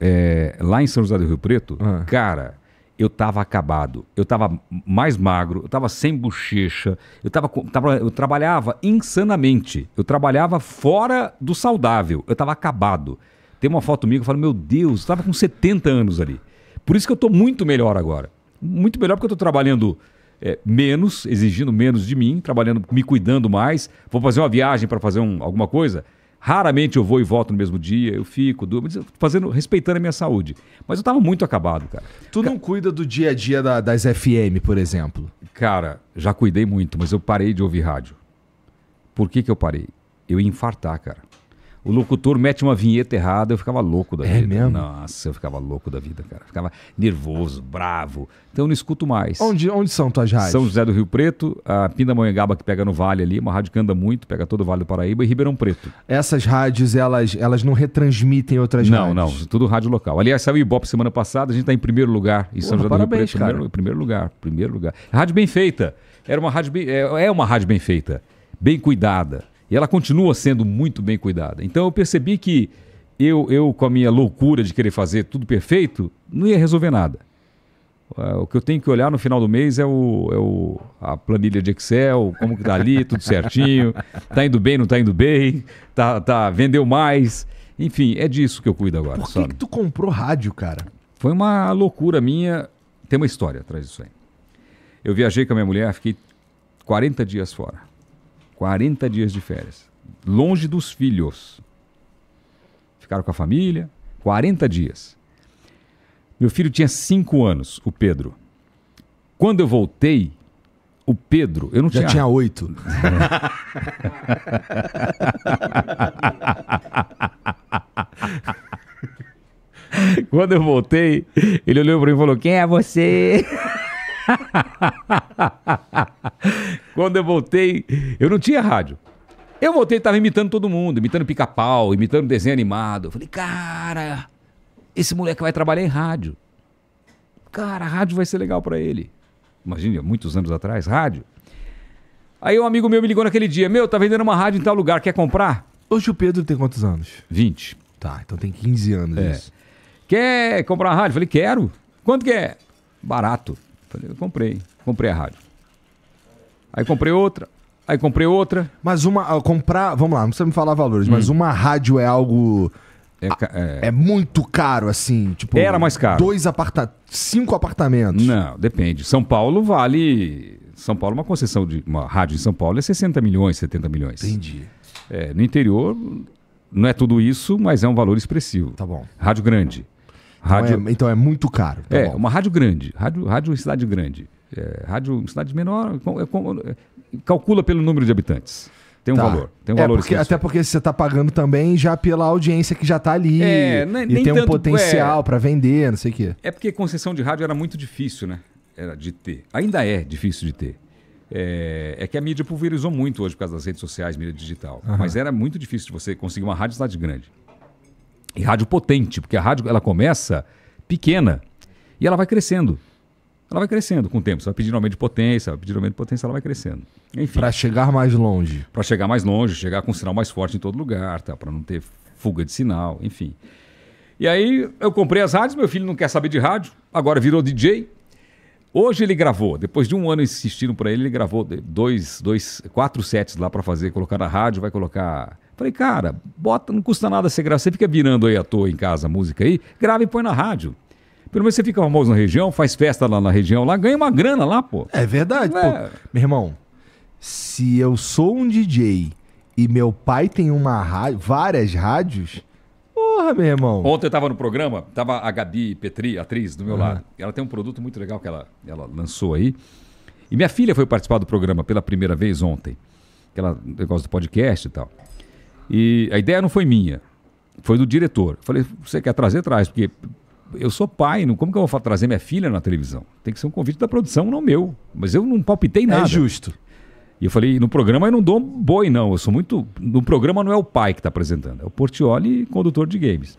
é, lá em São José do Rio Preto, ah. cara eu estava acabado, eu estava mais magro, eu estava sem bochecha, eu, tava, tava, eu trabalhava insanamente, eu trabalhava fora do saudável, eu estava acabado. Tem uma foto minha que eu falo, meu Deus, estava com 70 anos ali. Por isso que eu estou muito melhor agora. Muito melhor porque eu estou trabalhando é, menos, exigindo menos de mim, trabalhando, me cuidando mais. Vou fazer uma viagem para fazer um, alguma coisa, Raramente eu vou e volto no mesmo dia, eu fico, durmo, fazendo, respeitando a minha saúde. Mas eu tava muito acabado, cara. Tu não Ca... cuida do dia a dia da, das FM, por exemplo? Cara, já cuidei muito, mas eu parei de ouvir rádio. Por que que eu parei? Eu ia infartar, cara. O locutor mete uma vinheta errada, eu ficava louco da é vida. É mesmo? Nossa, eu ficava louco da vida, cara. Ficava nervoso, bravo. Então eu não escuto mais. Onde, onde são tuas rádios? São José do Rio Preto, a Pindamonhangaba que pega no Vale ali, uma rádio que anda muito, pega todo o Vale do Paraíba e Ribeirão Preto. Essas rádios, elas, elas não retransmitem outras não, rádios? Não, não. Tudo rádio local. Aliás, saiu o Ibope semana passada, a gente tá em primeiro lugar em São José parabéns, do Rio Preto. Primeiro, primeiro lugar, primeiro lugar. Rádio bem feita. Era uma rádio bem, é, é uma rádio bem feita, bem cuidada e ela continua sendo muito bem cuidada. Então eu percebi que eu, eu, com a minha loucura de querer fazer tudo perfeito, não ia resolver nada. Ah, o que eu tenho que olhar no final do mês é, o, é o a planilha de Excel, como que tá ali, tudo certinho, tá indo bem, não tá indo bem, tá, tá vendeu mais. Enfim, é disso que eu cuido agora. Por que, que tu comprou rádio, cara? Foi uma loucura minha. Tem uma história atrás disso aí. Eu viajei com a minha mulher, fiquei 40 dias fora. 40 dias de férias. Longe dos filhos. Ficaram com a família. 40 dias. Meu filho tinha 5 anos, o Pedro. Quando eu voltei, o Pedro, eu não Já tinha. Já tinha oito. Quando eu voltei, ele olhou para mim e falou: Quem é você? Quando eu voltei, eu não tinha rádio. Eu voltei e tava imitando todo mundo, imitando pica-pau, imitando desenho animado. Eu falei, cara, esse moleque vai trabalhar em rádio. Cara, a rádio vai ser legal para ele. Imagina, muitos anos atrás, rádio. Aí um amigo meu me ligou naquele dia: Meu, tá vendendo uma rádio em tal lugar, quer comprar? Hoje o Pedro tem quantos anos? 20. Tá, então tem 15 anos é. isso. Quer comprar uma rádio? falei, quero. Quanto que é? Barato. Falei, eu comprei. Comprei a rádio. Aí comprei outra. Aí comprei outra. Mas uma. Ah, comprar. Vamos lá, não precisa me falar valores, hum. mas uma rádio é algo. É, é... é, muito caro, assim. Tipo, Era mais caro. Dois apartamentos. Cinco apartamentos. Não, depende. São Paulo vale. São Paulo, uma concessão de uma rádio em São Paulo é 60 milhões, 70 milhões. Entendi. É, no interior, não é tudo isso, mas é um valor expressivo. Tá bom. Rádio grande. Rádio... Então, é, então é muito caro. Tá é, bom. uma rádio grande. Rádio, rádio em cidade grande. É, rádio em cidade menor. Com, é, com, é, calcula pelo número de habitantes. Tem um tá. valor. Tem um é, valor porque, Até porque você está pagando também já pela audiência que já está ali. É, nem, e nem tem tanto, um potencial é, para vender, não sei o quê. É porque concessão de rádio era muito difícil, né? Era de ter. Ainda é difícil de ter. É, é, que a mídia pulverizou muito hoje por causa das redes sociais, mídia digital. Uhum. Mas era muito difícil de você conseguir uma rádio em cidade grande. E rádio potente, porque a rádio ela começa pequena e ela vai crescendo. Ela vai crescendo com o tempo. Você vai pedindo aumento de potência, vai pedindo aumento de potência, ela vai crescendo. Enfim. Para chegar mais longe. Para chegar mais longe, chegar com um sinal mais forte em todo lugar, tá? Para não ter fuga de sinal, enfim. E aí eu comprei as rádios, meu filho não quer saber de rádio, agora virou DJ. Hoje ele gravou, depois de um ano insistindo para ele, ele gravou dois, dois, quatro sets lá para fazer, colocar na rádio, vai colocar Falei, cara, bota, não custa nada você gravar. Você fica virando aí à toa em casa a música aí, grava e põe na rádio. Pelo menos você fica famoso na região, faz festa lá na região, lá ganha uma grana lá, pô. É verdade, é. pô. Meu irmão, se eu sou um DJ e meu pai tem uma rádio, várias rádios, porra, meu irmão. Ontem eu tava no programa, tava a Gabi Petri, atriz, do meu uhum. lado. Ela tem um produto muito legal que ela, ela lançou aí. E minha filha foi participar do programa pela primeira vez ontem. Aquela negócio do podcast e tal. E a ideia não foi minha, foi do diretor. Eu falei, você quer trazer, traz, porque eu sou pai, não, como que eu vou trazer minha filha na televisão? Tem que ser um convite da produção, não meu. Mas eu não palpitei é nada. É justo. E eu falei, no programa eu não dou boi, não. Eu sou muito. No programa não é o pai que está apresentando, é o Portioli, condutor de games.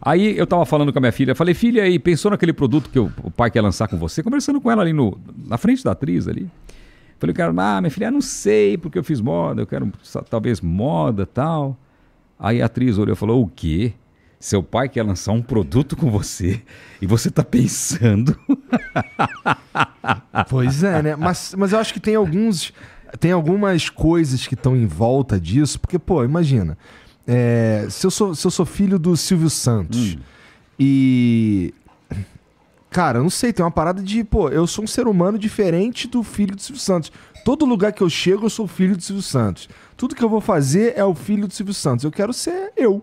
Aí eu estava falando com a minha filha, falei, filha, e pensou naquele produto que o, o pai quer lançar com você? Conversando com ela ali no, na frente da atriz ali. Falei, cara, ah, minha filha, não sei porque eu fiz moda, eu quero talvez moda tal. Aí a atriz olhou e falou: o quê? Seu pai quer lançar um produto com você e você tá pensando. pois é, né? Mas, mas eu acho que tem alguns. Tem algumas coisas que estão em volta disso, porque, pô, imagina. É, se, eu sou, se eu sou filho do Silvio Santos hum. e Cara, não sei, tem uma parada de, pô, eu sou um ser humano diferente do filho do Silvio Santos. Todo lugar que eu chego, eu sou filho do Silvio Santos. Tudo que eu vou fazer é o filho do Silvio Santos. Eu quero ser eu.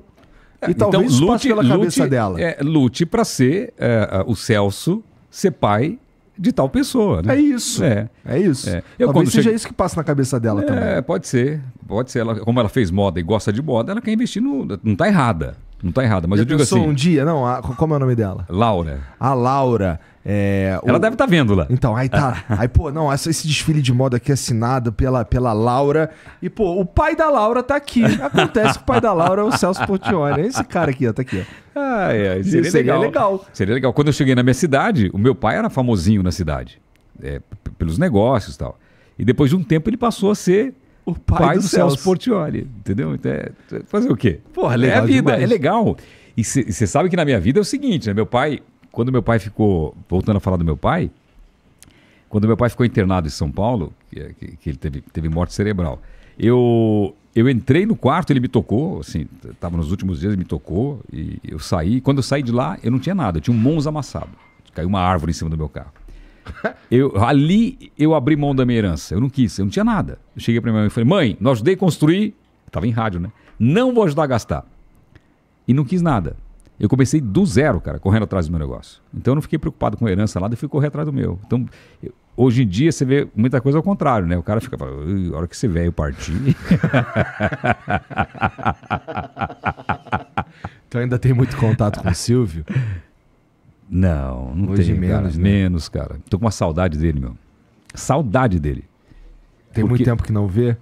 É, então, talvez lute, passe pela cabeça dela. É, lute para ser é, o Celso, ser pai de tal pessoa, né? É isso. É, é isso. É. Eu, Talvez seja chegue... isso que passa na cabeça dela é, também. É, pode ser. Pode ser. Ela, como ela fez moda e gosta de moda, ela quer investir no. Não tá errada. Não tá errado, mas eu, eu digo assim. um dia, não, a, como é o nome dela? Laura. A Laura. É, Ela o... deve estar tá vendo lá. Então, aí tá. aí, pô, não, essa, esse desfile de moda aqui assinado pela, pela Laura. E, pô, o pai da Laura tá aqui. Acontece que o pai da Laura é o Celso Portioli. É esse cara aqui, ó, tá aqui, ó. é, seria, seria legal. legal. Seria legal. Quando eu cheguei na minha cidade, o meu pai era famosinho na cidade. É, pelos negócios e tal. E depois de um tempo ele passou a ser o pai, pai do, do Celso Portioli, entendeu? Então, é, fazer o quê? Porra, é legal é a vida, demais. é legal. E você sabe que na minha vida é o seguinte, né? Meu pai, quando meu pai ficou, voltando a falar do meu pai, quando meu pai ficou internado em São Paulo, que, é, que, que ele teve, teve morte cerebral, eu, eu entrei no quarto, ele me tocou, assim, estava nos últimos dias, ele me tocou, e eu saí. Quando eu saí de lá, eu não tinha nada, eu tinha um mons amassado. Caiu uma árvore em cima do meu carro eu, ali eu abri mão da minha herança. Eu não quis, eu não tinha nada. Eu cheguei para minha mãe e falei: mãe, não ajudei a construir. Estava em rádio, né? Não vou ajudar a gastar. E não quis nada. Eu comecei do zero, cara, correndo atrás do meu negócio. Então eu não fiquei preocupado com herança lá, eu fui correr atrás do meu. Então, eu, hoje em dia você vê muita coisa ao contrário, né? O cara fica falando, a hora que você velho partir. então ainda tem muito contato com o Silvio. Não, não Hoje tem, menos, cara. Né? Menos, cara. Tô com uma saudade dele, meu. Saudade dele. Tem Porque... muito tempo que não vê?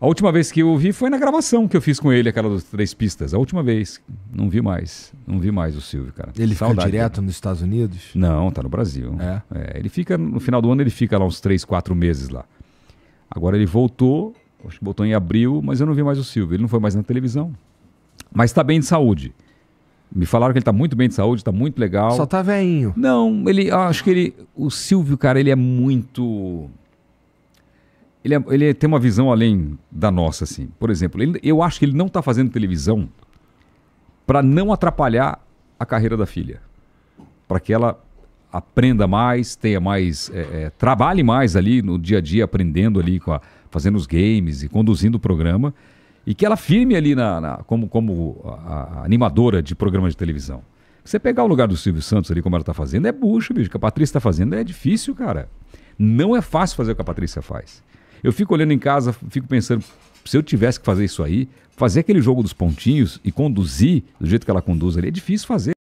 A última vez que eu vi foi na gravação que eu fiz com ele, aquela dos três pistas. A última vez. Não vi mais. Não vi mais o Silvio, cara. Ele Saudade, fica direto nos Estados Unidos? Não, tá no Brasil. É? é. Ele fica, no final do ano, ele fica lá uns três, quatro meses lá. Agora ele voltou, acho que botou em abril, mas eu não vi mais o Silvio. Ele não foi mais na televisão. Mas tá bem de saúde. Me falaram que ele tá muito bem de saúde, tá muito legal. Só tá veinho. Não, ele. Acho que ele. O Silvio, cara, ele é muito. Ele, é, ele tem uma visão além da nossa, assim. Por exemplo, ele, eu acho que ele não tá fazendo televisão para não atrapalhar a carreira da filha. Para que ela aprenda mais, tenha mais. É, é, trabalhe mais ali no dia a dia, aprendendo ali, com a, fazendo os games e conduzindo o programa e que ela firme ali na, na como, como a, a animadora de programa de televisão. Você pegar o lugar do Silvio Santos ali, como ela está fazendo, é bucho, bicho. O que a Patrícia está fazendo é difícil, cara. Não é fácil fazer o que a Patrícia faz. Eu fico olhando em casa, fico pensando, se eu tivesse que fazer isso aí, fazer aquele jogo dos pontinhos e conduzir do jeito que ela conduz ali, é difícil fazer.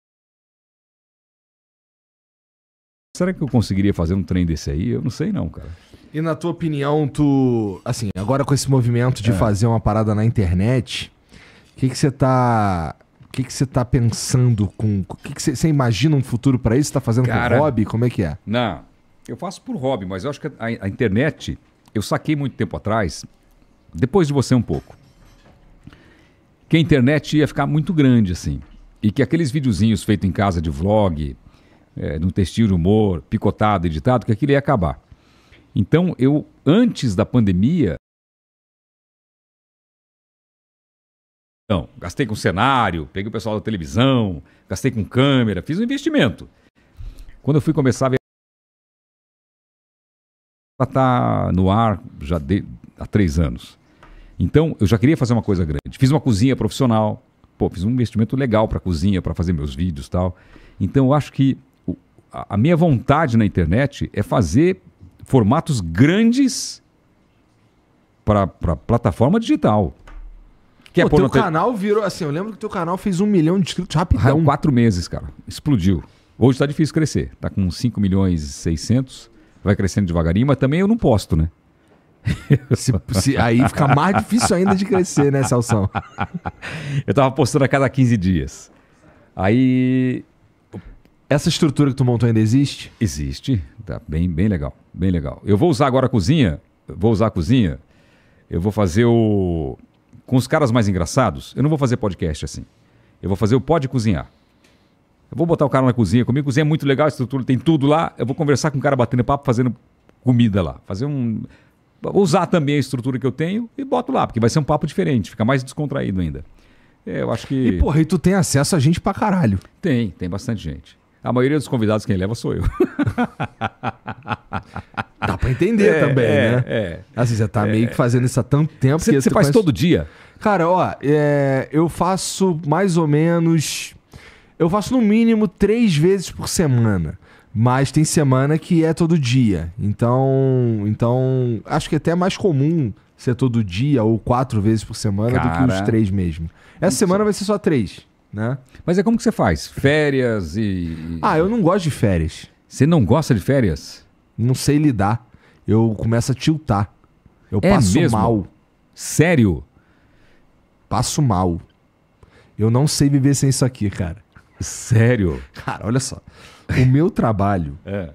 Será que eu conseguiria fazer um trem desse aí? Eu não sei não, cara. E na tua opinião, tu. Assim, agora com esse movimento de é. fazer uma parada na internet, o que você tá. O que você tá pensando com. O que você imagina um futuro para isso? Você tá fazendo Cara, por hobby? Como é que é? Não. Eu faço por hobby, mas eu acho que a, a internet, eu saquei muito tempo atrás, depois de você um pouco, que a internet ia ficar muito grande, assim. E que aqueles videozinhos feitos em casa de vlog, é, no textil de humor, picotado, editado, que aquilo ia acabar. Então, eu, antes da pandemia, Não, gastei com cenário, peguei o pessoal da televisão, gastei com câmera, fiz um investimento. Quando eu fui começar a ver. Ela está no ar já de... há três anos. Então, eu já queria fazer uma coisa grande. Fiz uma cozinha profissional. Pô, fiz um investimento legal para cozinha, para fazer meus vídeos tal. Então, eu acho que a minha vontade na internet é fazer formatos grandes para plataforma digital. Que é teu te... canal virou assim, eu lembro que o teu canal fez um milhão de inscritos rapidão. Ah, quatro meses, cara. Explodiu. Hoje está difícil crescer. está com 5 milhões e 600. Vai crescendo devagarinho, mas também eu não posto, né? se, se, aí fica mais difícil ainda de crescer, né, Salsão? eu tava postando a cada 15 dias. Aí essa estrutura que tu montou ainda existe? Existe. Tá bem, bem legal. Bem legal. Eu vou usar agora a cozinha. Vou usar a cozinha. Eu vou fazer o. Com os caras mais engraçados, eu não vou fazer podcast assim. Eu vou fazer o Pode Cozinhar. Eu vou botar o cara na cozinha comigo. Cozinha é muito legal, a estrutura tem tudo lá. Eu vou conversar com o cara batendo papo, fazendo comida lá. Fazer um. Vou usar também a estrutura que eu tenho e boto lá, porque vai ser um papo diferente, fica mais descontraído ainda. É, eu acho que. E porra, e tu tem acesso a gente pra caralho. Tem, tem bastante gente. A maioria dos convidados quem leva sou eu. Dá para entender é, também, é, né? É. Assim, você tá é, meio que fazendo isso há tanto tempo. Você, você faz conhece... todo dia? Cara, ó, é, eu faço mais ou menos. Eu faço no mínimo três vezes por semana. Mas tem semana que é todo dia. Então, então acho que é até é mais comum ser todo dia ou quatro vezes por semana Cara... do que os três mesmo. Essa semana vai ser só três. Né? Mas é como que você faz? Férias e. Ah, eu não gosto de férias. Você não gosta de férias? Não sei lidar. Eu começo a tiltar. Eu é passo mesmo? mal. Sério? Passo mal. Eu não sei viver sem isso aqui, cara. Sério? Cara, olha só. O meu trabalho é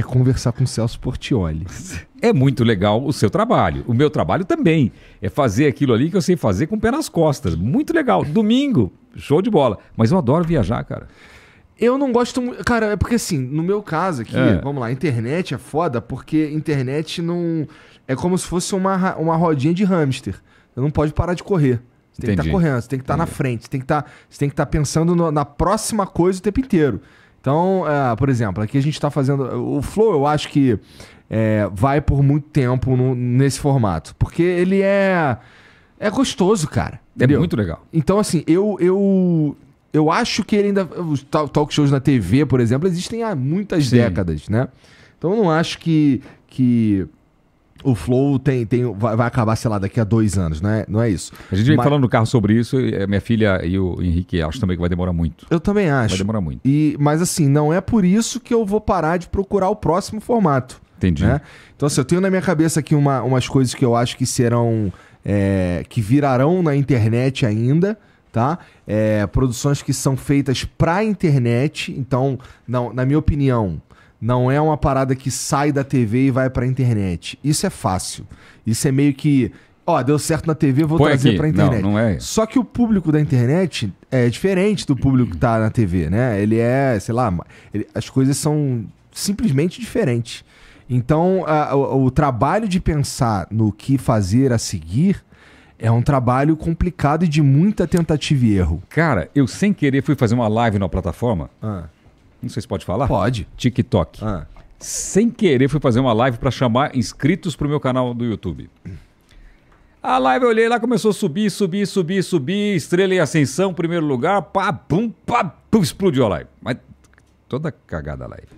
é conversar com o Celso Portioli. É muito legal o seu trabalho. O meu trabalho também. É fazer aquilo ali que eu sei fazer com o pé nas costas. Muito legal. Domingo, show de bola. Mas eu adoro viajar, cara. Eu não gosto muito. Cara, é porque assim, no meu caso aqui, é. vamos lá, internet é foda porque internet não. É como se fosse uma, uma rodinha de hamster. Você não pode parar de correr. Você tem que estar tá correndo, você tem que estar tá na frente, você tem que tá, estar tá pensando no, na próxima coisa o tempo inteiro. Então, é, por exemplo, aqui a gente está fazendo. O Flow, eu acho que é, vai por muito tempo no, nesse formato. Porque ele é. É gostoso, cara. É entendeu? É muito legal. Então, assim, eu. eu eu acho que ele ainda. Os talk shows na TV, por exemplo, existem há muitas Sim. décadas, né? Então eu não acho que, que o Flow tem, tem, vai, acabar, sei lá, daqui a dois anos, né? Não é isso. A gente vem Mas... falando no carro sobre isso, eh, minha filha e o Henrique acho também que vai demorar muito. Eu também acho. Vai demorar muito. E, mas assim, não é por isso que eu vou parar de procurar o próximo formato. Entendi. Né? Então, assim, eu tenho na minha cabeça aqui uma, umas coisas que eu acho que serão. É, que virarão na internet ainda tá? É, produções que são feitas para internet, então, não, na minha opinião, não é uma parada que sai da TV e vai pra internet. Isso é fácil. Isso é meio que. Ó, deu certo na TV, vou Põe trazer aqui. pra internet. Não, não é. Só que o público da internet é diferente do público que tá na TV, né? Ele é, sei lá, ele, as coisas são simplesmente diferentes. Então, a, o, o trabalho de pensar no que fazer a seguir é um trabalho complicado e de muita tentativa e erro. Cara, eu sem querer fui fazer uma live na plataforma. Ah. Não sei se pode falar. Pode. TikTok. Ah. Sem querer fui fazer uma live para chamar inscritos pro meu canal do YouTube. A live eu olhei lá, começou a subir, subir, subir, subir, estrela em ascensão, primeiro lugar, pá, bum, pá, pum, explodiu a live. Mas toda cagada a live.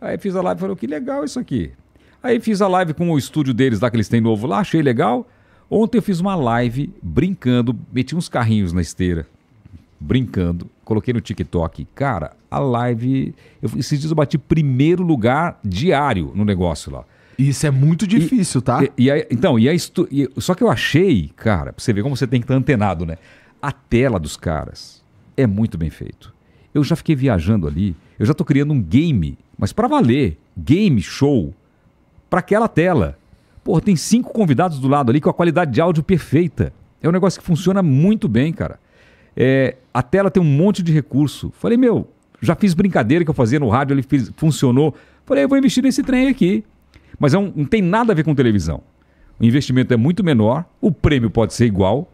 Aí fiz a live e falei, oh, que legal isso aqui. Aí fiz a live com o estúdio deles lá que eles têm novo lá, achei legal. Ontem eu fiz uma live brincando, meti uns carrinhos na esteira, brincando coloquei no TikTok. Cara, a live. Eu, esses dias eu bati primeiro lugar diário no negócio lá. Isso é muito difícil, e, tá? E, e aí, então, e aí, só que eu achei, cara, pra você ver como você tem que estar antenado, né? A tela dos caras é muito bem feito. Eu já fiquei viajando ali, eu já tô criando um game, mas para valer, game show, para aquela tela. Porra, tem cinco convidados do lado ali com a qualidade de áudio perfeita. É um negócio que funciona muito bem, cara. É, a tela tem um monte de recurso. Falei, meu, já fiz brincadeira que eu fazia no rádio, ele fiz, funcionou. Falei, eu vou investir nesse trem aqui. Mas é um, não tem nada a ver com televisão. O investimento é muito menor, o prêmio pode ser igual.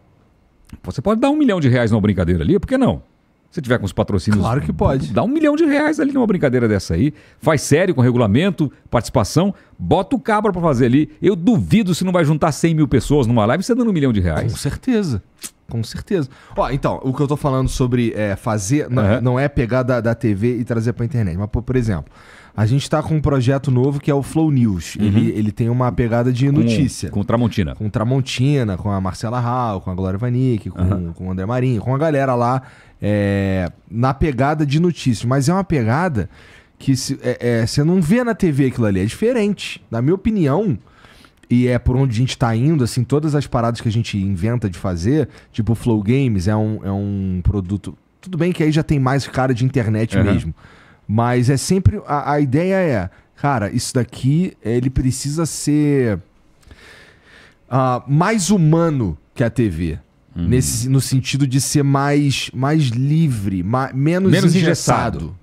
Você pode dar um milhão de reais numa brincadeira ali, por que não? Se tiver com os patrocínios. Claro que pode. Dá um milhão de reais ali numa brincadeira dessa aí. Faz sério com regulamento, participação. Bota o cabra para fazer ali. Eu duvido se não vai juntar 100 mil pessoas numa live você dando um milhão de reais. Com certeza. Com certeza. Ó, então, o que eu tô falando sobre é, fazer não, uhum. não é pegar da, da TV e trazer pra internet. Mas, por exemplo, a gente tá com um projeto novo que é o Flow News. Uhum. Ele, ele tem uma pegada de notícia. Com, com Tramontina. Com Tramontina, com a Marcela Hall, com a Glória Vanik, com, uhum. com o André Marinho, com a galera lá é, na pegada de notícia. Mas é uma pegada que se, é, é, você não vê na TV aquilo ali. É diferente. Na minha opinião e é por onde a gente está indo, assim, todas as paradas que a gente inventa de fazer, tipo Flow Games é um, é um produto. Tudo bem que aí já tem mais cara de internet uhum. mesmo. Mas é sempre. A, a ideia é, cara, isso daqui ele precisa ser uh, mais humano que a TV. Uhum. Nesse, no sentido de ser mais, mais livre, mais, menos, menos engessado, engessado.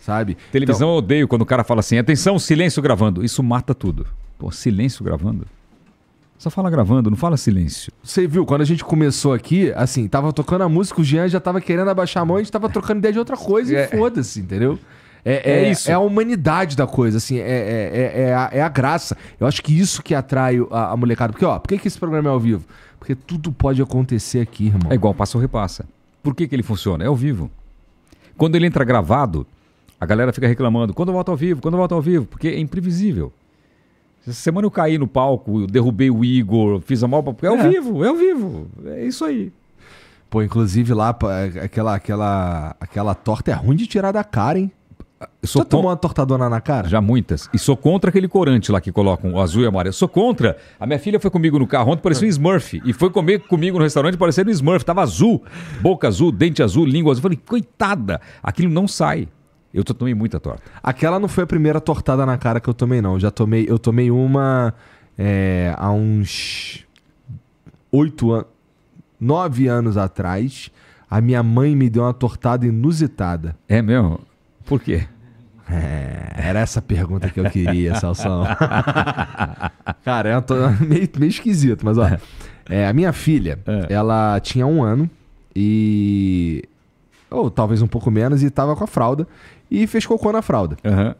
Sabe? Televisão então, eu odeio quando o cara fala assim: atenção, silêncio gravando. Isso mata tudo. Pô, silêncio gravando? Só fala gravando, não fala silêncio. Você viu, quando a gente começou aqui, assim, tava tocando a música, o Jean já tava querendo abaixar a mão, a gente tava trocando ideia de outra coisa é. e foda-se, entendeu? É, é, é, isso. É a humanidade da coisa, assim, é, é, é, é a, é a graça. Eu acho que isso que atrai a, a, molecada. Porque, ó, por que, que esse programa é ao vivo? Porque tudo pode acontecer aqui, irmão. É igual passa ou repassa. Por que, que ele funciona? É ao vivo. Quando ele entra gravado, a galera fica reclamando, quando volta ao vivo, quando volta ao vivo, porque é imprevisível. Essa semana eu caí no palco, derrubei o Igor, fiz a mal. É ao é. vivo, é ao vivo. É isso aí. Pô, inclusive lá, é, aquela, aquela, aquela torta é ruim de tirar da cara, hein? Eu sou tá tomou uma tortadona na cara? Já muitas. E sou contra aquele corante lá que colocam o azul e amarelo. sou contra. A minha filha foi comigo no carro ontem, parecia um Smurf. E foi comer comigo no restaurante, parecia um Smurf. Tava azul. Boca azul, dente azul, língua azul. Eu falei, coitada, aquilo não sai. Eu tomei muita torta. Aquela não foi a primeira tortada na cara que eu tomei, não. Eu já tomei, eu tomei uma é, há uns oito anos, nove anos atrás. A minha mãe me deu uma tortada inusitada. É mesmo? Por quê? É, era essa pergunta que eu queria, Salsão. cara, é meio, meio esquisito, mas ó. É, a minha filha, é. ela tinha um ano e. Ou talvez um pouco menos, e tava com a fralda e fez cocô na fralda. Uhum.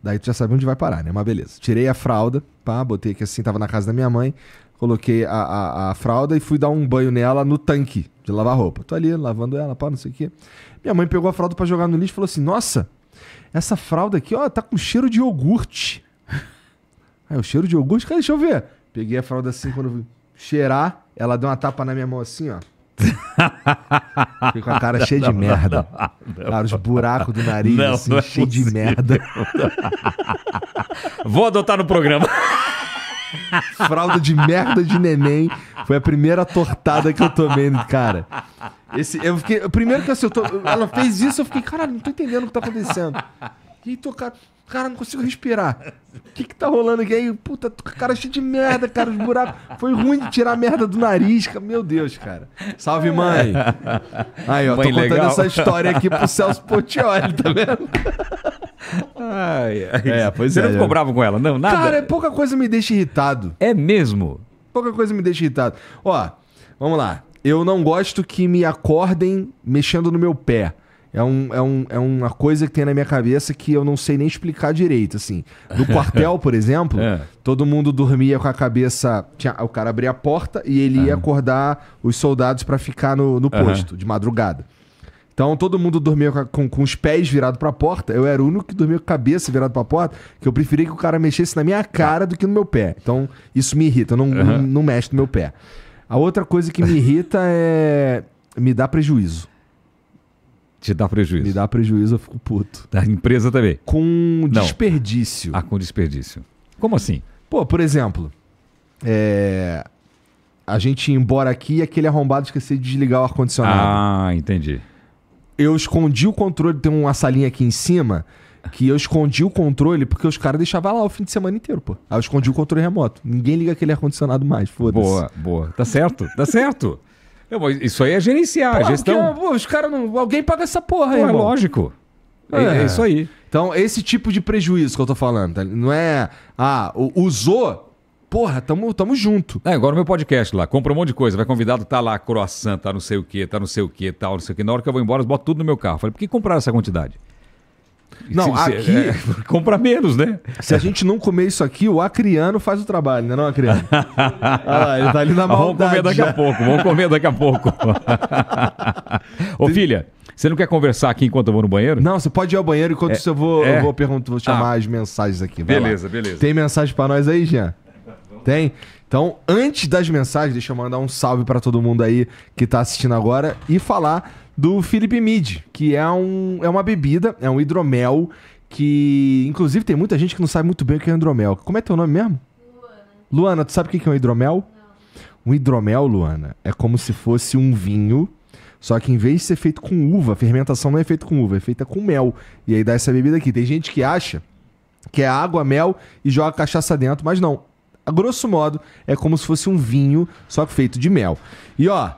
Daí tu já sabe onde vai parar, né? Mas beleza. Tirei a fralda, pá, botei aqui assim, tava na casa da minha mãe. Coloquei a, a, a fralda e fui dar um banho nela no tanque de lavar roupa. Tô ali lavando ela, pá, não sei o quê. Minha mãe pegou a fralda para jogar no lixo e falou assim: Nossa, essa fralda aqui, ó, tá com cheiro de iogurte. Aí o cheiro de iogurte, cara, deixa eu ver. Peguei a fralda assim, quando eu cheirar, ela deu uma tapa na minha mão assim, ó. Fiquei com a cara cheia de merda. cara, os buracos do nariz, assim, é cheio de merda. Vou adotar no programa. Fralda de merda de neném foi a primeira tortada que eu tomei, cara. Esse, eu fiquei, primeiro que assim, eu tô, ela fez isso, eu fiquei, caralho, não tô entendendo o que tá acontecendo. E tocar Cara, não consigo respirar. O que que tá rolando aqui? Aí, puta, cara cheio de merda, cara, os buracos. Foi ruim de tirar a merda do nariz, cara. Meu Deus, cara. Salve, mãe. Aí, ó, mãe tô contando legal. essa história aqui pro Celso Portioli, tá vendo? Ai, ai. É, pois Você é, não ficou né? bravo com ela, não? Nada? Cara, pouca coisa me deixa irritado. É mesmo? Pouca coisa me deixa irritado. Ó, vamos lá. Eu não gosto que me acordem mexendo no meu pé é, um, é, um, é uma coisa que tem na minha cabeça que eu não sei nem explicar direito, assim. No quartel, por exemplo, é. todo mundo dormia com a cabeça... Tinha, o cara abria a porta e ele uhum. ia acordar os soldados para ficar no, no posto, uhum. de madrugada. Então todo mundo dormia com, com, com os pés virados para a porta. Eu era o único que dormia com a cabeça virada para a porta, que eu preferia que o cara mexesse na minha cara do que no meu pé. Então isso me irrita, eu não, uhum. não, não mexe no meu pé. A outra coisa que me irrita é. me dá prejuízo. Te dá prejuízo. Me dá prejuízo, eu fico puto. Da empresa também. Com desperdício. a Ah, com desperdício. Como assim? Pô, por exemplo, é... a gente ia embora aqui e aquele arrombado esqueceu de desligar o ar-condicionado. Ah, entendi. Eu escondi o controle, tem uma salinha aqui em cima que eu escondi o controle porque os caras deixavam lá o fim de semana inteiro, pô. Aí eu escondi o controle remoto. Ninguém liga aquele ar-condicionado mais, foda-se. Boa, boa. Tá certo, tá certo. Não, mas isso aí é gerenciar, Porra, gestão. Porque, pô, os caras não. Alguém paga essa porra aí. Não, é irmão. lógico. É, é, é. isso aí. Então, esse tipo de prejuízo que eu tô falando, tá? não é. Ah, usou. Porra, tamo, tamo junto. É, agora o meu podcast lá, compra um monte de coisa, vai convidado, tá lá, croissant, tá não sei o que, tá não sei o que, tal, não sei o que. Na hora que eu vou embora, eu boto tudo no meu carro. Falei, por que comprar essa quantidade? Não, se, aqui. É, compra menos, né? Se a gente não comer isso aqui, o acriano faz o trabalho, né, não, acriano? ah, ele tá ali na maldade. Vamos comer daqui já. a pouco, vamos comer daqui a pouco. Ô, filha. Você não quer conversar aqui enquanto eu vou no banheiro? Não, você pode ir ao banheiro enquanto é, isso eu vou, é... eu vou, pergunto, vou chamar ah, as mensagens aqui. Beleza, beleza. Tem mensagem para nós aí, Jean? Tem? Então, antes das mensagens, deixa eu mandar um salve para todo mundo aí que tá assistindo agora e falar do Felipe Mid, que é, um, é uma bebida, é um hidromel que, inclusive, tem muita gente que não sabe muito bem o que é hidromel. Como é teu nome mesmo? Luana. Luana, tu sabe o que é um hidromel? Não. Um hidromel, Luana, é como se fosse um vinho, só que em vez de ser feito com uva, a fermentação não é feita com uva, é feita com mel. E aí dá essa bebida aqui. Tem gente que acha que é água, mel e joga cachaça dentro, mas não a grosso modo, é como se fosse um vinho, só que feito de mel. E ó,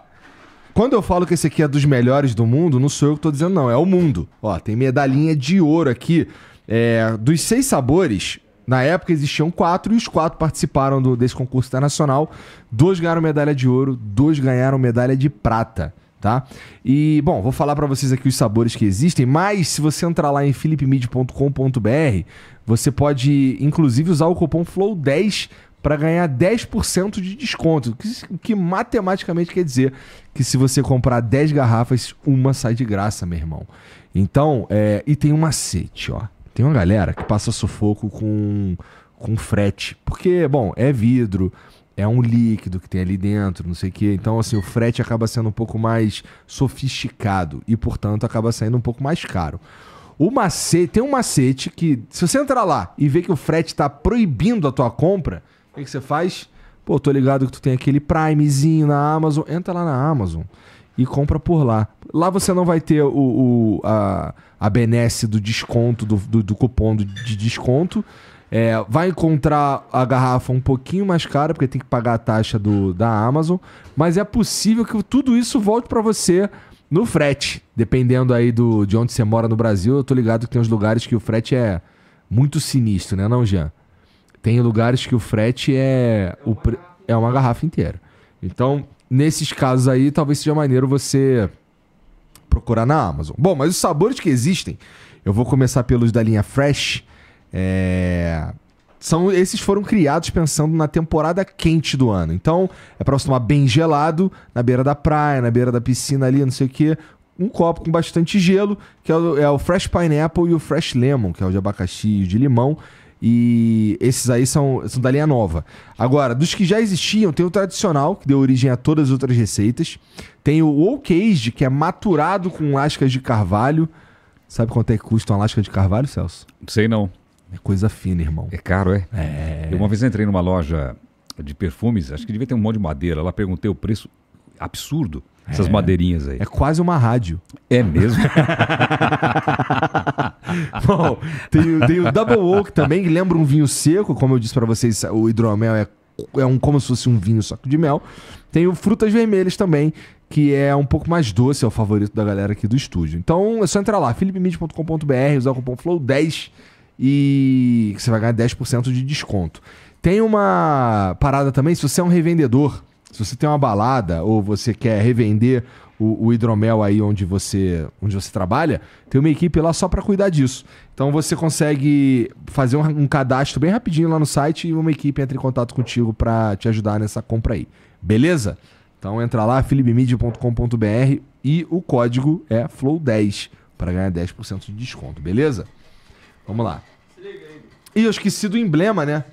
quando eu falo que esse aqui é dos melhores do mundo, não sou eu que tô dizendo, não, é o mundo. Ó, tem medalhinha de ouro aqui. É, dos seis sabores, na época existiam quatro e os quatro participaram do, desse concurso internacional. Dois ganharam medalha de ouro, dois ganharam medalha de prata tá? E bom, vou falar para vocês aqui os sabores que existem, mas se você entrar lá em philipmid.com.br, você pode inclusive usar o cupom FLOW10 para ganhar 10% de desconto. O que, matematicamente quer dizer que se você comprar 10 garrafas, uma sai de graça, meu irmão. Então, é, e tem um macete, ó. Tem uma galera que passa sufoco com, com frete. Porque, bom, é vidro, é um líquido que tem ali dentro, não sei o quê. Então, assim, o frete acaba sendo um pouco mais sofisticado e, portanto, acaba saindo um pouco mais caro. O macete, tem um macete que, se você entrar lá e ver que o frete está proibindo a tua compra, o que, que você faz? Pô, tô ligado que tu tem aquele Primezinho na Amazon. Entra lá na Amazon e compra por lá. Lá você não vai ter o, o a, a benesse do desconto, do, do, do cupom de desconto. É, vai encontrar a garrafa um pouquinho mais cara, porque tem que pagar a taxa do, da Amazon. Mas é possível que tudo isso volte para você no frete. Dependendo aí do, de onde você mora no Brasil, eu tô ligado que tem uns lugares que o frete é muito sinistro, né, não, Jean? Tem lugares que o frete é, o, é uma garrafa inteira. Então, nesses casos aí, talvez seja maneiro você procurar na Amazon. Bom, mas os sabores que existem, eu vou começar pelos da linha Fresh. É... São, esses foram criados pensando na temporada quente do ano. Então, é para você tomar bem gelado, na beira da praia, na beira da piscina ali, não sei o quê. Um copo com bastante gelo, que é o, é o Fresh Pineapple e o Fresh Lemon, que é o de abacaxi e de limão. E esses aí são, são da linha nova. Agora, dos que já existiam, tem o tradicional, que deu origem a todas as outras receitas. Tem o o cage, que é maturado com lascas de carvalho. Sabe quanto é que custa uma lasca de carvalho, Celso? Sei não. É coisa fina, irmão. É caro, é? É. Eu uma vez entrei numa loja de perfumes, acho que devia ter um monte de madeira. Lá perguntei o preço absurdo. Essas é. madeirinhas aí. É quase uma rádio. É mesmo? Bom, tem, tem, o Double Oak também, que lembra um vinho seco. Como eu disse para vocês, o hidromel é, é um, como se fosse um vinho, só que de mel. Tem o Frutas Vermelhas também, que é um pouco mais doce, é o favorito da galera aqui do estúdio. Então é só entrar lá, philipmid.com.br usar o cupom FLOW10 e você vai ganhar 10% de desconto. Tem uma parada também, se você é um revendedor se você tem uma balada ou você quer revender o, o, hidromel aí onde você, onde você trabalha, tem uma equipe lá só para cuidar disso. Então você consegue fazer um, um, cadastro bem rapidinho lá no site e uma equipe entra em contato contigo para te ajudar nessa compra aí. Beleza? Então entra lá, philipmedia.com.br e o código é FLOW10 para ganhar 10% de desconto, beleza? Vamos lá. E eu esqueci do emblema, né?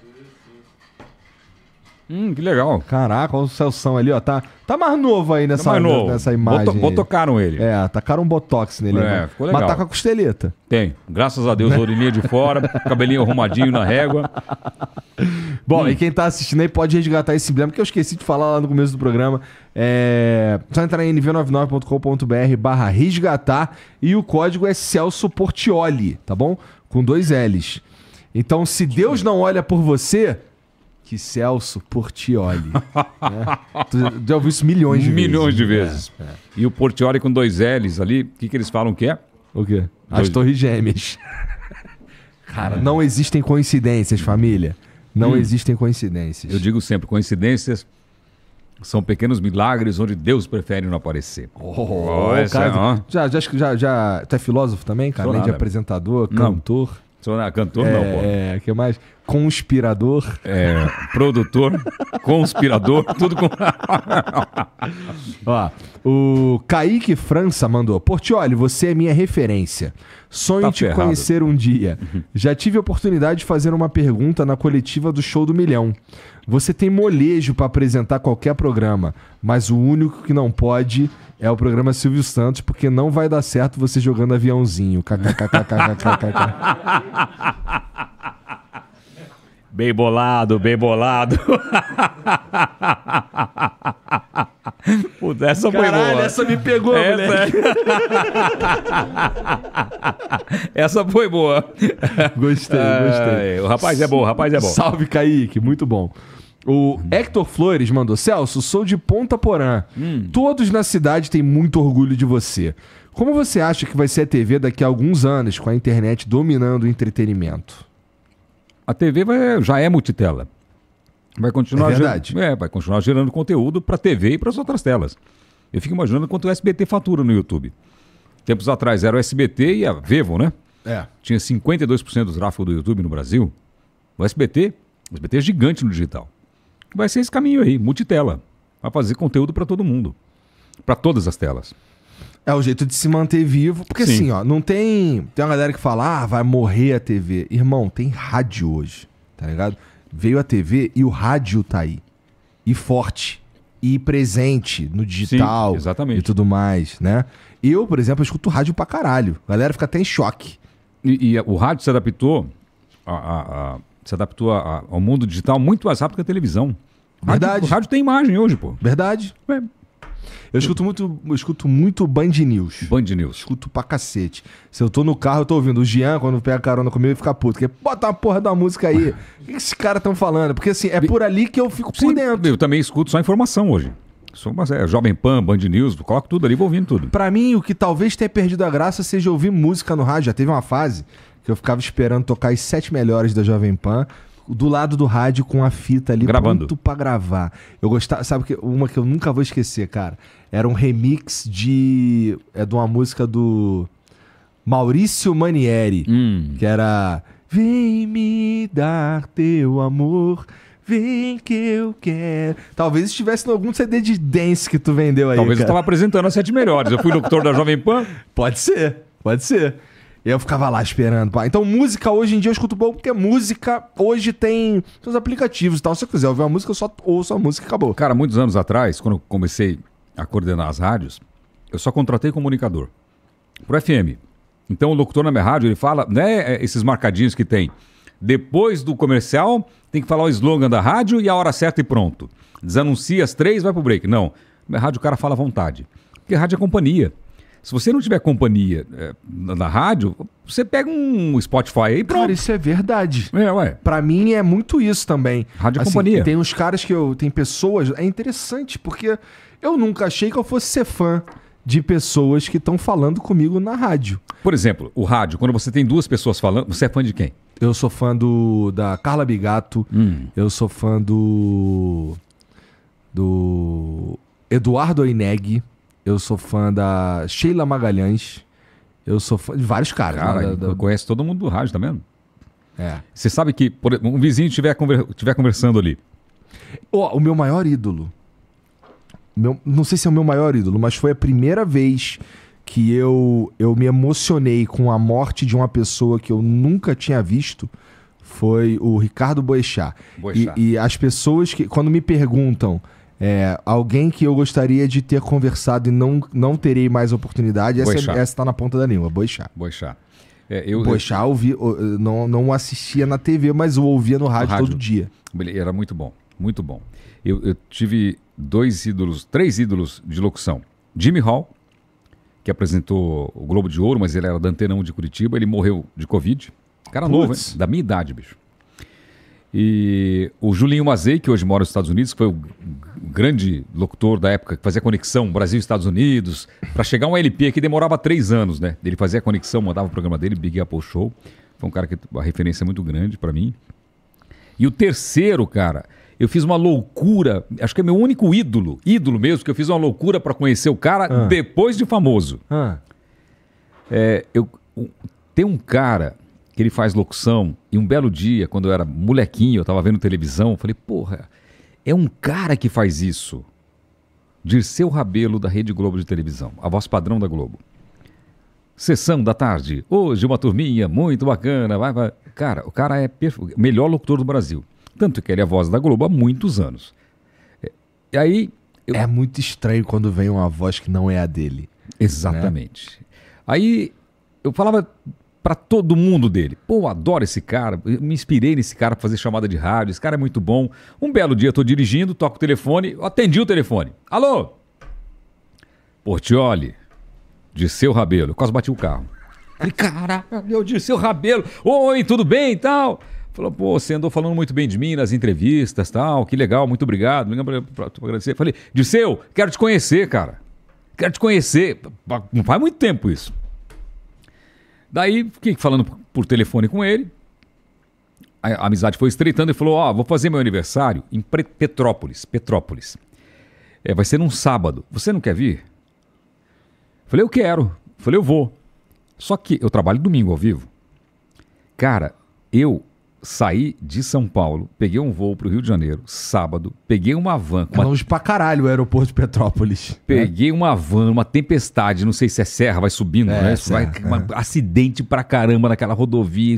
Hum, que legal. Caraca, olha o Celção ali, ó. Tá, tá mais novo aí nessa, mais novo. nessa imagem. Boto, botocaram ele. É, tacaram um botox nele. É, ficou legal. Mas tá com a costeleta. Tem. Graças a Deus, né? orelhinha de fora, cabelinho arrumadinho na régua. Bom, hum. e quem tá assistindo aí pode resgatar esse emblema, que eu esqueci de falar lá no começo do programa. É só entrar em nv99.com.br barra resgatar e o código é Celso Portioli, tá bom? Com dois L's. Então, se Deus não olha por você que Celso Portioli. né? Tu já ouviu isso milhões de milhões vezes. Milhões de vezes. É, é. E o Portioli com dois L's ali, o que, que eles falam que é? O quê? As dois... torres gêmeas. Cara, não existem coincidências, família. Não hum. existem coincidências. Eu digo sempre, coincidências são pequenos milagres onde Deus prefere não aparecer. Oh, oh, cara, é, já, já, já, já, tu é filósofo também, cara? Além de apresentador, cantor? Não. Sonar, cantor é, não, pô. É, é que é mais? Conspirador. É, produtor, conspirador, tudo com. Ó, o Kaique França mandou: Portioli, você é minha referência. Sonho tá te ferrado. conhecer um dia. Já tive a oportunidade de fazer uma pergunta na coletiva do Show do Milhão. Você tem molejo para apresentar qualquer programa, mas o único que não pode é o programa Silvio Santos, porque não vai dar certo você jogando aviãozinho. bem bolado, bem bolado. Puta, essa Caralho, foi boa. essa me pegou, essa... moleque. essa foi boa. Gostei, gostei. o rapaz é bom, o rapaz é bom. Salve, Kaique, muito bom. O Hector Flores mandou: Celso, sou de Ponta Porã. Hum. Todos na cidade têm muito orgulho de você. Como você acha que vai ser a TV daqui a alguns anos, com a internet dominando o entretenimento? A TV vai, já é multitela. Vai continuar, é verdade. É, vai continuar gerando conteúdo para TV e para as outras telas. Eu fico imaginando quanto o SBT fatura no YouTube. Tempos atrás era o SBT e a Vevo, né? É. Tinha 52% do tráfego do YouTube no Brasil. O SBT, o SBT é gigante no digital vai ser esse caminho aí, multitela. Vai fazer conteúdo para todo mundo. Para todas as telas. É o jeito de se manter vivo, porque Sim. assim, ó, não tem. Tem uma galera que fala, ah, vai morrer a TV. Irmão, tem rádio hoje, tá ligado? Veio a TV e o rádio tá aí. E forte. E presente no digital. Sim, exatamente. E tudo mais, né? Eu, por exemplo, escuto rádio pra caralho. A galera fica até em choque. E, e o rádio se adaptou a, a, a se adaptou a, ao mundo digital muito mais rápido que a televisão. Verdade. Rádio, o rádio tem imagem hoje, pô. Verdade. É. Eu escuto muito, eu escuto muito Band News. Band News. Escuto pra cacete. Se eu tô no carro, eu tô ouvindo. O Jean, quando pega carona comigo, ele fica puto. Porque bota uma porra da música aí. O que esses caras estão falando? Porque assim, é por ali que eu fico Sim, por dentro. Eu também escuto só informação hoje. é, Jovem Pan, Band News, coloco tudo ali, vou ouvindo tudo. Pra mim, o que talvez tenha perdido a graça seja ouvir música no rádio. Já teve uma fase que eu ficava esperando tocar as sete melhores da Jovem Pan do lado do rádio com a fita ali Gravando. pronto pra gravar. Eu gostava, sabe que uma que eu nunca vou esquecer, cara, era um remix de é de uma música do Maurício Manieri, hum. que era Vem me dar teu amor. Vem que eu quero. Talvez estivesse em algum CD de dance que tu vendeu aí. Talvez cara. eu tava apresentando as sete melhores. Eu fui locutor da Jovem Pan. Pode ser, pode ser. Eu ficava lá esperando. Pá. Então, música hoje em dia eu escuto pouco, porque música hoje tem seus aplicativos e tal. Se eu quiser ouvir uma música, eu só ouço a música e acabou. Cara, muitos anos atrás, quando eu comecei a coordenar as rádios, eu só contratei comunicador. Pro FM. Então, o locutor na minha rádio, ele fala, né, é, esses marcadinhos que tem. Depois do comercial, tem que falar o slogan da rádio e a hora certa e pronto. Desanuncia as três, vai pro break. Não. Na rádio o cara fala à vontade. Porque rádio é companhia. Se você não tiver companhia é, na rádio, você pega um Spotify aí e pronto. Cara, isso é verdade. É, ué. Pra mim é muito isso também. Rádio é assim, companhia. Tem uns caras que eu. Tem pessoas. É interessante, porque eu nunca achei que eu fosse ser fã de pessoas que estão falando comigo na rádio. Por exemplo, o rádio, quando você tem duas pessoas falando, você é fã de quem? Eu sou fã do da Carla Bigato, hum. eu sou fã do do Eduardo Oineg eu sou fã da Sheila Magalhães. Eu sou fã de vários caras. Né, Cara, né? da, da... conhece todo mundo do rádio, tá vendo? É. Você sabe que por, um vizinho estiver conver, tiver conversando ali. Oh, o meu maior ídolo. Meu, não sei se é o meu maior ídolo, mas foi a primeira vez que eu, eu me emocionei com a morte de uma pessoa que eu nunca tinha visto. Foi o Ricardo Boechat. Boechat. E, e as pessoas que, quando me perguntam é, alguém que eu gostaria de ter conversado e não, não terei mais oportunidade, essa, é, essa tá na ponta da língua, Boixá. Boixá. É, eu, Boixá eu ouvi, eu, não, não assistia na TV, mas eu ouvia no rádio, rádio, todo dia. Era muito bom, muito bom. Eu, eu tive dois ídolos, três ídolos de locução. Jimmy Hall, que apresentou o Globo de Ouro, mas ele era da Antena 1 de Curitiba, ele morreu de Covid. Cara Puts. novo, hein? da minha idade, bicho. E o Julinho Mazei, que hoje mora nos Estados Unidos, que foi o grande locutor da época que fazia conexão Brasil-Estados Unidos. Para chegar um LP aqui demorava três anos, né? Ele fazia conexão, mandava o programa dele, Big Apple Show. Foi um cara que a referência é muito grande para mim. E o terceiro, cara, eu fiz uma loucura, acho que é meu único ídolo, ídolo mesmo, que eu fiz uma loucura para conhecer o cara ah. depois de famoso. Ah. É, eu, tem um cara que ele faz locução, e um belo dia, quando eu era molequinho, eu tava vendo televisão, eu falei, porra, é um cara que faz isso. Dirceu Rabelo, da Rede Globo de Televisão, a voz padrão da Globo. Sessão da tarde. Hoje uma turminha muito bacana. Vai, vai. Cara, o cara é perfe... melhor locutor do Brasil. Tanto que ele é a voz da Globo há muitos anos. É, e aí. eu- É muito estranho quando vem uma voz que não é a dele. Né? Exatamente. Aí eu falava para todo mundo dele. Pô, adoro esse cara, eu me inspirei nesse cara para fazer chamada de rádio, esse cara é muito bom. Um belo dia estou tô dirigindo, toco o telefone, atendi o telefone. Alô? Portioli, de seu Rabelo. Eu quase bati o carro. Falei, caralho, Meu disse, seu Rabelo, oi, tudo bem e tal? Falou, pô, você andou falando muito bem de mim nas entrevistas tal, que legal, muito obrigado, me lembro pra, pra agradecer. Falei, Dirceu, quero te conhecer, cara. Quero te conhecer. Não faz muito tempo isso. Daí, fiquei falando por telefone com ele. A amizade foi estreitando e falou: Ó, oh, vou fazer meu aniversário em Petrópolis. Petrópolis. É, vai ser num sábado. Você não quer vir? Falei, eu quero. Falei, eu vou. Só que eu trabalho domingo ao vivo. Cara, eu saí de São Paulo, peguei um voo para o Rio de Janeiro, sábado, peguei uma van. Uma... É longe pra caralho o aeroporto de Petrópolis. Né? Peguei é. uma van, uma tempestade, não sei se é serra, vai subindo, é, né? É serra, vai, é. uma, acidente pra caramba naquela rodovia,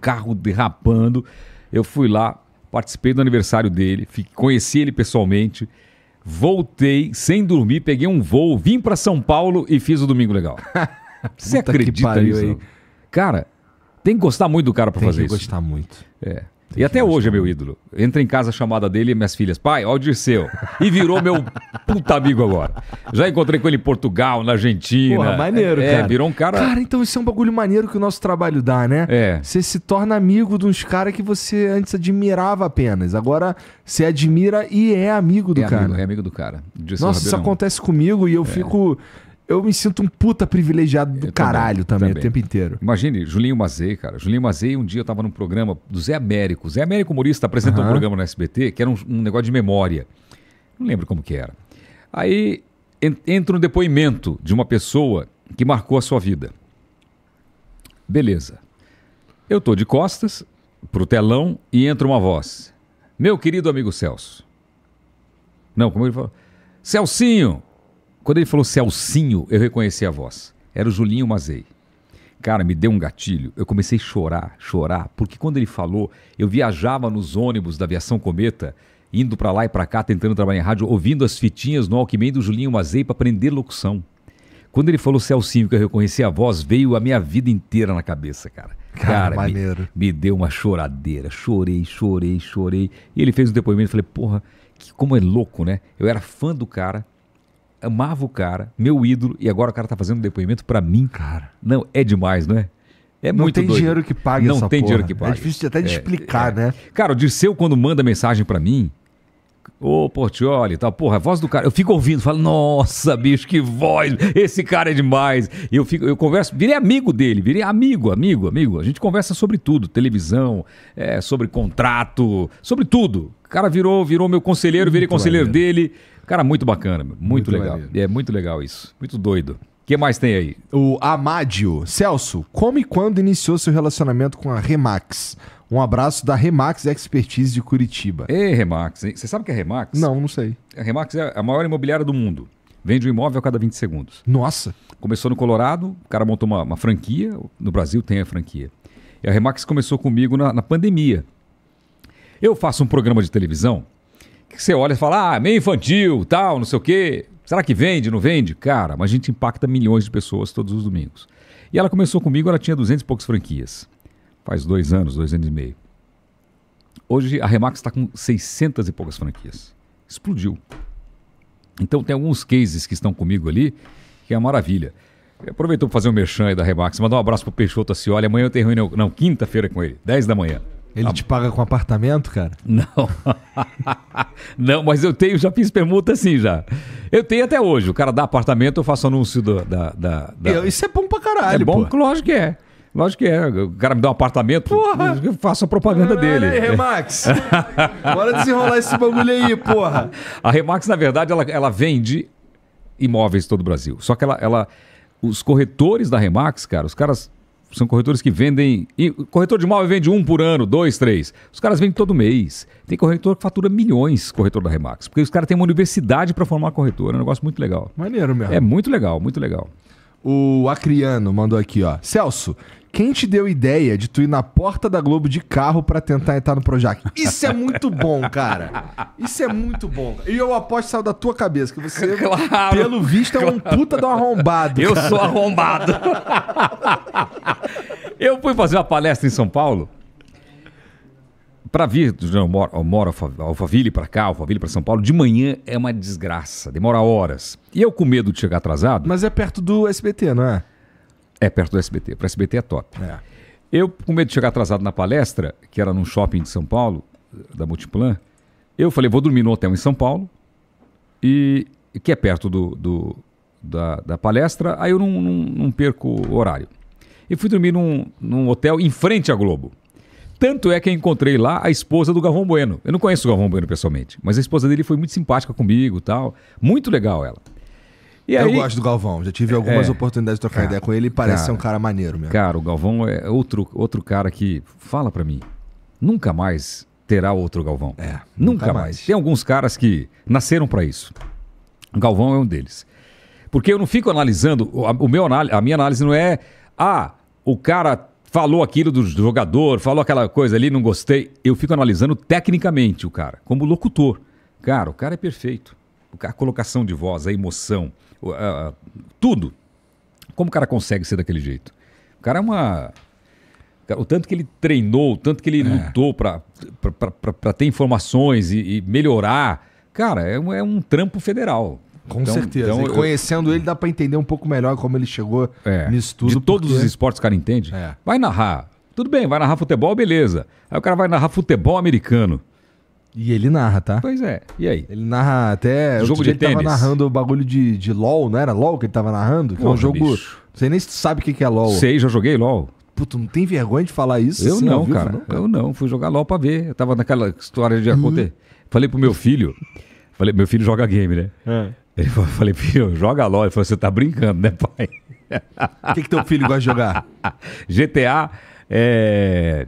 carro derrapando. Eu fui lá, participei do aniversário dele, conheci ele pessoalmente. Voltei sem dormir, peguei um voo, vim para São Paulo e fiz o Domingo Legal. Você acredita nisso? Aí. Cara, tem que gostar muito do cara para fazer isso. Tem que gostar muito. É. Tem e até hoje é meu ídolo. Entra em casa a chamada dele e minhas filhas, pai, ó o Dirceu. E virou meu puta amigo agora. Já encontrei com ele em Portugal, na Argentina. Porra, maneiro, é, cara. É, virou um cara. Cara, então isso é um bagulho maneiro que o nosso trabalho dá, né? É. Você se torna amigo de uns caras que você antes admirava apenas. Agora você admira e é amigo do é cara. Amigo, é amigo do cara. Dirceu Nossa, Rabirão. isso acontece comigo e eu é. fico eu me sinto um puta privilegiado do caralho também, também, o tempo inteiro. Imagine, Julinho Mazei, cara. Julinho Mazei, um dia eu tava num programa do Zé Américo. Zé Américo Humorista apresentou uhum. um programa no SBT que era um, um, negócio de memória. Não lembro como que era. Aí entra um depoimento de uma pessoa que marcou a sua vida. Beleza. Eu tô de costas pro telão e entra uma voz. Meu querido amigo Celso. Não, como ele falou? Celcinho, quando ele falou Celcinho, eu reconheci a voz. Era o Julinho Mazei. Cara, me deu um gatilho. Eu comecei a chorar, chorar, porque quando ele falou, eu viajava nos ônibus da aviação Cometa, indo para lá e para cá, tentando trabalhar em rádio, ouvindo as fitinhas no Alckmin do Julinho Mazei para aprender locução. Quando ele falou Celcinho, que eu reconheci a voz, veio a minha vida inteira na cabeça, cara. Cara, cara me, me, deu uma choradeira. Chorei, chorei, chorei. E ele fez um depoimento, e falei, porra, que, como é louco, né? Eu era fã do cara, amava o cara, meu ídolo, e agora o cara tá fazendo depoimento para mim. Cara. Não, é demais, não é? É não muito tem doido. dinheiro que pague não essa Não tem porra. dinheiro que pague. É difícil até de é, explicar, é. né? Cara, o Dirceu, quando manda mensagem para mim, Ô, Portioli e tá, tal. Porra, a voz do cara. Eu fico ouvindo, falo, nossa, bicho, que voz. Esse cara é demais. Eu fico, eu converso, virei amigo dele, virei amigo, amigo, amigo. A gente conversa sobre tudo, televisão, é, sobre contrato, sobre tudo. O cara virou, virou meu conselheiro, muito virei conselheiro maneiro. dele. Cara, muito bacana, muito, muito legal. Maneiro. É muito legal isso. Muito doido. O que mais tem aí? O Amádio. Celso, como e quando iniciou seu relacionamento com a Remax? Um abraço da Remax Expertise de Curitiba. Ei, Remax. hein? Você sabe o que é Remax? Não, não sei. A Remax é a maior imobiliária do mundo. Vende um imóvel a cada 20 segundos. Nossa. Começou no Colorado, o cara montou uma, uma franquia. No Brasil tem a franquia. E a Remax começou comigo na, na pandemia. Eu faço um programa de televisão que você olha e fala, ah, meio infantil, tal, não sei o quê. Será que vende, não vende? Cara, mas a gente impacta milhões de pessoas todos os domingos. E ela começou comigo, ela tinha 200 e poucas franquias faz dois anos, dois anos e meio. Hoje a Remax está com 600 e poucas franquias. Explodiu. Então tem alguns cases que estão comigo ali, que é uma maravilha. Aproveitou para fazer um merchan aí da Remax, mandar um abraço pro Peixoto assim, olha, amanhã eu tenho reunião, não, quinta-feira é com ele, 10 da manhã. Ele te paga com apartamento, cara? Não. não, mas eu tenho, já fiz permuta assim já. Eu tenho até hoje. O cara dá apartamento, eu faço anúncio do, da, da, da... Isso é bom pra caralho, É bom, pô. lógico que é. Lógico que é. O cara me dá um apartamento, porra. eu faço a propaganda dele. Aí, Remax. Bora desenrolar esse bagulho aí, porra. A Remax, na verdade, ela, ela vende imóveis todo o Brasil. Só que ela, ela. Os corretores da Remax, cara, os caras são corretores que vendem. Corretor de imóvel vende um por ano, dois, três. Os caras vendem todo mês. Tem corretor que fatura milhões, corretor da Remax. Porque os caras têm uma universidade para formar corretor. É um negócio muito legal. Maneiro mesmo. É muito legal, muito legal. O Acriano mandou aqui, ó. Celso, quem te deu ideia de tu ir na porta da Globo de carro para tentar entrar no Projac? Isso é muito bom, cara. Isso é muito bom. E eu aposto saiu da tua cabeça, que você, claro, pelo visto, é claro. um puta do um arrombado. Eu cara. sou arrombado. eu fui fazer uma palestra em São Paulo para vir, eu moro, eu moro Alphaville para cá, Alphaville para São Paulo, de manhã é uma desgraça, demora horas. E eu com medo de chegar atrasado. Mas é perto do SBT, não é? É perto do SBT, para SBT é top. É. Eu com medo de chegar atrasado na palestra, que era num shopping de São Paulo, da Multiplan, eu falei, vou dormir no hotel em São Paulo, e que é perto do, do da, da, palestra, aí eu não, não, não perco horário. E fui dormir num, num hotel em frente à Globo. Tanto é que eu encontrei lá a esposa do Galvão Bueno. Eu não conheço o Galvão Bueno pessoalmente, mas a esposa dele foi muito simpática comigo tal. Muito legal ela. E eu aí... gosto do Galvão, já tive algumas é, oportunidades de trocar cara, ideia com ele e parece cara, ser um cara maneiro mesmo. Cara, o Galvão é outro, outro cara que fala para mim, nunca mais terá outro Galvão. É, nunca, nunca mais. mais. Tem alguns caras que nasceram para isso. O Galvão é um deles. Porque eu não fico analisando, o meu, a minha análise não é, ah, o cara falou aquilo do jogador, falou aquela coisa ali, não gostei. Eu fico analisando tecnicamente o cara, como locutor. Cara, o cara é perfeito. A colocação de voz, a emoção, uh, tudo. Como o cara consegue ser daquele jeito? O cara é uma. O tanto que ele treinou, o tanto que ele é. lutou para ter informações e, e melhorar. Cara, é um, é um trampo federal. Com então, certeza. Então, e conhecendo eu... ele, dá para entender um pouco melhor como ele chegou é, nisso tudo. De porque... todos os esportes o cara entende. É. Vai narrar. Tudo bem, vai narrar futebol, beleza. Aí o cara vai narrar futebol americano. E ele narra, tá? Pois é. E aí? Ele narra até. Jogo de ele tênis. tava narrando o bagulho de, de LOL, não era LOL que ele tava narrando? Que Porra, é um jogo. você nem sabe o que, que é LOL. Sei, já joguei LOL. Puto, não tem vergonha de falar isso? Eu assim, não, vivo, cara. não, cara. Eu não. Fui jogar LOL pra ver. Eu tava naquela história de uhum. acontecer. Hum. Falei pro meu filho. Falei, meu filho joga game, né? É. Ele falou, falei, filho, joga LOL. Ele falou, você tá brincando, né, pai? O que, que teu filho gosta de jogar? GTA, é...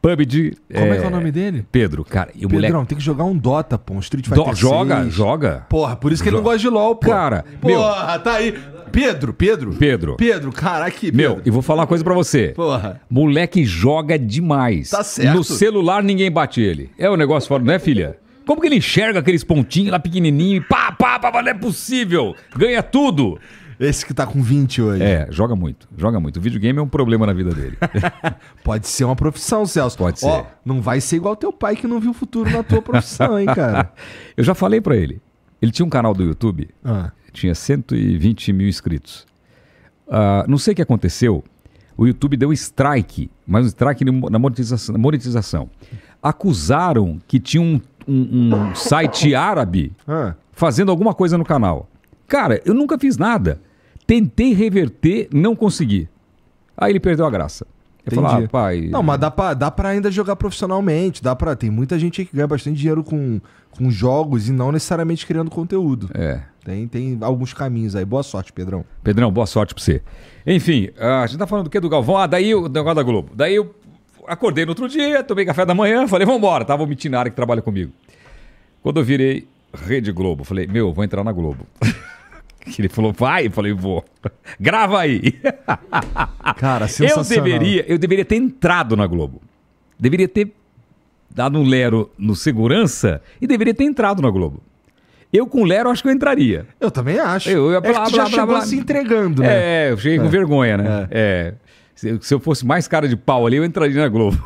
PUBG. Como é, que é o é, nome dele? Pedro, cara. E o Pedrão, moleque... tem que jogar um Dota, pô. Um Street Fighter. Do... Joga, 6. joga. Porra, por isso que joga. ele não gosta de LOL, pô. Cara, porra, meu... tá aí. Pedro, Pedro. Pedro. Pedro, caraca. que. Meu, e vou falar uma coisa pra você. Porra. Moleque joga demais. Tá certo. No celular ninguém bate ele. É o um negócio fora, né filha? Como que ele enxerga aqueles pontinhos lá pequenininho e pá, papa, mas não é possível. Ganha tudo. Esse que tá com 20 hoje. É, joga muito, joga muito. O videogame é um problema na vida dele. Pode ser uma profissão, Celso. Pode Ó, ser. não vai ser igual teu pai que não viu futuro na tua profissão, hein, cara. Eu já falei para ele. Ele tinha um canal do YouTube, ah. tinha 120 mil inscritos. Uh, não sei o que aconteceu. O YouTube deu strike, mas um strike na monetização. monetização. Acusaram que tinha um, um, um site árabe ah fazendo alguma coisa no canal. Cara, eu nunca fiz nada. Tentei reverter, não consegui. Aí ele perdeu a graça. Eu falei, ah, pai. Não, mas dá pra, dá pra ainda jogar profissionalmente. Dá pra. Tem muita gente que ganha bastante dinheiro com, com jogos e não necessariamente criando conteúdo. É. Tem, tem alguns caminhos aí. Boa sorte, Pedrão. Pedrão, boa sorte pra você. Enfim, ah, a gente tá falando do quê, do Galvão? Ah, daí o negócio da Globo. Daí eu acordei no outro dia, tomei café da manhã, falei, vamos embora. Tava tá? o mitinário que trabalha comigo. Quando eu virei, Rede Globo. Falei, meu, vou entrar na Globo. Ele falou, vai, eu falei, vou. Grava aí. Cara, sensacional. Eu deveria, eu deveria ter entrado na Globo. Deveria ter dado um lero no segurança e deveria ter entrado na Globo. Eu com o Lero acho que eu entraria. Eu também acho. Eu, eu, é blá, que blá, já blá, chegou blá, se entregando, né? É, eu cheguei é. com vergonha, né? É. é. Se eu fosse mais cara de pau ali, eu entraria na Globo.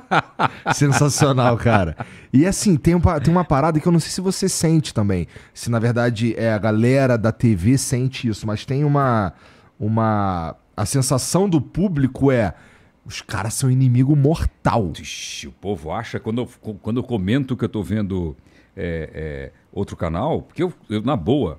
Sensacional, cara. E assim, tem, um, tem uma parada que eu não sei se você sente também. Se na verdade é a galera da TV sente isso, mas tem uma. uma a sensação do público é. Os caras são inimigo mortal. Ixi, o povo acha, quando eu, quando eu comento que eu tô vendo é, é, outro canal, porque eu, eu, na boa,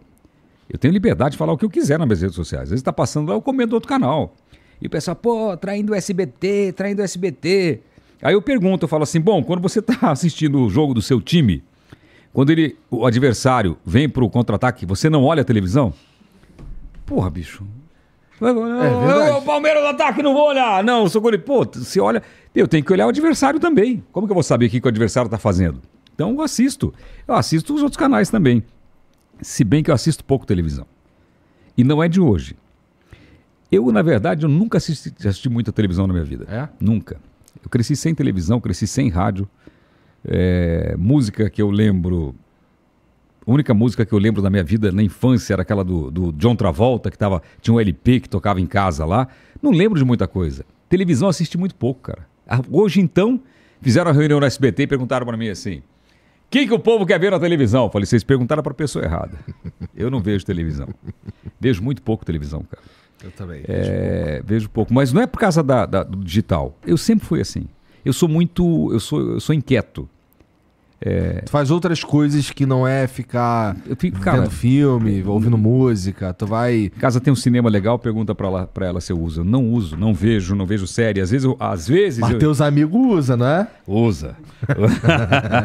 eu tenho liberdade de falar o que eu quiser nas minhas redes sociais. Às vezes tá passando lá, eu comendo outro canal. E o pessoal, pô, traindo o SBT, traindo o SBT. Aí eu pergunto, eu falo assim, bom, quando você está assistindo o jogo do seu time, quando ele, o adversário vem pro contra-ataque, você não olha a televisão? Porra, bicho. É o Palmeiras no ataque, não vou olhar. Não, sou goleiro. Pô, você olha. Eu tenho que olhar o adversário também. Como que eu vou saber o que, que o adversário está fazendo? Então eu assisto. Eu assisto os outros canais também. Se bem que eu assisto pouco televisão. E não é de hoje. Eu, na verdade, eu nunca assisti, assisti muita televisão na minha vida. É? Nunca. Eu cresci sem televisão, cresci sem rádio. É, música que eu lembro. A única música que eu lembro da minha vida na infância era aquela do, do John Travolta, que tava, tinha um LP que tocava em casa lá. Não lembro de muita coisa. Televisão assisti muito pouco, cara. Ah, hoje, então, fizeram a reunião no SBT e perguntaram para mim assim: o que, que o povo quer ver na televisão? Eu falei, vocês perguntaram para pessoa errada. Eu não vejo televisão. Vejo muito pouco televisão, cara. Eu também. É, pouco. vejo pouco. Mas não é por causa da, da, do digital. Eu sempre fui assim. Eu sou muito. Eu sou, eu sou inquieto. É... Tu faz outras coisas que não é ficar eu fico, vendo filme, ouvindo música, tu vai... Casa tem um cinema legal, pergunta pra, lá, pra ela se eu uso. Não uso, não vejo, não vejo série. Às vezes... Eu, às vezes Mas eu... teus amigos usam, não é? Usa.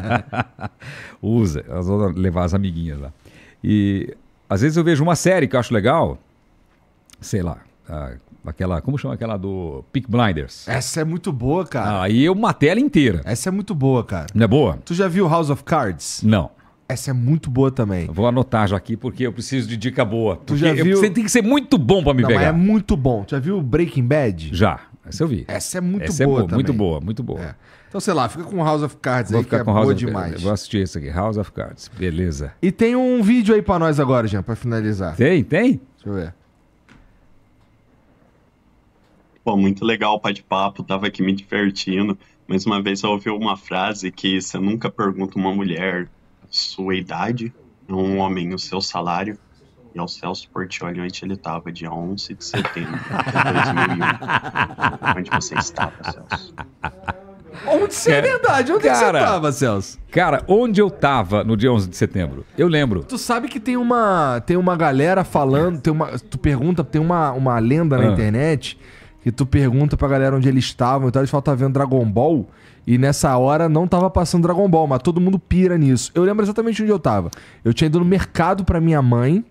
usa. Elas vão levar as amiguinhas lá. E às vezes eu vejo uma série que eu acho legal sei lá, a, aquela, como chama aquela do Peak Blinders? Essa é muito boa, cara. Aí ah, eu matei ela inteira. Essa é muito boa, cara. Não é boa? Tu já viu House of Cards? Não. Essa é muito boa também. Eu vou anotar já aqui porque eu preciso de dica boa. Tu já viu... Você tem que ser muito bom para me Não, pegar. Mas é muito bom. Tu já viu Breaking Bad? Já. Essa eu vi. Essa é muito Essa boa, é boa também. Muito boa, muito boa. É. Então, sei lá, fica com House of Cards vou aí, ficar que com é House boa of... demais. Vou assistir isso aqui, House of Cards. Beleza. E tem um vídeo aí para nós agora, Jean, para finalizar. Tem, tem? Deixa eu ver pô, muito legal o de papo tava aqui me divertindo. Mais uma vez eu ouvi uma frase que você nunca pergunta uma mulher sua idade, um homem o seu salário. E ao Celso Portiolhante ele tava dia 11 de setembro de 2001. Onde você estava, Celso? Onde você é verdade? Onde é cara, você estava, Celso? Cara, onde eu tava no dia 11 de setembro? Eu lembro. Tu sabe que tem uma, tem uma galera falando, tem uma, tu pergunta, tem uma, uma lenda na ah. internet e tu pergunta pra galera onde eles estavam, então eles falam, tá vendo Dragon Ball? E nessa hora não tava passando Dragon Ball, mas todo mundo pira nisso. Eu lembro exatamente onde eu tava. Eu tinha ido no mercado pra minha mãe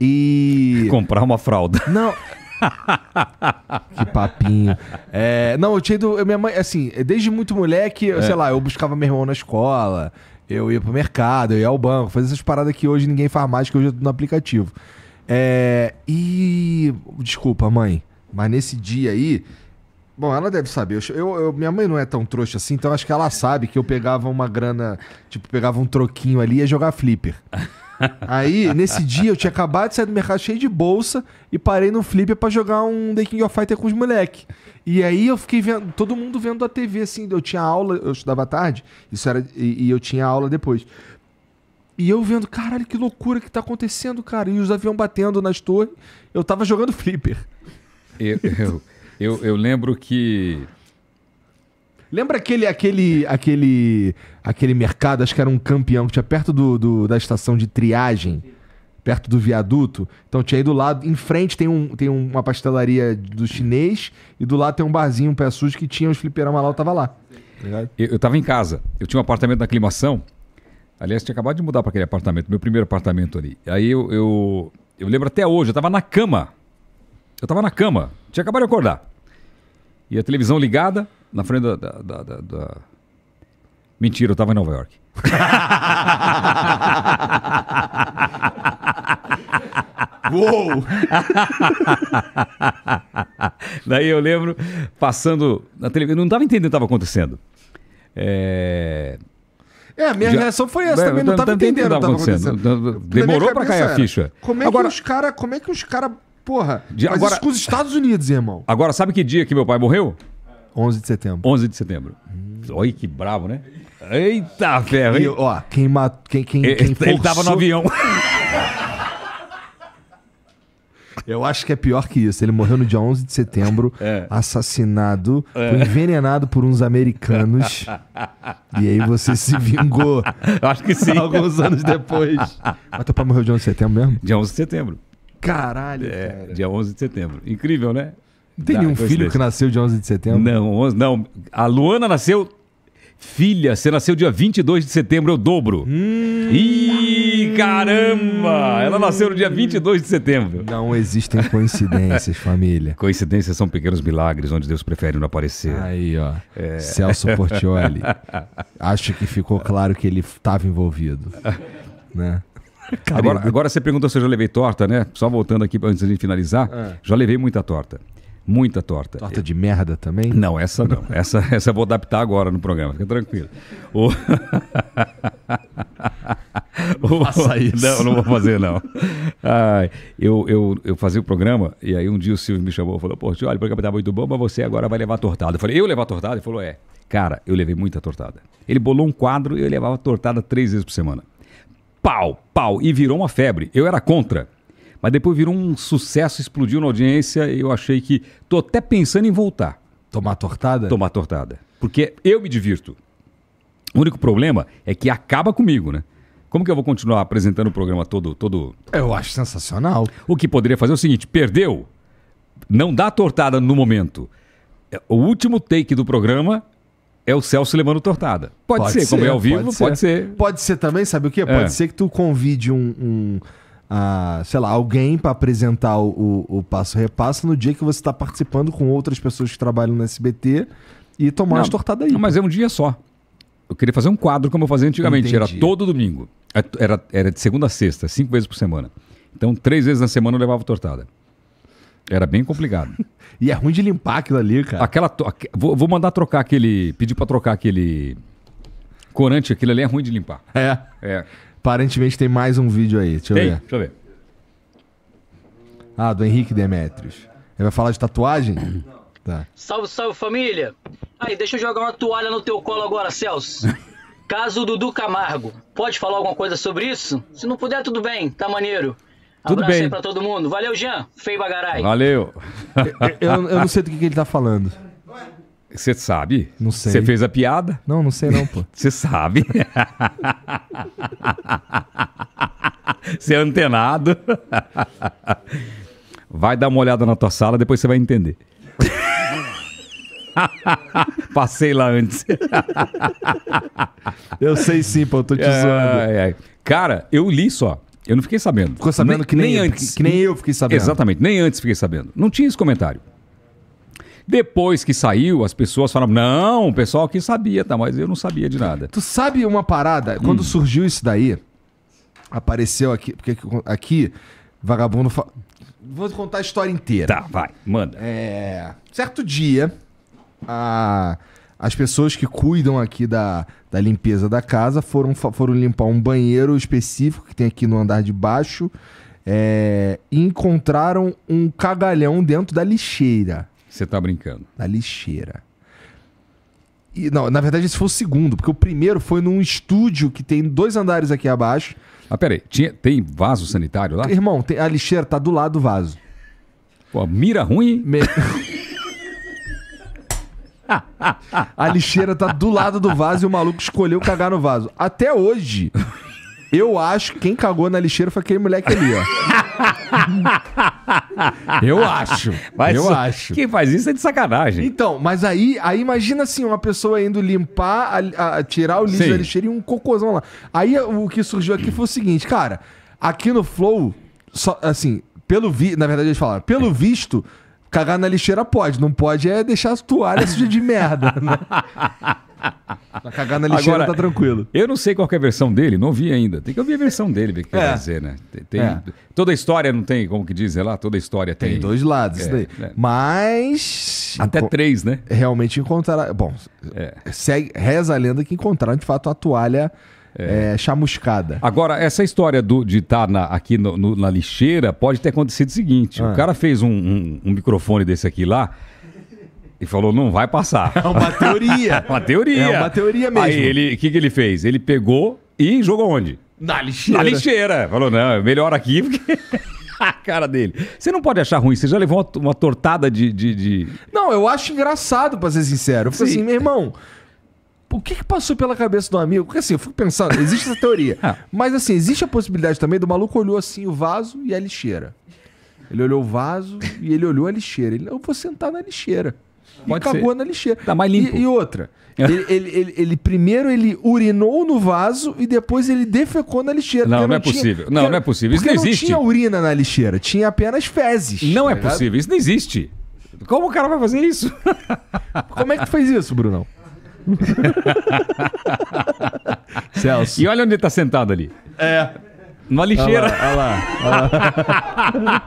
e. Comprar uma fralda. Não. que papinho. É, não, eu tinha ido. Eu, minha mãe, assim, desde muito moleque, é. sei lá, eu buscava meu irmão na escola, eu ia pro mercado, eu ia ao banco, fazia essas paradas que hoje ninguém faz mais, que hoje eu é tô no aplicativo. É, e. Desculpa, mãe. Mas nesse dia aí, Bom, ela deve saber. Eu, eu, minha mãe não é tão trouxa assim, então acho que ela sabe que eu pegava uma grana, tipo, pegava um troquinho ali e ia jogar flipper. Aí, nesse dia, eu tinha acabado de sair do mercado cheio de bolsa e parei no flipper para jogar um The King of Fighter com os moleque. E aí eu fiquei vendo, todo mundo vendo a TV, assim, eu tinha aula, eu estudava à tarde, isso era, e, e eu tinha aula depois. E eu vendo, caralho, que loucura que tá acontecendo, cara. E os aviões batendo nas torres. Eu tava jogando flipper. Eu, eu, eu, eu lembro que. Lembra aquele, aquele, aquele, aquele mercado, acho que era um campeão, que tinha perto do, do, da estação de triagem, perto do viaduto? Então tinha aí do lado, em frente tem, um, tem uma pastelaria do chinês e do lado tem um barzinho, um pé sujo, que tinha os fliperama lá, eu tava lá. Tá eu, eu tava em casa, eu tinha um apartamento na aclimação, aliás tinha acabado de mudar para aquele apartamento, meu primeiro apartamento ali. Aí eu, eu, eu lembro até hoje, eu tava na cama, eu tava na cama, tinha acabado de acordar. E a televisão ligada na frente da. da, da, da, da... Mentira, eu tava em Nova York. Uou! Daí eu lembro passando na televisão, não tava entendendo o que estava acontecendo. É. É, a minha Já, reação foi essa também, não estava entendendo o que estava acontecendo. acontecendo. Demorou para cair a ficha. Como é Agora, que os cara, como é que os caras Porra, de, mas agora, isso com os Estados Unidos, irmão. Agora, sabe que dia que meu pai morreu? 11 de setembro. 11 de setembro. Hum. Olha que bravo, né? Eita, ferro, hein? E, ó, quem matou... Quem, quem, ele, forçou... ele tava no avião. Eu acho que é pior que isso. Ele morreu no dia 11 de setembro, é. assassinado, é. foi envenenado por uns americanos. e aí você se vingou. Eu acho que sim. Alguns anos depois. Mas teu pai morreu dia 11 de setembro mesmo? Dia 11 de setembro. Caralho, é, cara. Dia 11 de setembro. Incrível, né? Não tem Dá, nenhum filho que nasceu dia 11 de setembro? Não, 11, não. A Luana nasceu Filha, você nasceu dia 22 de setembro, eu dobro. Hum. Ih, caramba! Ela nasceu no dia 22 de setembro. Não existem coincidências, família. Coincidências são pequenos milagres onde Deus prefere não aparecer. Aí, ó. É. Celso Portioli. Acho que ficou claro que ele estava envolvido. Né? agora, agora você perguntou se eu já levei torta, né? Só voltando aqui antes de finalizar, é. já levei muita torta. Muita torta. Torta de merda também? Não, essa não. essa, essa eu vou adaptar agora no programa, fica tranquilo. O... não, faça isso. não, não vou fazer, não. eu, eu, eu fazia o programa e aí um dia o Silvio me chamou e falou: Pô, olha, o programa tá muito bom, mas você agora vai levar tortada. Eu falei: Eu levar tortada? Ele falou: É. Cara, eu levei muita tortada. Ele bolou um quadro e eu levava tortada três vezes por semana pau, pau, e virou uma febre. Eu era contra. Mas depois virou um sucesso, explodiu na audiência. Eu achei que. Tô até pensando em voltar. Tomar tortada? Tomar tortada. Porque eu me divirto. O único problema é que acaba comigo, né? Como que eu vou continuar apresentando o programa todo, todo. Eu acho sensacional. O que poderia fazer é o seguinte: perdeu. Não dá tortada no momento. É, o último take do programa é o Celso Lemano Tortada. Pode, pode ser, ser, como é ao vivo, pode ser. pode ser. Pode ser, também, sabe o quê? É. Pode ser que tu convide um, um sei lá, alguém para apresentar o, o, o Passo repasso no dia que você está participando com outras pessoas que trabalham no SBT e tomar não, as tortadas aí. Não, mas é um dia só. Eu queria fazer um quadro como eu fazia antigamente. Entendi. Era todo domingo. É, era, era de segunda a sexta, cinco vezes por semana. Então, três vezes na semana eu levava tortada. Era bem complicado. e é ruim de limpar aquilo ali, cara. Aquela. vou, mandar trocar aquele. Pedir pra trocar aquele. Corante, aquilo ali é ruim de limpar. É. É. Aparentemente tem mais um vídeo aí. Deixa eu ver. Deixa eu ver. Ah, do Henrique Demetrios. Ele vai falar de tatuagem? Não. Tá. Salve, salve família! Aí, deixa eu jogar uma toalha no teu colo agora, Celso. Caso Dudu Camargo. Pode falar alguma coisa sobre isso? Se não puder, tudo bem, tá maneiro. Tudo Abraço bem. aí pra todo mundo. Valeu, Jean. Feio bagarai. Valeu. eu, eu, eu não sei do que, que ele tá falando. Você sabe? Não sei. Você fez a piada? Não, não sei não, pô. Você sabe? Você é antenado. Vai dar uma olhada na tua sala, depois você vai entender. Passei lá antes. eu sei sim, pô, eu tô te é, zoando. É. Cara, eu li só. Eu não fiquei sabendo. Ficou sabendo nem, que, nem, nem antes. Que, nem eu fiquei sabendo. Exatamente, nem antes fiquei sabendo. Não tinha esse comentário. Depois que saiu, as pessoas falaram: não, o pessoal aqui sabia, tá? Mas eu não sabia de nada. Tu sabe uma parada? Quando hum. surgiu isso daí, apareceu aqui. Porque aqui, vagabundo. Fa... Vou contar a história inteira. Tá, vai, manda. É. Certo dia, a as pessoas que cuidam aqui da, da limpeza da casa foram, foram limpar um banheiro específico que tem aqui no andar de baixo é, e encontraram um cagalhão dentro da lixeira. Você tá brincando? Da lixeira. E, não, na verdade, esse foi o segundo, porque o primeiro foi num estúdio que tem dois andares aqui abaixo. Ah, peraí, tinha, tem vaso sanitário lá? Irmão, tem, a lixeira tá do lado do vaso. Pô, mira ruim. Me... A lixeira tá do lado do vaso e o maluco escolheu cagar no vaso. Até hoje, eu acho que quem cagou na lixeira foi aquele moleque ali, ó. Eu acho. Mas eu acho. Quem faz isso é de sacanagem. Então, mas aí, aí imagina assim, uma pessoa indo limpar, a, a, tirar o lixo Sim. da lixeira e um cocôzão lá. Aí eh, o que surgiu aqui foi o seguinte, cara, aqui no Flow, só, assim, pelo vi, na verdade eles falaram, pelo visto, Cagar na lixeira pode, não pode é deixar as toalhas sujas de merda, né? Pra cagar na lixeira Agora, tá tranquilo. Eu não sei qual é a versão dele, não vi ainda. Tem que ouvir a versão dele, ver o que é. dizer, né? Tem, tem é. Toda história não tem, como que dizem lá, toda a história tem. Tem dois lados, é, daí. É. Mas. Até três, né? Realmente encontraram. Bom, é. segue, reza a lenda que encontraram de fato a toalha é. é, chamuscada. Agora, essa história do, de estar tá na, aqui no, no, na lixeira pode ter acontecido o seguinte: ah. o cara fez um, um, um microfone desse aqui lá e falou, não vai passar. É uma teoria. É uma teoria. É uma teoria mesmo. Aí ele, o que, que ele fez? Ele pegou e jogou onde? Na lixeira. Na lixeira. Falou, não, melhor aqui porque... a cara dele. Você não pode achar ruim, você já levou uma, uma tortada de, de, de, Não, eu acho engraçado, pra ser sincero. Eu falei assim, meu irmão, o que, que passou pela cabeça do amigo? Porque assim, eu fico pensando, existe essa teoria. Ah. Mas assim, existe a possibilidade também do maluco olhou assim o vaso e a lixeira. Ele olhou o vaso e ele olhou a lixeira. Ele, eu vou sentar na lixeira. Pode e ser. cagou na lixeira. Tá mais limpo. E, e outra. ele, ele, ele, ele, primeiro ele urinou no vaso e depois ele defecou na lixeira. Não, não, não é tinha, possível. Não, não é possível. Isso não existe. Não tinha urina na lixeira, tinha apenas fezes. Não é tá é ligado? possível, isso não existe. Como o cara vai fazer isso? Como é que tu fez isso, Brunão? Celso. E olha onde ele tá sentado ali. É. Numa lixeira. Olha lá. Olha lá.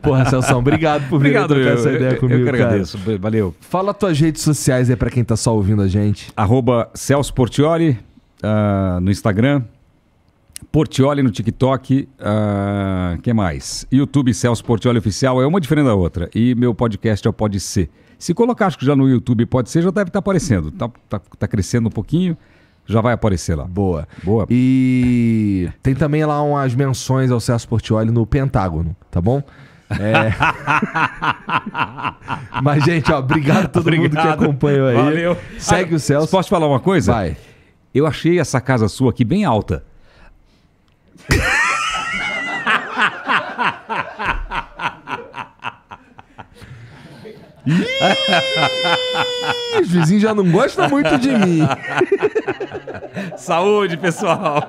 Porra, Celso, obrigado por vir obrigado, trocar essa ideia eu, comigo. Eu que agradeço, cara. valeu. Fala tuas redes sociais aí pra quem tá só ouvindo a gente. Arroba Celso Portioli uh, no Instagram. Portioli no TikTok, uh, que mais? YouTube Celso Portioli Oficial é uma diferente da outra. E meu podcast é o Pode Ser. Se colocar, acho que já no YouTube pode ser, já deve estar tá aparecendo. Está tá, tá crescendo um pouquinho já vai aparecer lá. Boa. Boa. E tem também lá umas menções ao Celso Portioli no Pentágono, tá bom? É... Mas, gente, ó, obrigado a todo obrigado. mundo que acompanhou aí. Valeu. Segue ah, o Celso. Posso te falar uma coisa? Vai. Eu achei essa casa sua aqui bem alta. os vizinhos já não gostam muito de mim. Saúde, pessoal.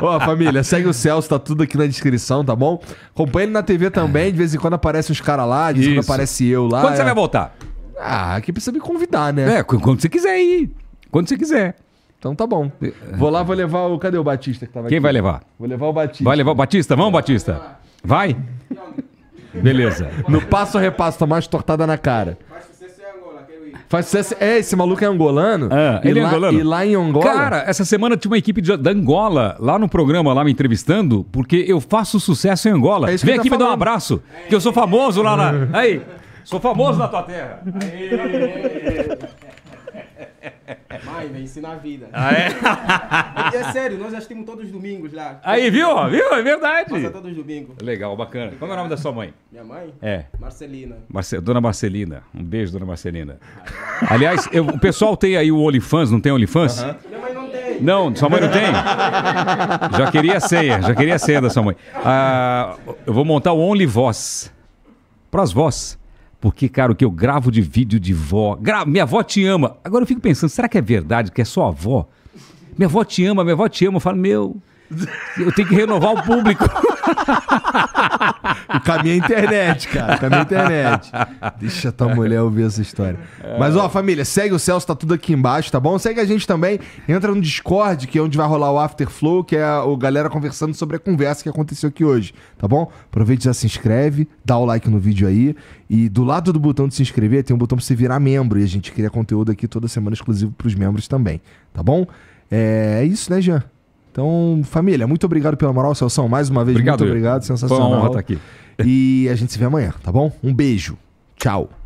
Ó, família, segue o Celso, tá tudo aqui na descrição, tá bom? Acompanha ele na TV também, de vez em quando aparecem os caras lá, de vez em quando aparece eu lá. Quando é... você vai voltar? Ah, aqui precisa me convidar, né? É, quando você quiser ir. Quando você quiser. Então tá bom. Vou lá, vou levar o. Cadê o Batista que tava Quem aqui? Quem vai levar? Vou levar o Batista. Vai levar o Batista? Vamos, Batista. Vai? Beleza. No passo a repasso, tomar tá uma tortada na cara. Faz sucesso. É, esse maluco é angolano. É, ele é angolano. E lá em Angola. Cara, essa semana tinha uma equipe de, da Angola lá no programa, lá me entrevistando, porque eu faço sucesso em Angola. É Vem tá aqui tá me dar um abraço, é. que eu sou famoso lá na. Aí, sou famoso na tua terra. Aí. Mãe, vem ensinar a vida. Ah, é? é sério, nós assistimos todos os domingos lá. Aí, viu? Viu? É verdade. Passa todos os domingos. É legal, bacana. Qual é o nome da sua mãe? Minha mãe? É. Marcelina. Marce... Dona Marcelina. Um beijo, dona Marcelina. Aliás, eu, o pessoal tem aí o OnlyFans, não tem OnlyFans? Uh -huh. Minha mãe não tem. Não, sua mãe não tem? já queria a já queria a da sua mãe. Ah, eu vou montar o para Pras vozes. Porque, cara, o que eu gravo de vídeo de vó. Gra... Minha avó te ama. Agora eu fico pensando, será que é verdade que é só avó? Minha avó te ama, minha avó te ama. Eu falo, meu. Eu tenho que renovar o público. o caminho é internet, cara. O caminho é internet. Deixa a tua mulher ouvir essa história. Mas, ó, família, segue o Celso, tá tudo aqui embaixo, tá bom? Segue a gente também. Entra no Discord, que é onde vai rolar o Afterflow, que é a, o galera conversando sobre a conversa que aconteceu aqui hoje, tá bom? Aproveita e já se inscreve, dá o like no vídeo aí. E do lado do botão de se inscrever tem um botão pra você virar membro. E a gente cria conteúdo aqui toda semana exclusivo pros membros também, tá bom? É, é isso, né, Jean? Então, família, muito obrigado pela moral, Celção. Mais uma vez, obrigado, muito eu. obrigado. Sensacional. Foi uma honra estar aqui. E a gente se vê amanhã, tá bom? Um beijo. Tchau.